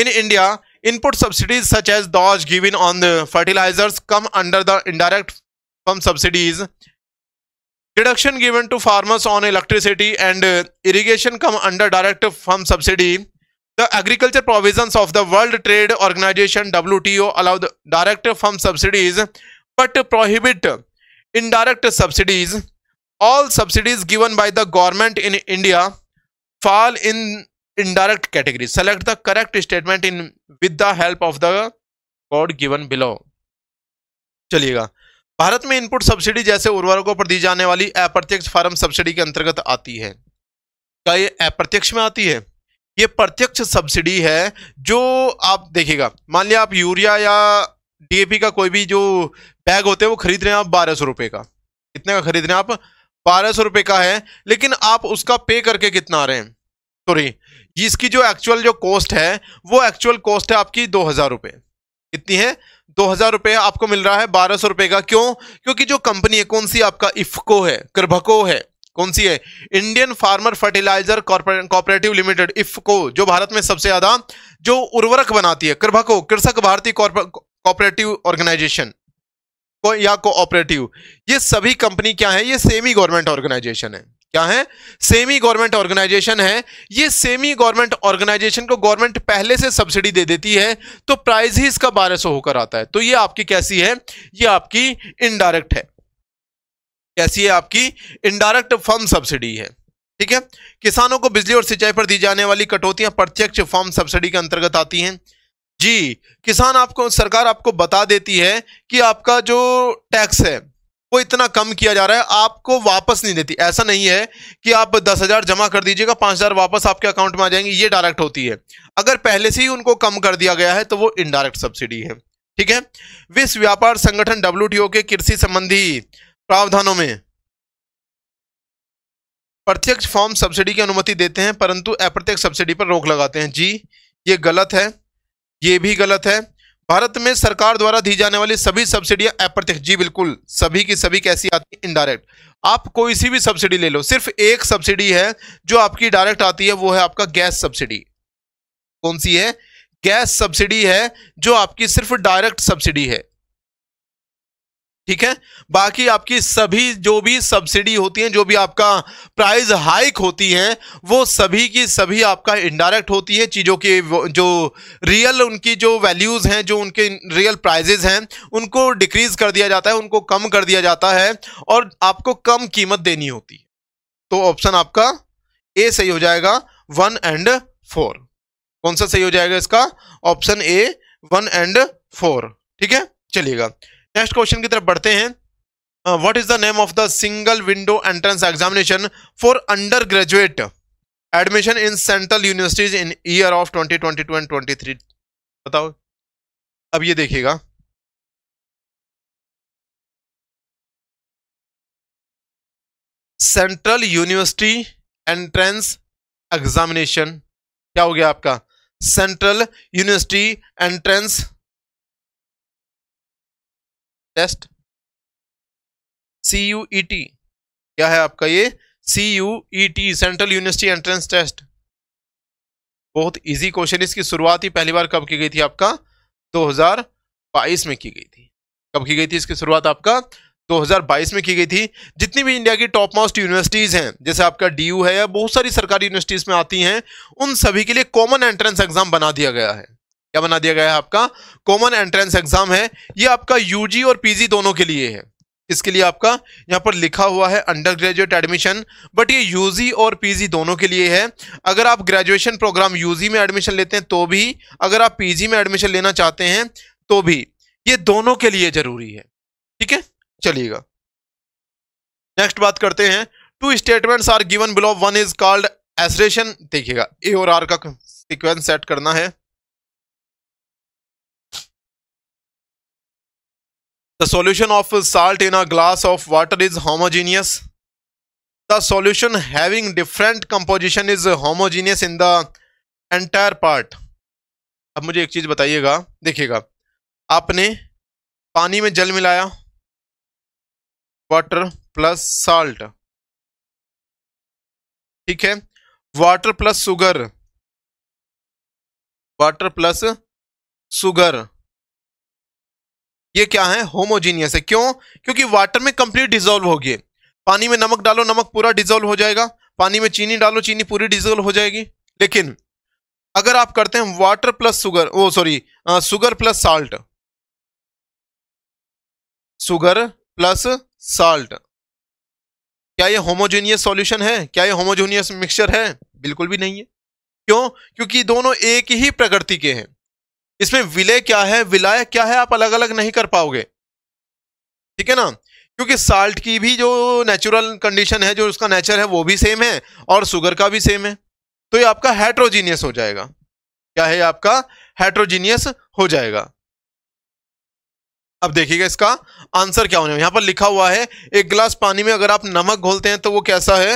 in India input subsidies such as those given on the fertilisers come under the indirect form subsidies deduction given to farmers on electricity and irrigation come under direct form subsidy The agriculture provisions of the World Trade Organization WTO allow the direct farm subsidies but prohibit indirect subsidies. All subsidies given by the government in India fall in indirect category. Select the correct statement in with the help of the code given below. चलिएगा भारत में इनपुट सब्सिडी जैसे उर्वरकों पर दी जाने वाली अप्रत्यक्ष फार्म सब्सिडी के अंतर्गत आती है क्या ये अप्रत्यक्ष में आती है ये प्रत्यक्ष सब्सिडी है जो आप देखिएगा मान लिया आप यूरिया या डीएपी का कोई भी जो बैग होते हैं वो खरीद रहे हैं आप बारह सौ रुपये का कितने का खरीद रहे हैं आप बारह सौ रुपये का है लेकिन आप उसका पे करके कितना आ रहे हैं सॉरी इसकी जो एक्चुअल जो कॉस्ट है वो एक्चुअल कॉस्ट है आपकी दो हज़ार रुपये कितनी है दो हज़ार रुपये आपको मिल रहा है बारह सौ रुपये का क्यों क्योंकि जो कंपनी है कौन सी आपका इफको है कृभको है कौन सी है Indian farmer fertiliser cooperative limited IFFCO जो भारत में सबसे ज्यादा जो उर्वरक बनाती है कृभको कृषक भारतीय कॉपरेटिव ऑर्गेनाइजेशन को या कोऑपरेटिव ये सभी कंपनी क्या है ये सेमी गवर्नमेंट ऑर्गेनाइजेशन है क्या है सेमी गवर्नमेंट ऑर्गेनाइजेशन है ये सेमी गवर्नमेंट ऑर्गेनाइजेशन को गवर्नमेंट पहले से सब्सिडी दे देती है तो प्राइस ही इसका बारह सौ होकर आता है तो ये आपकी कैसी है ये आपकी इनडायरेक्ट है कैसी है आपकी इनडायरेक्ट फॉर्म सब्सिडी है ठीक है किसानों को बिजली और सिंचाई पर दी जाने वाली कटौतियां प्रत्यक्ष फॉर्म सब्सिडी के अंतर्गत आती हैं जी किसान आपको सरकार आपको बता देती है कि आपका जो टैक्स है वो इतना कम किया जा रहा है आपको वापस नहीं देती ऐसा नहीं है कि आप दस हज़ार जमा कर दीजिएगा पांच हज़ार वापस आपके अकाउंट में आ जाएंगे ये डायरेक्ट होती है अगर पहले से ही उनको कम कर दिया गया है तो वो इनडायरेक्ट सब्सिडी है ठीक है विश्व व्यापार संगठन डब्ल्यू के कृषि संबंधी प्रावधानों में प्रत्यक्ष फॉर्म सब्सिडी की अनुमति देते हैं परंतु अप्रत्यक्ष सब्सिडी पर रोक लगाते हैं जी ये गलत है ये भी गलत है भारत में सरकार द्वारा दी जाने वाली सभी सब्सिडियां अप्रत्यक्ष जी बिल्कुल सभी की सभी कैसी आती है इनडायरेक्ट आप कोई सी भी सब्सिडी ले लो सिर्फ एक सब्सिडी है जो आपकी डायरेक्ट आती है वो है आपका गैस सब्सिडी कौन सी है गैस सब्सिडी है जो आपकी सिर्फ डायरेक्ट सब्सिडी है ठीक है बाकी आपकी सभी जो भी सब्सिडी होती है जो भी आपका प्राइस हाइक होती है वो सभी की सभी आपका इनडायरेक्ट होती है चीज़ों की जो रियल उनकी जो वैल्यूज़ हैं जो उनके रियल प्राइजेज हैं उनको डिक्रीज़ कर दिया जाता है उनको कम कर दिया जाता है और आपको कम कीमत देनी होती है तो ऑप्शन आपका ए सही हो जाएगा वन एंड फोर कौन सा सही हो जाएगा इसका option A one and four ठीक है चलिएगा नेक्स्ट क्वेश्चन की तरफ बढ़ते हैं what is the name of the single window entrance examination for under graduate admission in central universities in year of 2022 and 23 बताओ अब ये देखिएगा सेंट्रल यूनिवर्सिटी एंट्रेंस एग्जामिनेशन क्या हो गया आपका central university entrance test C U E T क्या है आपका ये C U E T central university entrance test बहुत इजी क्वेश्चन इसकी शुरुआत ही पहली बार कब की गई थी आपका 2022 में की गई थी कब की गई थी इसकी शुरुआत आपका 2022 में की गई थी जितनी भी इंडिया की टॉप मोस्ट यूनिवर्सिटीज़ हैं जैसे आपका डीयू है या बहुत सारी सरकारी यूनिवर्सिटीज़ में आती हैं उन सभी के लिए कॉमन एंट्रेंस एग्ज़ाम बना दिया गया है क्या बना दिया गया है आपका कॉमन एंट्रेंस एग्जाम है ये आपका यूजी और पीजी दोनों के लिए है इसके लिए आपका यहाँ पर लिखा हुआ है अंडर ग्रेजुएट एडमिशन बट ये यूजी और पीजी दोनों के लिए है अगर आप ग्रेजुएशन प्रोग्राम यूजी में एडमिशन लेते हैं तो भी अगर आप पीजी में एडमिशन लेना चाहते हैं तो भी ये दोनों के लिए जरूरी है ठीक है चलिएगा नेक्स्ट बात करते हैं two statements are given below one is called assertion देखिएगा ए और आर का सिक्वेंस सेट करना है The solution of salt in a glass of water is homogeneous. The solution having different composition is homogeneous in the entire part. अब मुझे एक चीज़ बताइएगा देखिएगा आपने पानी में जल मिलाया वाटर प्लस साल्ट ठीक है water plus sugar water plus sugar ये क्या है होमोजीनियस है क्यों क्योंकि वाटर में कंप्लीट डिजोल्व होगी पानी में नमक डालो नमक पूरा डिजोल्व हो जाएगा पानी में चीनी डालो चीनी पूरी डिजोल्व हो जाएगी लेकिन अगर आप करते हैं water plus sugar oh sorry sugar plus salt sugar plus salt क्या ये होमोजेनियस सॉल्यूशन है क्या ये होमोजेनियस मिक्सचर है बिल्कुल भी नहीं है क्यों क्योंकि दोनों एक ही प्रकृति के हैं इसमें विलय क्या है विलाय क्या है आप अलग अलग नहीं कर पाओगे ठीक है ना क्योंकि साल्ट की भी जो नेचुरल कंडीशन है जो उसका नेचर है वो भी सेम है और शुगर का भी सेम है तो ये आपका हेट्रोजीनियस हो जाएगा क्या है आपका हेट्रोजीनियस हो जाएगा अब देखिएगा इसका आंसर क्या होने यहां पर लिखा हुआ है एक गिलास पानी में अगर आप नमक घोलते हैं तो वो कैसा है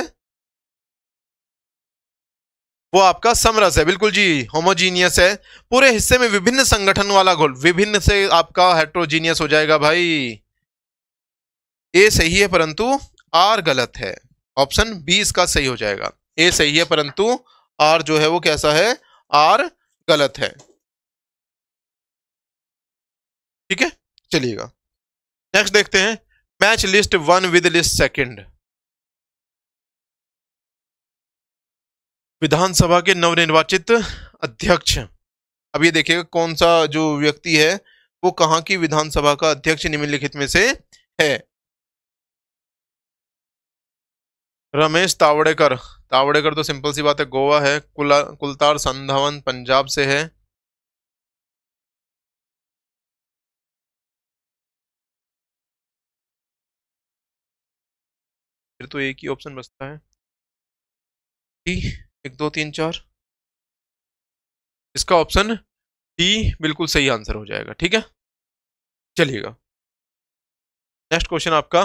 वो आपका समरस है बिल्कुल जी होमोजीनियस है पूरे हिस्से में विभिन्न संगठन वाला घोल विभिन्न से आपका हेट्रोजीनियस हो जाएगा भाई ए सही है परंतु आर गलत है ऑप्शन बी इसका सही हो जाएगा ए सही है परंतु आर जो है वो कैसा है आर गलत है ठीक है चलिएगा नेक्स्ट देखते हैं match list one with list second विधानसभा के नवनिर्वाचित अध्यक्ष अब ये देखिएगा कौन सा जो व्यक्ति है वो कहाँ की विधानसभा का अध्यक्ष निम्नलिखित में से है रमेश तावड़ेकर तावड़ेकर तो सिंपल सी बात है गोवा है कुला कुलतार संधावन पंजाब से है फिर तो एक ही ऑप्शन बचता है ठीक एक दो तीन चार इसका ऑप्शन डी बिल्कुल सही आंसर हो जाएगा ठीक है चलिएगा नेक्स्ट क्वेश्चन आपका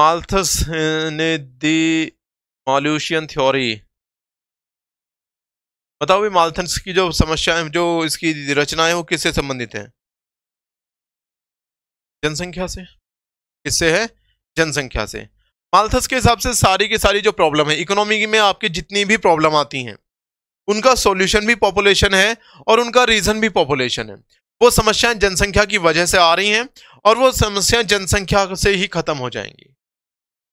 माल्थस ने दी मॉल्यूशियन थ्योरी बताओ भी माल्थस की जो है जो इसकी रचनाएं वो किससे संबंधित है जनसंख्या से किससे है जनसंख्या से मालथस के हिसाब से सारी की सारी जो प्रॉब्लम है इकोनॉमी में आपकी जितनी भी प्रॉब्लम आती हैं उनका सॉल्यूशन भी पॉपुलेशन है और उनका रीज़न भी पॉपुलेशन है वो समस्याएं जनसंख्या की वजह से आ रही हैं और वो समस्याएं जनसंख्या से ही खत्म हो जाएंगी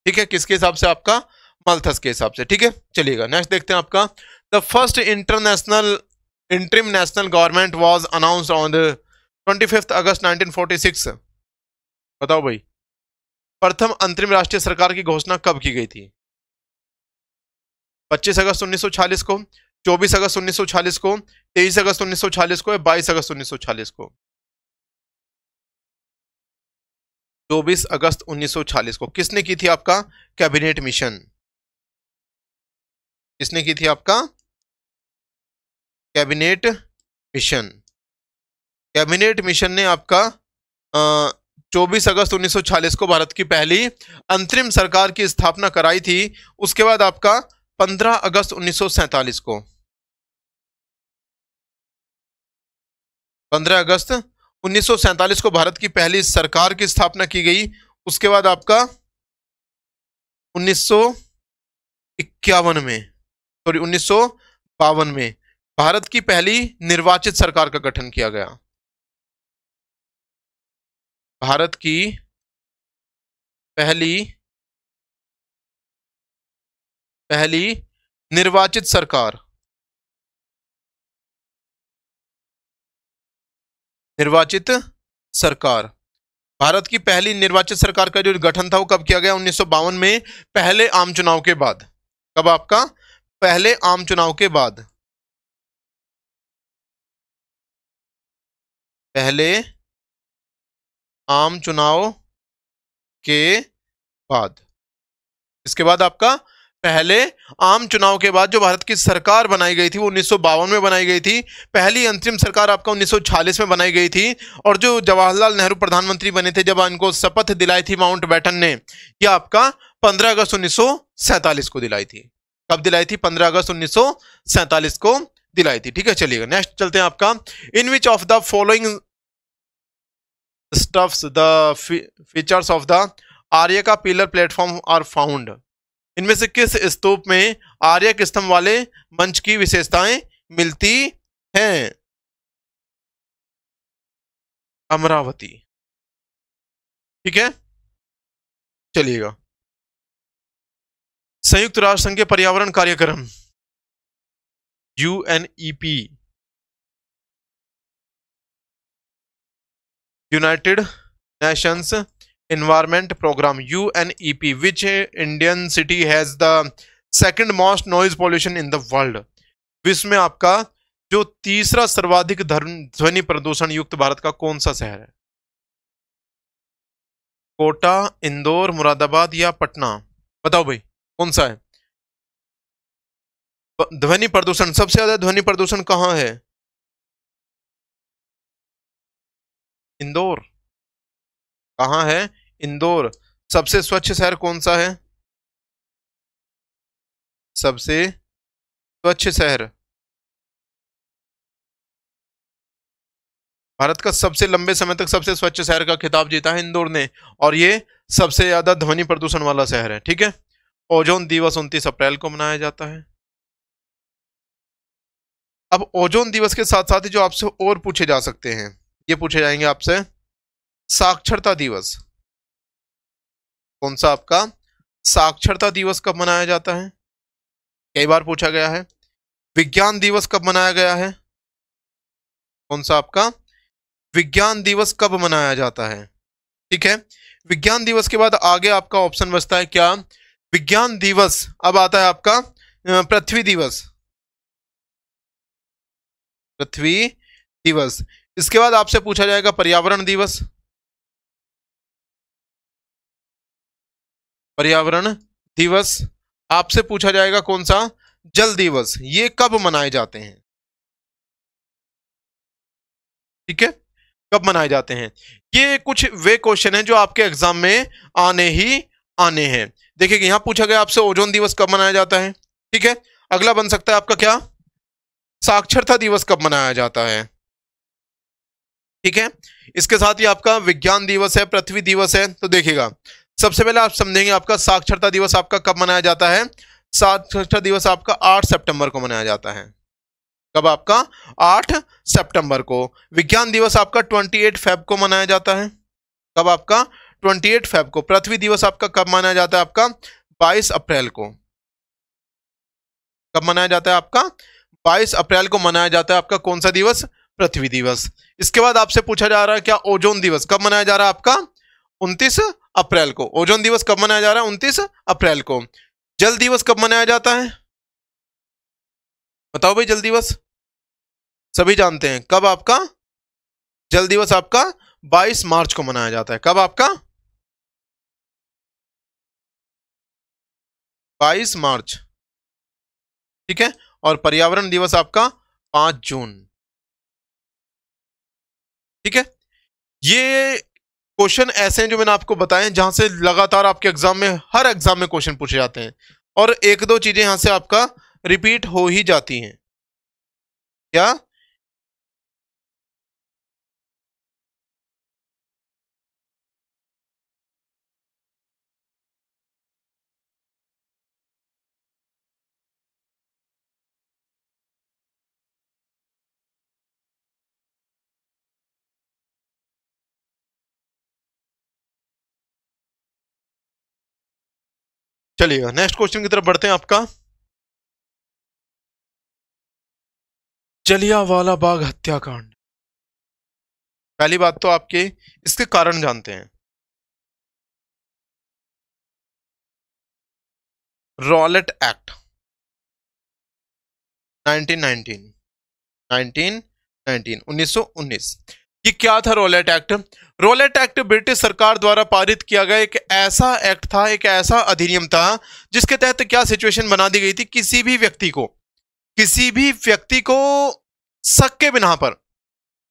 ठीक है किसके हिसाब से आपका मालथस के हिसाब से ठीक है चलिएगा नेक्स्ट देखते हैं आपका the first international interim national government was announce on the twenty August nineteen बताओ भाई प्रथम अंतरिम राष्ट्रीय सरकार की घोषणा कब की गई थी 25 अगस्त 1940 को 24 अगस्त 1940 को 23 अगस्त 1940 को या 22 अगस्त 1940 को 24 अगस्त 1940 को किसने की थी आपका कैबिनेट मिशन किसने की थी आपका कैबिनेट मिशन कैबिनेट मिशन ने आपका 24 अगस्त 1940 को भारत की पहली अंतरिम सरकार की स्थापना कराई थी उसके बाद आपका 15 अगस्त 1947 को 15 अगस्त 1947 को भारत की पहली सरकार की स्थापना की गई उसके बाद आपका उन्नीस में सॉरी उन्नीस में भारत की पहली निर्वाचित सरकार का गठन किया गया भारत की पहली पहली निर्वाचित सरकार निर्वाचित सरकार भारत की पहली निर्वाचित सरकार का जो गठन था वो कब किया गया उन्नीस में पहले आम चुनाव के बाद कब आपका पहले आम चुनाव के बाद पहले आम चुनाव के बाद इसके बाद आपका पहले आम चुनाव के बाद जो भारत की सरकार बनाई गई थी वो उन्नीस में बनाई गई थी पहली अंतरिम सरकार आपका उन्नीस में बनाई गई थी और जो जवाहरलाल नेहरू प्रधानमंत्री बने थे जब इनको शपथ दिलाई थी माउंट बैटन ने यह आपका 15 अगस्त उन्नीस को दिलाई थी कब दिलाई थी 15 अगस्त उन्नीस को दिलाई थी ठीक है चलिएगा नेक्स्ट चलते हैं आपका in which of the following stuffs the features of the Arya का पिलर प्लेटफॉर्म आर फाउंड इनमें से किस स्तूप में आर्य स्तंभ वाले मंच की विशेषताएं मिलती हैं अमरावती ठीक है चलिएगा संयुक्त राष्ट्र संघ के पर्यावरण कार्यक्रम UNEP United Nations programme U N E P which Indian city has the second most noise pollution in the world विश्व में आपका जो तीसरा सर्वाधिक ध्वनि प्रदूषण युक्त भारत का कौन सा शहर है कोटा इंदौर मुरादाबाद या पटना बताओ भाई कौन सा है ध्वनि प्रदूषण सबसे ज्यादा ध्वनि प्रदूषण कहाँ है इंदौर कहाँ है इंदौर सबसे स्वच्छ शहर कौन सा है सबसे स्वच्छ शहर भारत का सबसे लंबे समय तक सबसे स्वच्छ शहर का खिताब जीता है इंदौर ने और ये सबसे ज्यादा ध्वनि प्रदूषण वाला शहर है ठीक है ओजोन दिवस उनतीस अप्रैल को मनाया जाता है अब ओजोन दिवस के साथ साथ ही जो आपसे और पूछे जा सकते हैं ये पूछे जाएंगे आपसे साक्षरता दिवस कौन सा आपका साक्षरता दिवस कब मनाया जाता है कई बार पूछा गया है विज्ञान दिवस कब मनाया गया है कौन सा आपका विज्ञान दिवस कब मनाया जाता है ठीक है विज्ञान दिवस के बाद आगे आपका ऑप्शन बचता है क्या विज्ञान दिवस अब आता है आपका पृथ्वी दिवस पृथ्वी दिवस इसके बाद आपसे पूछा जाएगा पर्यावरण दिवस पर्यावरण दिवस आपसे पूछा जाएगा कौन सा जल दिवस ये कब मनाए जाते हैं ठीक है कब मनाए जाते हैं ये कुछ वे क्वेश्चन हैं जो आपके एग्जाम में आने ही आने हैं देखिए यहां पूछा गया आपसे ओजोन दिवस कब मनाया जाता है ठीक है अगला बन सकता है आपका क्या साक्षरता दिवस कब मनाया जाता है ठीक है इसके साथ ही आपका विज्ञान दिवस है पृथ्वी दिवस है तो देखिएगा सबसे पहले आप समझेंगे आपका साक्षरता दिवस आपका कब मनाया जाता है साक्षरता दिवस आपका 8 सितंबर को मनाया जाता है कब आपका 8 सितंबर को विज्ञान दिवस आपका 28 फेब को मनाया जाता है कब आपका 28 फेब को पृथ्वी दिवस आपका कब मनाया जाता है आपका 22 अप्रैल को कब मनाया जाता है आपका 22 अप्रैल को मनाया जाता है आपका कौन सा दिवस पृथ्वी दिवस इसके बाद आपसे पूछा जा रहा है क्या ओजोन दिवस कब मनाया जा रहा है आपका उन्तीस अप्रैल को ओजोन दिवस कब मनाया जा रहा है उन्तीस अप्रैल को जल दिवस कब मनाया जाता है बताओ भाई जल दिवस सभी जानते हैं कब आपका जल दिवस आपका 22 मार्च को मनाया जाता है कब आपका 22 मार्च ठीक है और पर्यावरण दिवस आपका 5 जून ठीक है ये क्वेश्चन ऐसे हैं जो मैंने आपको बताए हैं जहां से लगातार आपके एग्जाम में हर एग्जाम में क्वेश्चन पूछे जाते हैं और एक दो चीजें यहां से आपका रिपीट हो ही जाती हैं क्या चलिएगा नेक्स्ट क्वेश्चन की तरफ बढ़ते हैं आपका वाला बाग हत्याकांड पहली बात तो आपके इसके कारण जानते हैं रॉलेट एक्ट 1919 1919 1919 कि क्या था Rowlatt act Rowlatt act British सरकार द्वारा पारित किया गया एक ऐसा एक्ट था एक ऐसा अधिनियम था जिसके तहत क्या सिचुएशन बना दी गई थी किसी भी व्यक्ति को किसी भी व्यक्ति को शक के बिना पर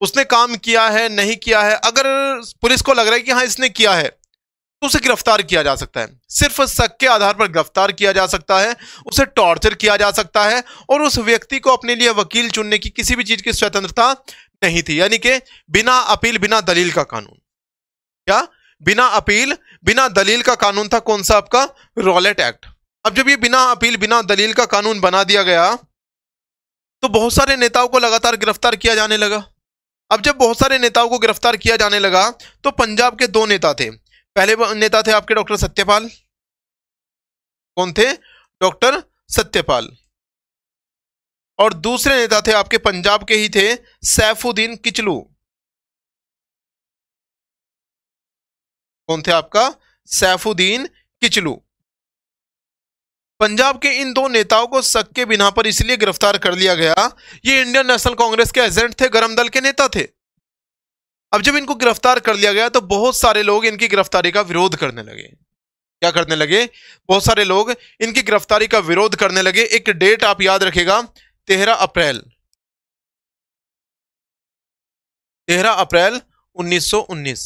उसने काम किया है नहीं किया है अगर पुलिस को लग रहा है कि हाँ इसने किया है तो उसे गिरफ्तार किया जा सकता है सिर्फ शक के आधार पर गिरफ्तार किया जा सकता है उसे टॉर्चर किया जा सकता है और उस व्यक्ति को अपने लिए वकील चुनने की किसी भी चीज की स्वतंत्रता नहीं थी यानी कि बिना अपील बिना दलील का कानून क्या बिना अपील बिना दलील का कानून था कौन सा आपका रॉलेट एक्ट अब जब ये बिना अपील बिना दलील का कानून बना दिया गया तो बहुत सारे नेताओं को लगातार गिरफ्तार किया जाने लगा अब जब बहुत सारे नेताओं को गिरफ्तार किया जाने लगा तो पंजाब के दो नेता थे पहले नेता थे आपके डॉक्टर सत्यपाल कौन थे डॉक्टर सत्यपाल और दूसरे नेता थे आपके पंजाब के ही थे सैफुद्दीन किचलू कौन थे आपका सैफुद्दीन किचलू पंजाब के इन दो नेताओं को शक के बिना पर इसलिए गिरफ्तार कर लिया गया ये इंडियन नेशनल कांग्रेस के एजेंट थे गरम दल के नेता थे अब जब इनको गिरफ्तार कर लिया गया तो बहुत सारे लोग इनकी गिरफ्तारी का विरोध करने लगे क्या करने लगे बहुत सारे लोग इनकी गिरफ्तारी का विरोध करने लगे एक डेट आप याद रखेगा तेरह अप्रैल तेरह अप्रैल 1919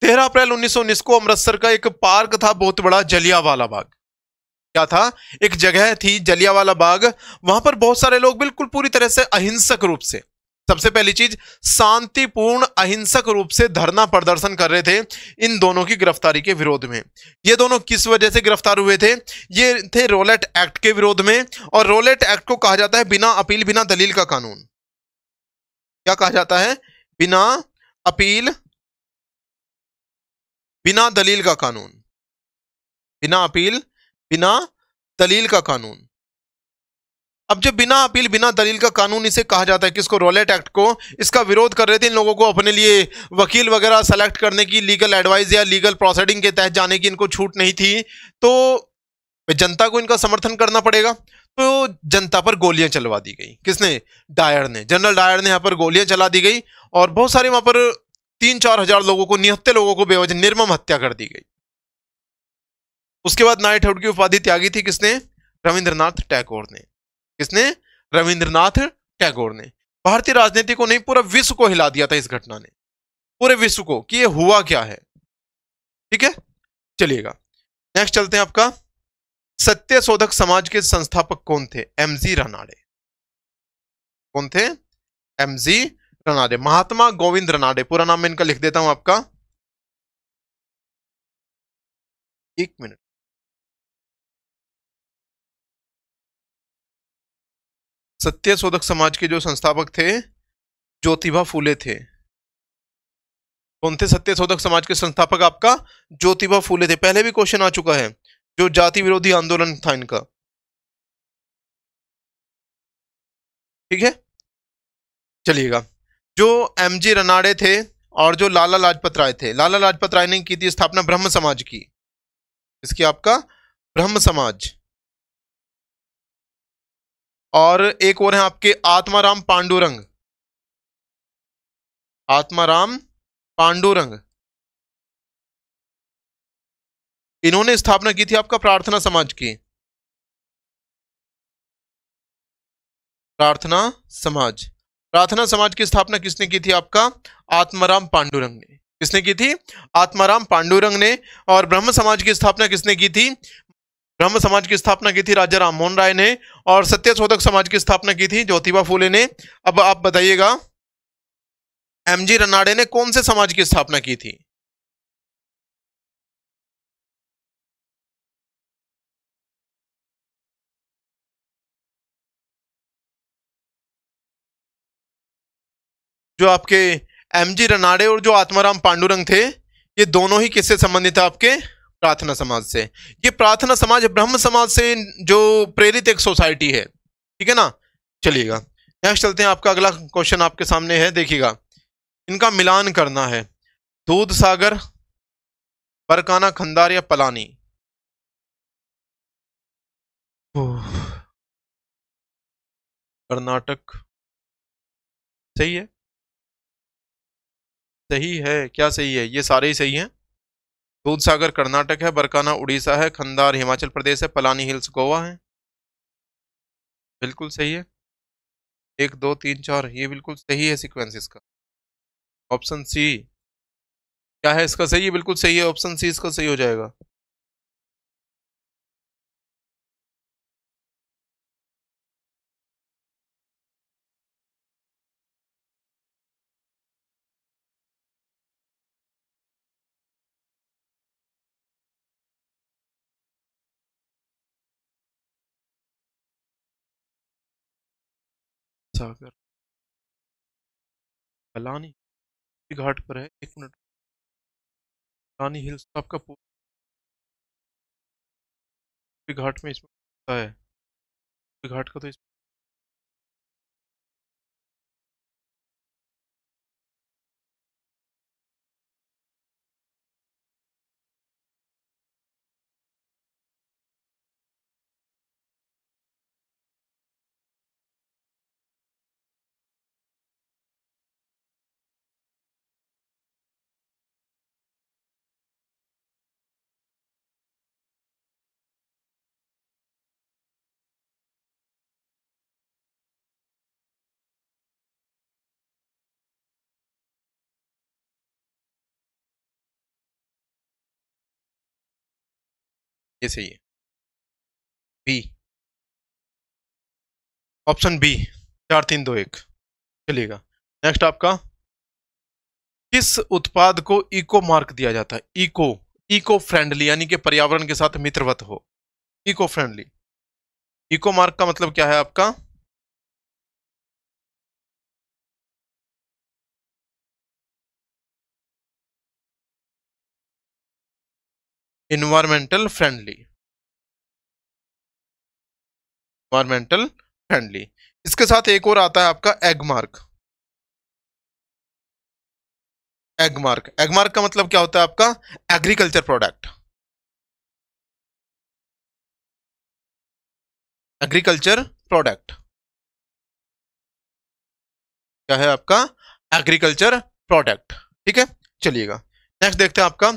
तेरह अप्रैल 1919 को अमृतसर का एक पार्क था बहुत बड़ा जलियावाला बाग क्या था एक जगह थी जलियावाला बाग वहां पर बहुत सारे लोग बिल्कुल पूरी तरह से अहिंसक रूप से सबसे पहली चीज शांतिपूर्ण अहिंसक रूप से धरना प्रदर्शन कर रहे थे इन दोनों की गिरफ्तारी के विरोध में ये दोनों किस वजह से गिरफ्तार हुए थे ये थे रोलेट एक्ट के विरोध में और रोलेट एक्ट को कहा जाता है बिना अपील बिना दलील का कानून क्या कहा जाता है बिना अपील बिना दलील का कानून बिना अपील बिना दलील का कानून अब जब बिना अपील बिना दलील का कानून इसे कहा जाता है किसको रोलेट एक्ट को इसका विरोध कर रहे थे इन लोगों को अपने लिए वकील वगैरह सेलेक्ट करने की लीगल एडवाइस या लीगल प्रोसीडिंग के तहत जाने की इनको छूट नहीं थी तो जनता को इनका समर्थन करना पड़ेगा तो जनता पर गोलियां चलवा दी गई किसने डायर ने जनरल डायर ने यहाँ पर गोलियां चला दी गई और बहुत सारे वहां पर तीन चार हजार लोगों को निहत्ते लोगों को बेवजह निर्मम हत्या कर दी गई उसके बाद नाइट की उपाधि त्यागी थी किसने रविंद्रनाथ टैगोर ने किसने रविंद्रनाथ टैगोर ने भारतीय राजनीति को नहीं पूरा विश्व को हिला दिया था इस घटना ने पूरे विश्व को कि ये हुआ क्या है ठीक है चलिएगा नेक्स्ट चलते हैं आपका सत्य शोधक समाज के संस्थापक कौन थे एम जी रनाडे कौन थे एम जी रनाडे महात्मा गोविंद रनाडे पूरा नाम मैं इनका लिख देता हूं आपका एक मिनट सत्य शोधक समाज के जो संस्थापक थे ज्योतिभा फूले थे कौन थे सत्य शोधक समाज के संस्थापक आपका ज्योतिभा फूले थे पहले भी क्वेश्चन आ चुका है जो जाति विरोधी आंदोलन था इनका ठीक है चलिएगा जो एम जी रनाड़े थे और जो लाला लाजपत राय थे लाला लाजपत राय ने की थी स्थापना ब्रह्म समाज की इसकी आपका ब्रह्म समाज और एक और है आपके आत्माराम पांडुरंग आत्माराम पांडुरंग इन्होंने स्थापना की थी आपका प्रार्थना समाज की प्रार्थना समाज प्रार्थना समाज की स्थापना किसने की थी आपका आत्माराम पांडुरंग ने किसने की थी आत्माराम पांडुरंग ने और ब्रह्म समाज की स्थापना किसने की थी ब्रह्म समाज की स्थापना की थी राजा राममोहन राय ने और सत्य शोधक समाज की स्थापना की थी ज्योतिबा फूले ने अब आप बताइएगा एम जी रनाडे ने कौन से समाज की स्थापना की थी जो आपके एम जी रनाडे और जो आत्माराम पांडुरंग थे ये दोनों ही किससे संबंधित है आपके प्रार्थना समाज से ये प्रार्थना समाज ब्रह्म समाज से जो प्रेरित एक सोसाइटी है ठीक है ना चलिएगा नेक्स्ट चलते हैं आपका अगला क्वेश्चन आपके सामने है देखिएगा इनका मिलान करना है दूध सागर बरकाना खंदार या पलानी कर्नाटक सही है सही है क्या सही है ये सारे ही सही हैं दूधसागर कर्नाटक है बरकाना उड़ीसा है खंदार हिमाचल प्रदेश है पलानी हिल्स गोवा है बिल्कुल सही है एक दो तीन चार ये बिल्कुल सही है सिक्वेंस इसका ऑप्शन सी क्या है इसका सही है बिल्कुल सही है ऑप्शन सी इसका सही हो जाएगा सागर पलानी घाट पर है एक मिनट पलानी हिल्स आपका घाट में इसमें है घाट का तो इसमें ये सही है बी ऑप्शन बी चार तीन दो एक चलिएगा नेक्स्ट आपका किस उत्पाद को इको मार्क दिया जाता है इको इको फ्रेंडली यानी कि पर्यावरण के साथ मित्रवत हो इको फ्रेंडली इको मार्क का मतलब क्या है आपका इन्वायरमेंटल फ्रेंडली इन्वायरमेंटल फ्रेंडली इसके साथ एक और आता है आपका egg mark egg mark egg mark का मतलब क्या होता है आपका एग्रीकल्चर प्रोडक्ट एग्रीकल्चर प्रोडक्ट क्या है आपका एग्रीकल्चर प्रोडक्ट ठीक है चलिएगा नेक्स्ट देखते हैं आपका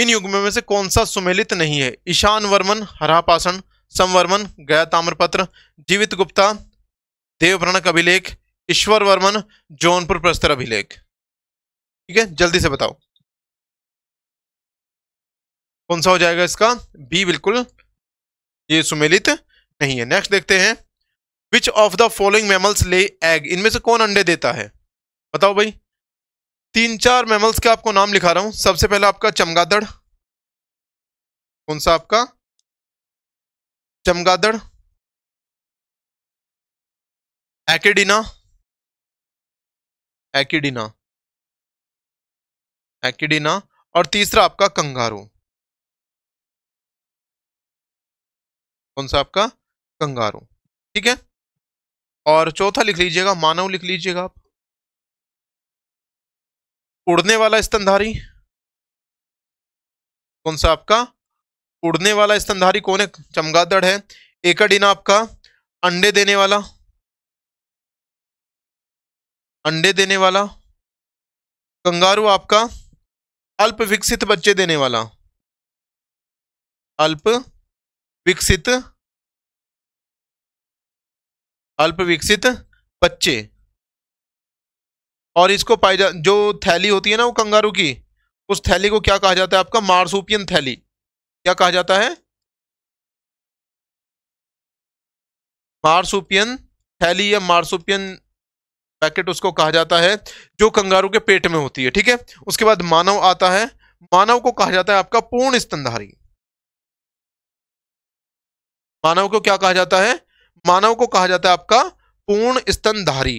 इन युग्मों में से कौन सा सुमेलित नहीं है ईशान वर्मन हरापाषण संवर्मन गया ताम्रपत्र जीवित गुप्ता देवप्रणक अभिलेख ईश्वर वर्मन जौनपुर प्रस्तर अभिलेख ठीक है जल्दी से बताओ कौन सा हो जाएगा इसका बी बिल्कुल ये सुमेलित नहीं है नेक्स्ट देखते हैं which of the following mammals lay egg इनमें से कौन अंडे देता है बताओ भाई तीन चार मेमल्स के आपको नाम लिखा रहा हूं सबसे पहला आपका चमगादड़ कौन सा आपका चमगादड़ एकेडिना एकेडिना एकेडिना और तीसरा आपका कंगारू कौन सा आपका कंगारू ठीक है और चौथा लिख लीजिएगा मानव लिख लीजिएगा आप उड़ने वाला स्तनधारी कौन सा आपका उड़ने वाला स्तनधारी कौन है चमगादड़ है एकडिन आपका अंडे देने वाला अंडे देने वाला कंगारू आपका अल्प विकसित बच्चे देने वाला अल्प विकसित अल्प विकसित बच्चे और इसको पाई जा जो थैली होती है ना वो कंगारू की उस थैली को क्या कहा जाता है आपका मार्सूपियन थैली क्या कहा जाता है मार्सूपियन थैली या मार्सूपियन पैकेट उसको कहा जाता है जो कंगारू के पेट में होती है ठीक है उसके बाद मानव आता है मानव को कहा जाता है आपका पूर्ण स्तनधारी मानव को क्या कहा जाता है मानव को कहा जाता है आपका पूर्ण स्तनधारी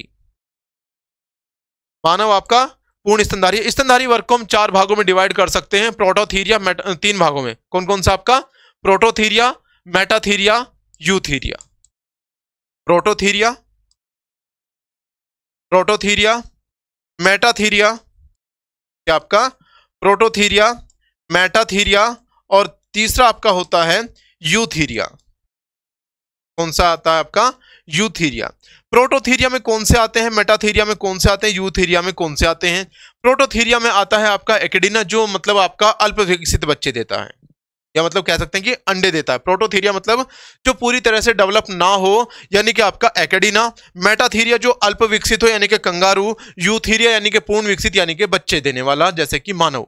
मानव आपका पूर्ण स्तनधारी स्तनधारी वर्ग को हम चार भागों में डिवाइड कर सकते हैं प्रोटोथीरिया तीन भागों में कौन कौन सा आपका prototheria metatheria eutheria prototheria prototheria metatheria क्या आपका प्रोटोथीरिया मेटाथीरिया और तीसरा आपका होता है यूथीरिया कौन सा आता है आपका यूथीरिया प्रोटोथीरिया में कौन से आते हैं मेटाथीरिया में कौन से आते हैं यूथीरिया में कौन से आते हैं प्रोटोथीरिया में आता है आपका एकडिना जो मतलब आपका अल्प विकसित बच्चे देता है या मतलब कह सकते हैं कि अंडे देता है प्रोटोथीरिया मतलब जो पूरी तरह से डेवलप ना हो यानी कि आपका एकेडिना मेटाथीरिया जो अल्प विकसित हो यानी कि कंगारू यूथीरिया यानी कि पूर्ण विकसित यानी कि बच्चे देने वाला जैसे कि मानव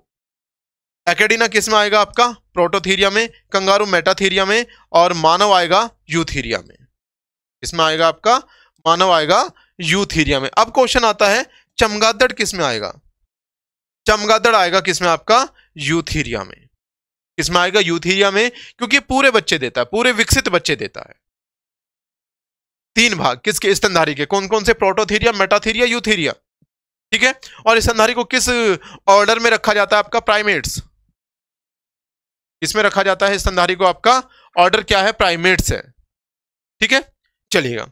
एकेडिना किस में आएगा आपका प्रोटोथीरिया में कंगारू मेटाथीरिया में और मानव आएगा यूथीरिया में इसमें आएगा आपका मानव आएगा यूथीरिया में अब क्वेश्चन आता है चमगादड़ किसमें आएगा चमगादड़ आएगा किसमें आपका यूथीरिया में किसमें आएगा यूथीरिया में क्योंकि पूरे बच्चे देता है पूरे विकसित बच्चे देता है तीन भाग किसके स्तनधारी के कौन कौन से प्रोटोथीरिया मेटाथीरिया यूथीरिया ठीक है और स्तनधारी को किस ऑर्डर में रखा जाता है आपका प्राइमेट्स इसमें रखा जाता है स्तनधारी को आपका ऑर्डर क्या है प्राइमेट्स है ठीक है चलिएगा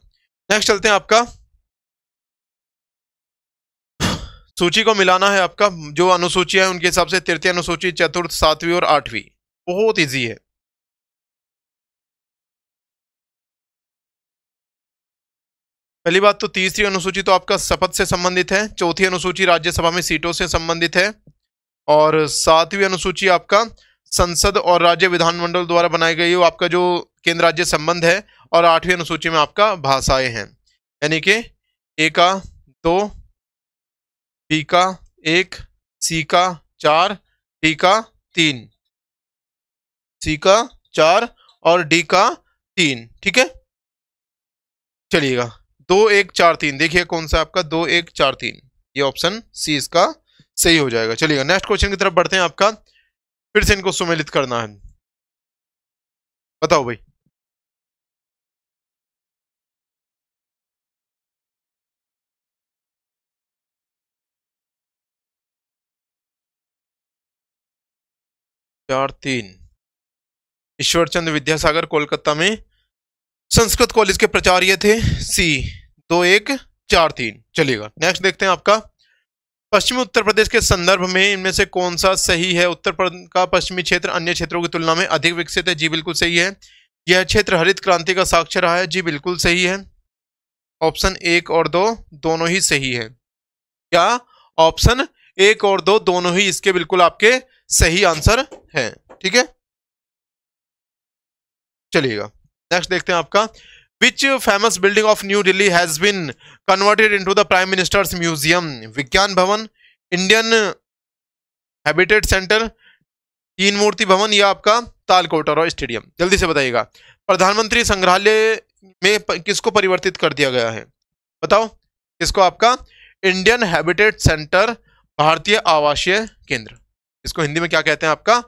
नेक्स्ट चलते हैं आपका सूची को मिलाना है आपका जो अनुसूची है उनके हिसाब से तृतीय अनुसूची चतुर्थ सातवीं और आठवीं बहुत इजी है पहली बात तो तीसरी अनुसूची तो आपका शपथ से संबंधित है चौथी अनुसूची राज्यसभा में सीटों से संबंधित है और सातवीं अनुसूची आपका संसद और राज्य विधानमंडल द्वारा बनाई गई आपका जो केंद्र राज्य संबंध है और आठवीं अनुसूची में आपका भाषाएं हैं यानी कि ए का दो बी का एक सी का चार डी का तीन सी का चार और डी का तीन ठीक है चलिएगा दो एक चार तीन देखिए कौन सा आपका दो एक चार तीन ये ऑप्शन सी इसका सही हो जाएगा चलिएगा नेक्स्ट क्वेश्चन की तरफ बढ़ते हैं आपका फिर से इनको सुमेलित करना है बताओ भाई चार तीन ईश्वरचंद विद्यासागर कोलकाता में संस्कृत कॉलेज के प्राचार्य थे सी दो एक चार तीन चलिएगा नेक्स्ट देखते हैं आपका पश्चिमी उत्तर प्रदेश के संदर्भ में इनमें से कौन सा सही है उत्तर प्रदेश का पश्चिमी क्षेत्र अन्य क्षेत्रों की तुलना में अधिक विकसित है जी बिल्कुल सही है यह क्षेत्र हरित क्रांति का साक्ष्य रहा है जी बिल्कुल सही है ऑप्शन एक और दो दोनों ही सही है क्या ऑप्शन एक और दो दोनों ही इसके बिल्कुल आपके सही आंसर है ठीक है चलिएगा नेक्स्ट देखते हैं आपका which famous building of New Delhi has been converted into the prime minister's museum Vigyan Bhavan Indian habitat centre तीन मूर्ति भवन या आपका तालकोटर और स्टेडियम जल्दी से बताइएगा प्रधानमंत्री संग्रहालय में किसको परिवर्तित कर दिया गया है बताओ किसको आपका इंडियन हैबिटेट सेंटर भारतीय आवासीय केंद्र इसको हिंदी में क्या कहते हैं आपका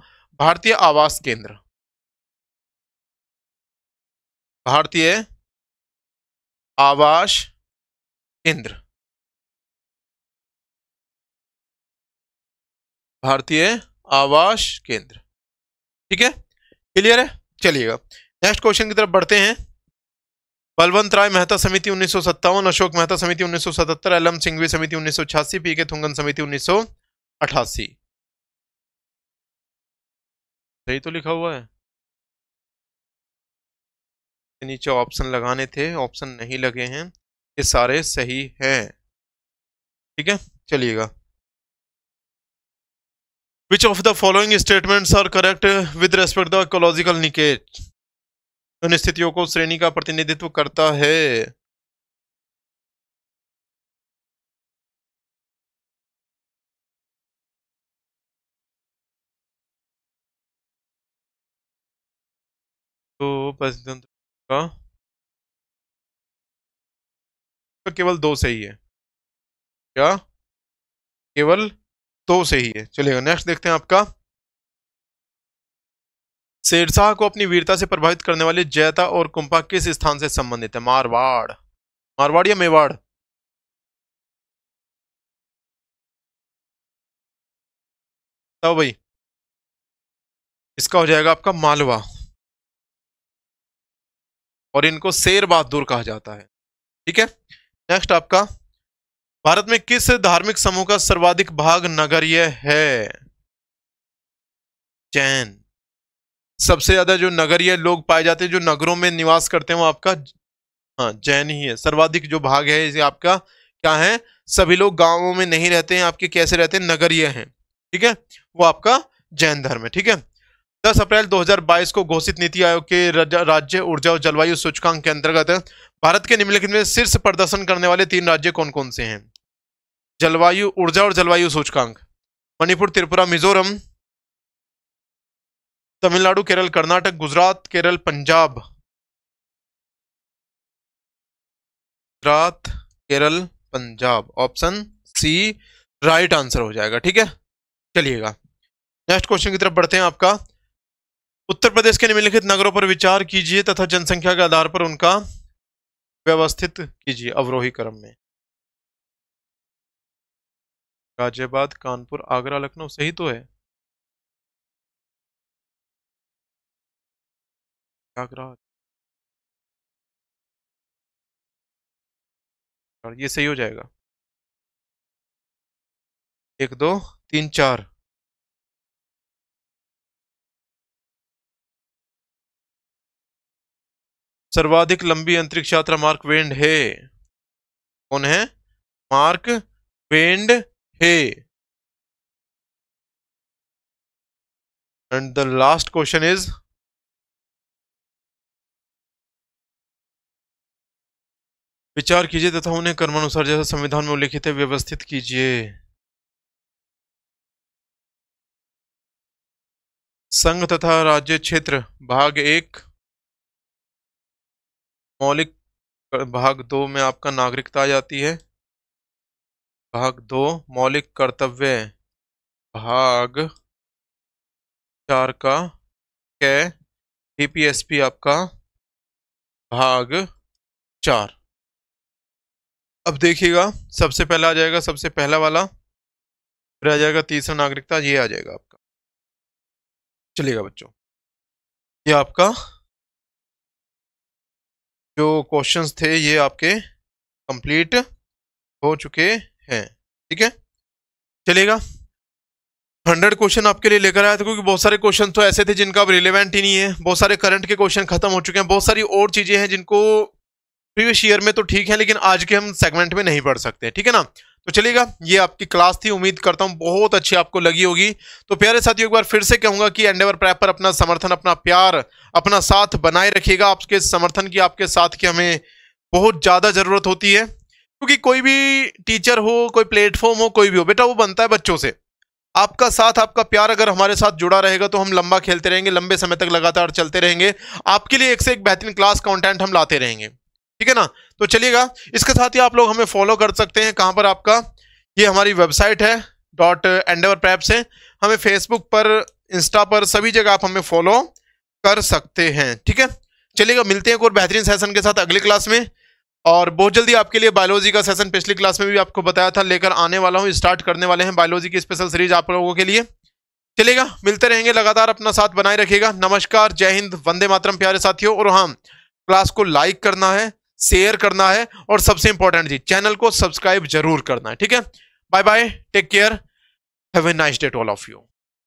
भारतीय आवास केंद्र भारतीय आवास केंद्र भारतीय आवास केंद्र ठीक है क्लियर है चलिएगा नेक्स्ट क्वेश्चन की तरफ बढ़ते हैं बलवंत राय मेहता समिति उन्नीस अशोक मेहता समिति उन्नीस सौ सतहत्तर एलम सिंघवी समिति उन्नीस सौ छियासी पी के थुंगन समिति उन्नीस सौ अठासी सही तो लिखा हुआ है नीचे ऑप्शन लगाने थे ऑप्शन नहीं लगे हैं ये सारे सही हैं ठीक है चलिएगा which of the following statements are correct with respect the ecological निकेट उन स्थितियों को श्रेणी का प्रतिनिधित्व करता है दो तो प्रेसिडेंट का तो केवल दो सही है क्या केवल दो सही है चलेगा नेक्स्ट देखते हैं आपका शेरशाह को अपनी वीरता से प्रभावित करने वाले जैता और कुंपा किस स्थान से संबंधित है मारवाड़ मारवाड़ या मेवाड़ तो भाई इसका हो जाएगा आपका मालवा और इनको शेर बहादुर कहा जाता है ठीक है नेक्स्ट आपका भारत में किस धार्मिक समूह का सर्वाधिक भाग नगरीय है जैन सबसे ज्यादा जो नगरीय लोग पाए जाते हैं जो नगरों में निवास करते हैं वो आपका हाँ जैन ही है सर्वाधिक जो भाग है इसे आपका क्या है सभी लोग गांवों में नहीं रहते हैं आपके कैसे रहते हैं नगरीय हैं ठीक है वो आपका जैन धर्म है ठीक है 10 अप्रैल 2022 को घोषित नीति आयोग के राज्य ऊर्जा और जलवायु सूचकांक के अंतर्गत भारत के निम्नलिखित में शीर्ष प्रदर्शन करने वाले तीन राज्य कौन कौन से हैं जलवायु ऊर्जा और जलवायु सूचकांक Manipur Tripura Mizoram Tamil Nadu Kerala Karnataka Gujarat Kerala Punjab Gujarat Kerala Punjab option C right answer हो जाएगा ठीक है चलिएगा नेक्स्ट क्वेश्चन की तरफ बढ़ते हैं आपका उत्तर प्रदेश के निम्नलिखित नगरों पर विचार कीजिए तथा जनसंख्या के आधार पर उनका व्यवस्थित कीजिए अवरोही क्रम में गाजियाबाद कानपुर आगरा लखनऊ सही तो है आगरा ये सही हो जाएगा एक दो तीन चार सर्वाधिक लंबी अंतरिक्ष यात्रा मार्क वेंड है कौन है मार्क वेंड है and the last question is विचार कीजिए तथा उन्हें कर्मानुसार जैसा संविधान में उल्लेखित है व्यवस्थित कीजिए संघ तथा राज्य क्षेत्र भाग एक मौलिक भाग दो में आपका नागरिकता आ जाती है भाग दो मौलिक कर्तव्य भाग चार का कै डीपीएसपी आपका भाग चार अब देखिएगा सबसे पहला आ जाएगा सबसे पहला वाला फिर आ जाएगा तीसरा नागरिकता ये आ जाएगा आपका चलिएगा बच्चों ये आपका जो क्वेश्चंस थे ये आपके कंप्लीट हो चुके हैं ठीक है चलेगा हंड्रेड क्वेश्चन आपके लिए लेकर आया था क्योंकि बहुत सारे क्वेश्चन तो ऐसे थे जिनका अब रिलेवेंट ही नहीं है बहुत सारे करंट के क्वेश्चन खत्म हो चुके हैं बहुत सारी और चीजें हैं जिनको प्रीवियस ईयर में तो ठीक है लेकिन आज के हम सेगमेंट में नहीं पढ़ सकते ठीक है ना तो चलिएगा ये आपकी क्लास थी उम्मीद करता हूँ बहुत अच्छी आपको लगी होगी तो प्यारे साथियों एक बार फिर से कहूँगा कि एंडेवर प्रैप पर अपना समर्थन अपना प्यार अपना साथ बनाए रखिएगा आपके समर्थन की आपके साथ की हमें बहुत ज़्यादा ज़रूरत होती है क्योंकि कोई भी टीचर हो कोई प्लेटफॉर्म हो कोई भी हो बेटा वो बनता है बच्चों से आपका साथ आपका प्यार अगर हमारे साथ जुड़ा रहेगा तो हम लंबा खेलते रहेंगे लंबे समय तक लगातार चलते रहेंगे आपके लिए एक से एक बेहतरीन क्लास कॉन्टेंट हम लाते रहेंगे ठीक है ना तो चलिएगा इसके साथ ही आप लोग हमें फॉलो कर सकते हैं कहाँ पर आपका ये हमारी वेबसाइट है डॉट एंडेवर पैप से हमें फेसबुक पर इंस्टा पर सभी जगह आप हमें फॉलो कर सकते हैं ठीक है चलिएगा मिलते हैं एक और बेहतरीन सेशन के साथ अगली क्लास में और बहुत जल्दी आपके लिए बायोलॉजी का सेशन पिछली क्लास में भी आपको बताया था लेकर आने वाला हूँ स्टार्ट करने वाले हैं बायोलॉजी की स्पेशल सीरीज आप लोगों के लिए चलेगा मिलते रहेंगे लगातार अपना साथ बनाए रखिएगा नमस्कार जय हिंद वंदे मातरम प्यारे साथियों और हाँ क्लास को लाइक करना है शेयर करना है और सबसे इंपॉर्टेंट जी चैनल को सब्सक्राइब जरूर करना है ठीक है bye bye take care have a nice day all of you